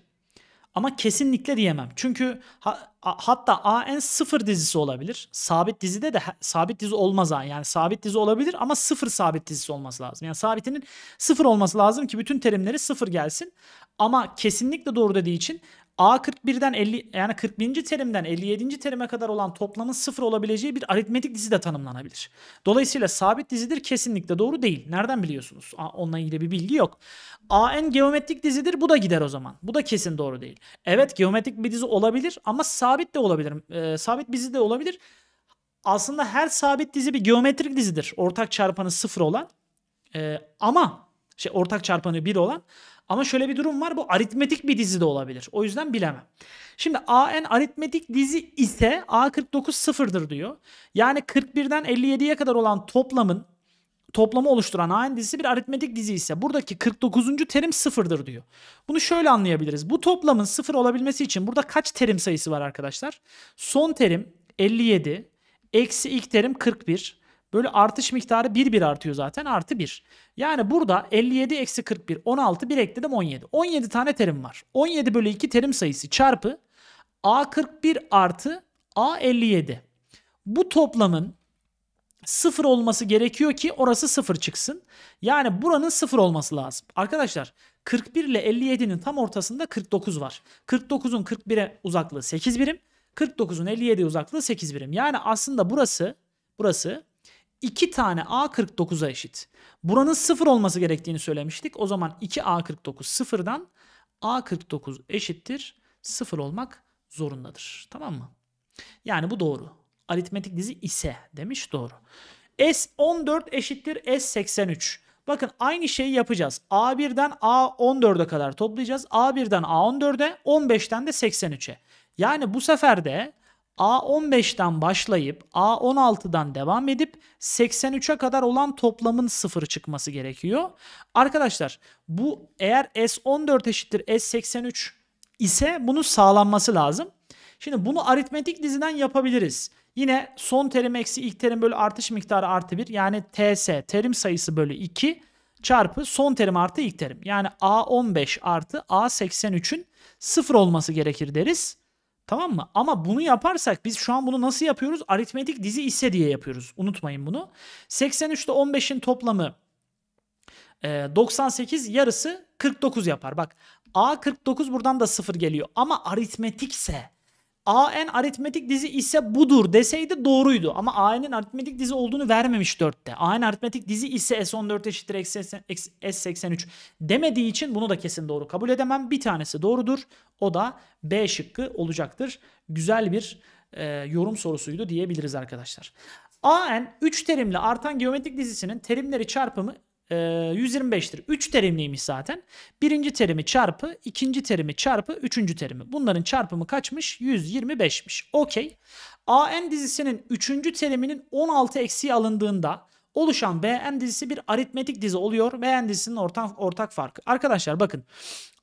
S1: Ama kesinlikle diyemem. Çünkü ha, hatta AN sıfır dizisi olabilir. Sabit dizide de sabit dizi olmaz AN. Yani sabit dizi olabilir ama sıfır sabit dizisi olması lazım. Yani sabitinin sıfır olması lazım ki bütün terimleri sıfır gelsin. Ama kesinlikle doğru dediği için A41'den 50 yani 41. terimden 57. terime kadar olan toplamın sıfır olabileceği bir aritmetik dizi de tanımlanabilir. Dolayısıyla sabit dizidir kesinlikle doğru değil. Nereden biliyorsunuz? Onunla ilgili bir bilgi yok. AN geometrik dizidir bu da gider o zaman. Bu da kesin doğru değil. Evet geometrik bir dizi olabilir ama sabit de olabilir. E, sabit dizi de olabilir. Aslında her sabit dizi bir geometrik dizidir. Ortak çarpanı sıfır olan. E, ama şey ortak çarpanı bir olan ama şöyle bir durum var. Bu aritmetik bir dizi de olabilir. O yüzden bilemem. Şimdi AN aritmetik dizi ise A49 sıfırdır diyor. Yani 41'den 57'ye kadar olan toplamın toplamı oluşturan AN dizisi bir aritmetik dizi ise buradaki 49. terim sıfırdır diyor. Bunu şöyle anlayabiliriz. Bu toplamın sıfır olabilmesi için burada kaç terim sayısı var arkadaşlar? Son terim 57, eksi ilk terim 41, Böyle artış miktarı 1 1 artıyor zaten. Artı 1. Yani burada 57 eksi 41. 16 bir ekledim 17. 17 tane terim var. 17 bölü 2 terim sayısı çarpı A41 artı A57. Bu toplamın sıfır olması gerekiyor ki orası sıfır çıksın. Yani buranın sıfır olması lazım. Arkadaşlar 41 ile 57'nin tam ortasında 49 var. 49'un 41'e uzaklığı 8 birim. 49'un 57'ye uzaklığı 8 birim. Yani aslında burası burası 2 tane A49'a eşit. Buranın 0 olması gerektiğini söylemiştik. O zaman 2A49 sıfırdan A49 eşittir 0 olmak zorundadır. Tamam mı? Yani bu doğru. Aritmetik dizi ise demiş doğru. S14 eşittir S83. Bakın aynı şeyi yapacağız. A1'den A14'e kadar toplayacağız. A1'den A14'e, 15'ten de 83'e. Yani bu sefer de A15'ten başlayıp A16'dan devam edip 83'e kadar olan toplamın sıfır çıkması gerekiyor. Arkadaşlar bu eğer S14 eşittir S83 ise bunu sağlanması lazım. Şimdi bunu aritmetik diziden yapabiliriz. Yine son terim eksi ilk terim bölü artış miktarı artı 1 yani TS terim sayısı bölü 2 çarpı son terim artı ilk terim. Yani A15 artı A83'ün sıfır olması gerekir deriz. Tamam mı? Ama bunu yaparsak biz şu an bunu nasıl yapıyoruz? Aritmetik dizi ise diye yapıyoruz. Unutmayın bunu. 83'te 15'in toplamı 98 e, yarısı 49 yapar. Bak A 49 buradan da 0 geliyor. Ama aritmetikse AN aritmetik dizi ise budur deseydi doğruydu. Ama AN'in aritmetik dizi olduğunu vermemiş 4'te. AN aritmetik dizi ise S14 eşittir S83 demediği için bunu da kesin doğru kabul edemem. Bir tanesi doğrudur. O da B şıkkı olacaktır. Güzel bir e, yorum sorusuydu diyebiliriz arkadaşlar. AN 3 terimli artan geometrik dizisinin terimleri çarpımı 125'tir. Ee, 3 terimliymiş zaten. Birinci terimi çarpı, ikinci terimi çarpı, üçüncü terimi. Bunların çarpımı kaçmış? 125'miş. Okey. AN dizisinin üçüncü teriminin 16 eksiği alındığında oluşan BN dizisi bir aritmetik dizi oluyor. BN dizisinin ortak ortak farkı. Arkadaşlar bakın.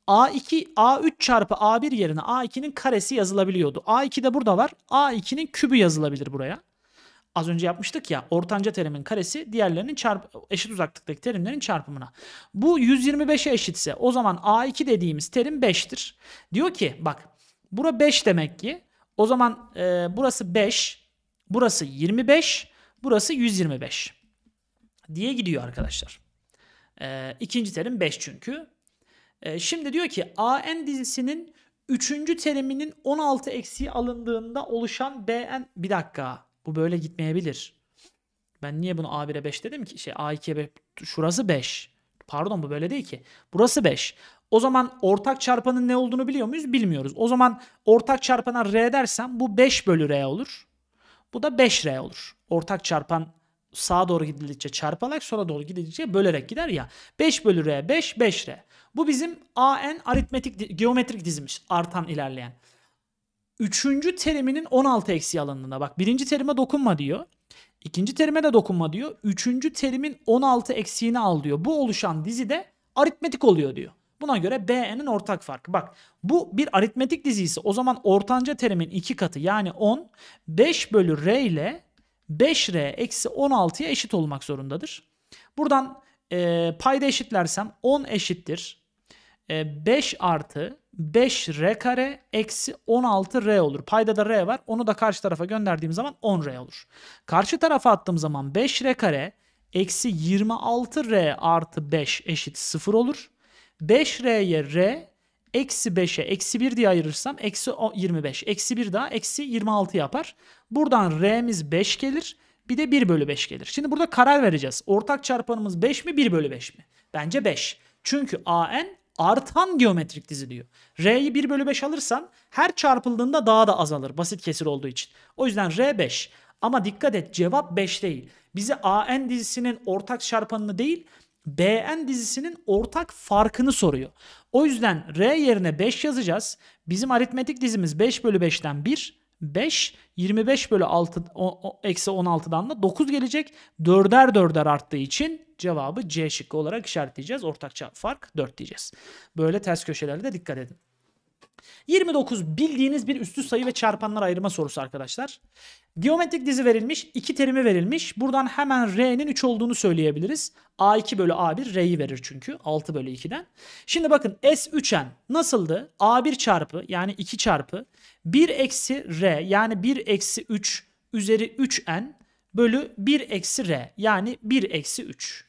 S1: A2, A3 çarpı A1 yerine A2'nin karesi yazılabiliyordu. A2 de burada var. A2'nin kübü yazılabilir buraya az önce yapmıştık ya ortanca terimin karesi diğerlerinin çarp eşit uzaklıktaki terimlerin çarpımına. Bu 125'e eşitse o zaman A2 dediğimiz terim 5'tir. Diyor ki bak bura 5 demek ki o zaman e, burası 5, burası 25, burası 125 diye gidiyor arkadaşlar. E, ikinci terim 5 çünkü. E, şimdi diyor ki AN dizisinin 3. teriminin 16 eksiği alındığında oluşan BN bir dakika bu böyle gitmeyebilir. Ben niye bunu A1'e 5 dedim ki? Şey A2'ye 5. Şurası 5. Pardon bu böyle değil ki. Burası 5. O zaman ortak çarpanın ne olduğunu biliyor muyuz? Bilmiyoruz. O zaman ortak çarpana R dersem bu 5 bölü R olur. Bu da 5R olur. Ortak çarpan sağa doğru gidildikçe çarparak sola doğru gidildikçe bölerek gider ya. 5 bölü R 5 5R. Bu bizim AN aritmetik geometrik dizimiz artan ilerleyen. Üçüncü teriminin 16 eksi alanına bak. Birinci terime dokunma diyor. İkinci terime de dokunma diyor. Üçüncü terimin 16 eksiğini al diyor. Bu oluşan dizide aritmetik oluyor diyor. Buna göre BN'in ortak farkı. Bak bu bir aritmetik dizisi. O zaman ortanca terimin iki katı yani 10 5 bölü R ile 5R eksi 16'ya eşit olmak zorundadır. Buradan e, payda eşitlersem 10 eşittir. 5 e, artı 5R kare eksi 16R olur. Payda da R var. Onu da karşı tarafa gönderdiğim zaman 10R olur. Karşı tarafa attığım zaman 5R kare eksi 26R artı 5 eşit 0 olur. 5R'ye R eksi 5'e eksi 1 diye ayırırsam eksi 25. Eksi 1 daha eksi 26 yapar. Buradan R'miz 5 gelir. Bir de 1 bölü 5 gelir. Şimdi burada karar vereceğiz. Ortak çarpanımız 5 mi 1 bölü 5 mi? Bence 5. Çünkü AN artan geometrik diziliyor. R'yi 1 bölü 5 alırsan her çarpıldığında daha da azalır basit kesir olduğu için. O yüzden R 5 ama dikkat et cevap 5 değil. Bize AN dizisinin ortak çarpanını değil BN dizisinin ortak farkını soruyor. O yüzden R yerine 5 yazacağız. Bizim aritmetik dizimiz 5 bölü 5'ten 1. 5. 25 bölü 6, eksi 16'dan da 9 gelecek. 4'er 4'er arttığı için cevabı C şıkkı olarak işaretleyeceğiz. Ortakça fark 4 diyeceğiz. Böyle ters köşelerde dikkat edin. 29 bildiğiniz bir üstü sayı ve çarpanlar ayırma sorusu arkadaşlar. Geometrik dizi verilmiş. iki terimi verilmiş. Buradan hemen R'nin 3 olduğunu söyleyebiliriz. A2 bölü A1 R'yi verir çünkü. 6 bölü 2'den. Şimdi bakın S3N nasıldı? A1 çarpı yani 2 çarpı 1 eksi R yani 1 eksi 3 üzeri 3N bölü 1 eksi R yani 1 eksi 3.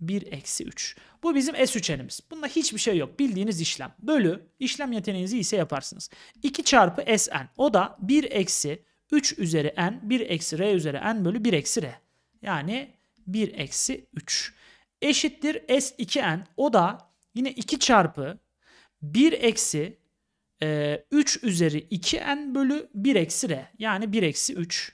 S1: 1 eksi 3. Bu bizim S3n'imiz. Bunda hiçbir şey yok. Bildiğiniz işlem. Bölü işlem yeteneğinizi ise yaparsınız. 2 çarpı Sn. O da 1 eksi 3 üzeri n 1 eksi r üzeri n bölü 1 eksi r. Yani 1 eksi 3. Eşittir S2n. O da yine 2 çarpı 1 eksi e, 3 üzeri 2n bölü 1 eksi r. Yani 1 eksi 3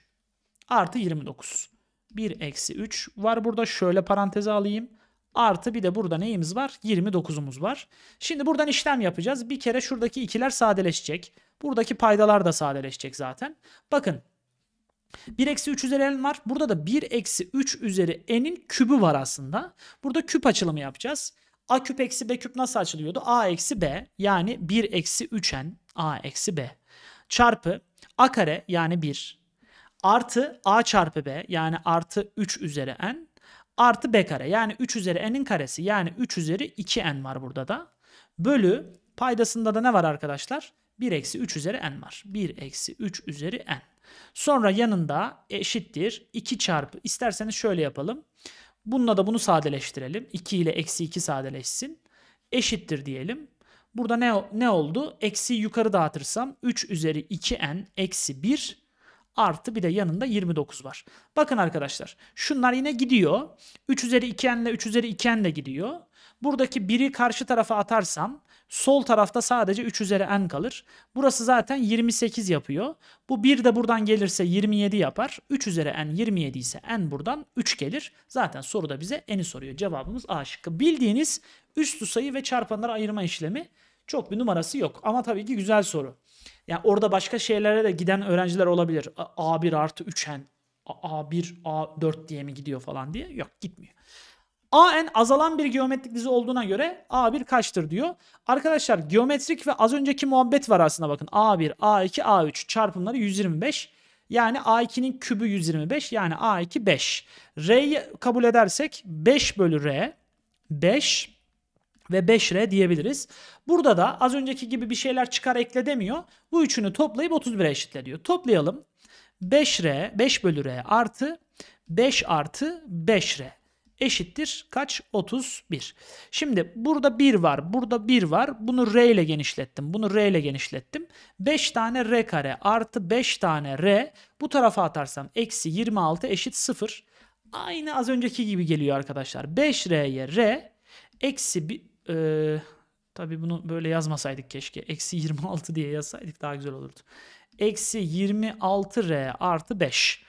S1: artı 29. 1 eksi 3 var burada şöyle paranteze alayım. Artı bir de burada neyimiz var? 29'umuz var. Şimdi buradan işlem yapacağız. Bir kere şuradaki ikiler sadeleşecek. Buradaki paydalar da sadeleşecek zaten. Bakın 1 eksi 3 üzeri n var. Burada da 1 eksi 3 üzeri n'in kübü var aslında. Burada küp açılımı yapacağız. A küp eksi B küp nasıl açılıyordu? A eksi B yani 1 eksi 3n A eksi B çarpı A kare yani 1 artı A çarpı B yani artı 3 üzeri n artı b kare yani 3 üzeri n'in karesi yani 3 üzeri 2n var burada da. Bölü paydasında da ne var arkadaşlar? 1 eksi 3 üzeri n var. 1 eksi 3 üzeri n. Sonra yanında eşittir 2 çarpı isterseniz şöyle yapalım. Bununla da bunu sadeleştirelim. 2 ile eksi 2 sadeleşsin. Eşittir diyelim. Burada ne, ne oldu? Eksi yukarı dağıtırsam 3 üzeri 2n eksi 1 Artı bir de yanında 29 var. Bakın arkadaşlar şunlar yine gidiyor. 3 üzeri 2 n ile 3 üzeri 2 n de gidiyor. Buradaki 1'i karşı tarafa atarsam sol tarafta sadece 3 üzeri n kalır. Burası zaten 28 yapıyor. Bu 1 de buradan gelirse 27 yapar. 3 üzeri n 27 ise n buradan 3 gelir. Zaten soruda bize n'i soruyor. Cevabımız A şıkkı. Bildiğiniz üstü sayı ve çarpanları ayırma işlemi çok bir numarası yok. Ama tabii ki güzel soru. Yani orada başka şeylere de giden öğrenciler olabilir. A1 artı 3N, A1, A4 diye mi gidiyor falan diye. Yok gitmiyor. AN azalan bir geometrik dizi olduğuna göre A1 kaçtır diyor. Arkadaşlar geometrik ve az önceki muhabbet var aslında bakın. A1, A2, A3 çarpımları 125. Yani A2'nin kübü 125 yani A2 5. R'yi kabul edersek 5 bölü R 5 ve 5R diyebiliriz. Burada da az önceki gibi bir şeyler çıkar ekle demiyor. Bu üçünü toplayıp 31'e eşitle diyor. Toplayalım. 5R 5 bölü R artı 5 artı 5R eşittir kaç? 31. Şimdi burada 1 var, burada 1 var. Bunu R ile genişlettim, bunu R ile genişlettim. 5 tane R kare artı 5 tane R. Bu tarafa atarsam eksi 26 eşit 0. Aynı az önceki gibi geliyor arkadaşlar. 5R'ye R, eksi ee, tabii bunu böyle yazmasaydık keşke. Eksi 26 diye yazsaydık daha güzel olurdu. Eksi 26R artı 5.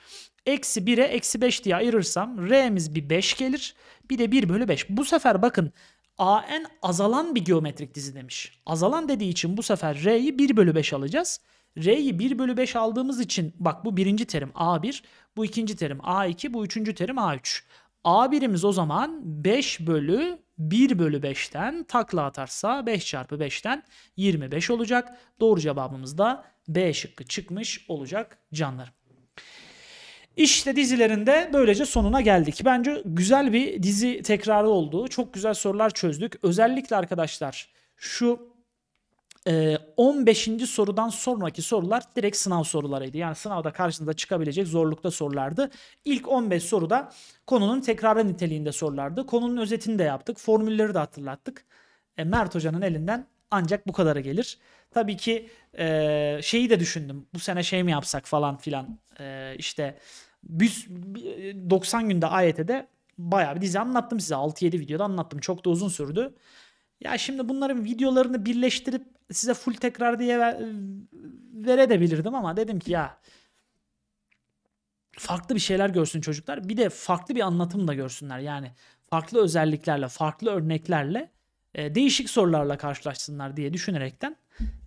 S1: Eksi 1'e eksi 5 diye ayırırsam R'miz bir 5 gelir. Bir de 1 bölü 5. Bu sefer bakın AN azalan bir geometrik dizi demiş. Azalan dediği için bu sefer R'yi 1 bölü 5 alacağız. R'yi 1 bölü 5 aldığımız için bak bu birinci terim A1, bu ikinci terim A2, bu üçüncü terim A3. A1'imiz o zaman 5 bölü 1 bölü 5'ten takla atarsa 5 çarpı 5'ten 25 olacak. Doğru cevabımız da B şıkkı çıkmış olacak canlarım. İşte dizilerinde böylece sonuna geldik. Bence güzel bir dizi tekrarı oldu. Çok güzel sorular çözdük. Özellikle arkadaşlar şu 15. Ee, sorudan sonraki sorular direkt sınav sorularıydı. Yani sınavda karşınıza çıkabilecek zorlukta sorulardı. İlk 15 soruda konunun tekrarı niteliğinde sorulardı. Konunun özetini de yaptık. Formülleri de hatırlattık. E, Mert Hoca'nın elinden ancak bu kadarı gelir. Tabii ki e, şeyi de düşündüm. Bu sene şey mi yapsak falan filan. E, işte 90 e, günde AYT'de bayağı bir dizi anlattım size. 6-7 videoda anlattım. Çok da uzun sürdü. Ya şimdi bunların videolarını birleştirip size full tekrar diye ver, verebilirdim ama dedim ki ya farklı bir şeyler görsün çocuklar. Bir de farklı bir anlatım da görsünler. Yani farklı özelliklerle, farklı örneklerle e, değişik sorularla karşılaşsınlar diye düşünerekten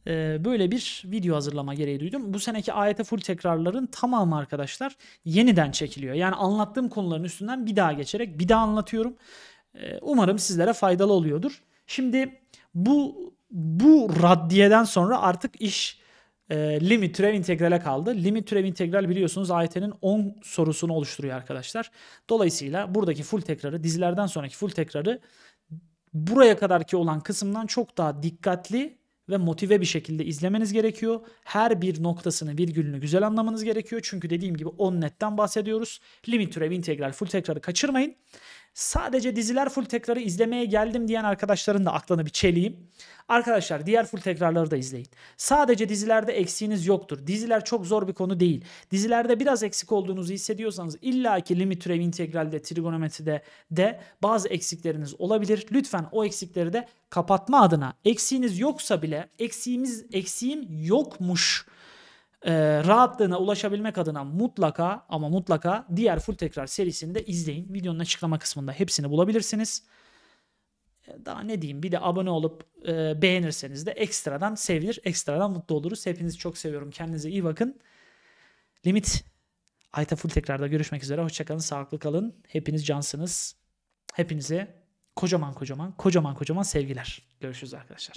S1: e, böyle bir video hazırlama gereği duydum. Bu seneki ayete full tekrarların tamamı arkadaşlar yeniden çekiliyor. Yani anlattığım konuların üstünden bir daha geçerek bir daha anlatıyorum. E, umarım sizlere faydalı oluyordur. Şimdi bu bu raddiyeden sonra artık iş e, limit türev integrale kaldı. Limit türev integral biliyorsunuz AYT'nin 10 sorusunu oluşturuyor arkadaşlar. Dolayısıyla buradaki full tekrarı dizilerden sonraki full tekrarı buraya kadarki olan kısımdan çok daha dikkatli ve motive bir şekilde izlemeniz gerekiyor. Her bir noktasını virgülünü güzel anlamanız gerekiyor. Çünkü dediğim gibi 10 netten bahsediyoruz. Limit türev integral full tekrarı kaçırmayın. Sadece diziler full tekrarı izlemeye geldim diyen arkadaşların da aklını bir çeleyim. Arkadaşlar diğer full tekrarları da izleyin. Sadece dizilerde eksiğiniz yoktur. Diziler çok zor bir konu değil. Dizilerde biraz eksik olduğunuzu hissediyorsanız illaki limit türev integralde, trigonometride de bazı eksikleriniz olabilir. Lütfen o eksikleri de kapatma adına eksiğiniz yoksa bile eksiğimiz eksiğim yokmuş e, rahatlığına ulaşabilmek adına mutlaka ama mutlaka diğer full tekrar serisini de izleyin. Videonun açıklama kısmında hepsini bulabilirsiniz. E, daha ne diyeyim bir de abone olup e, beğenirseniz de ekstradan sevinir, ekstradan mutlu oluruz. Hepinizi çok seviyorum. Kendinize iyi bakın. Limit Ayta Full tekrarda görüşmek üzere. Hoşçakalın, sağlıklı kalın. Hepiniz cansınız. Hepinize kocaman kocaman, kocaman kocaman sevgiler. Görüşürüz arkadaşlar.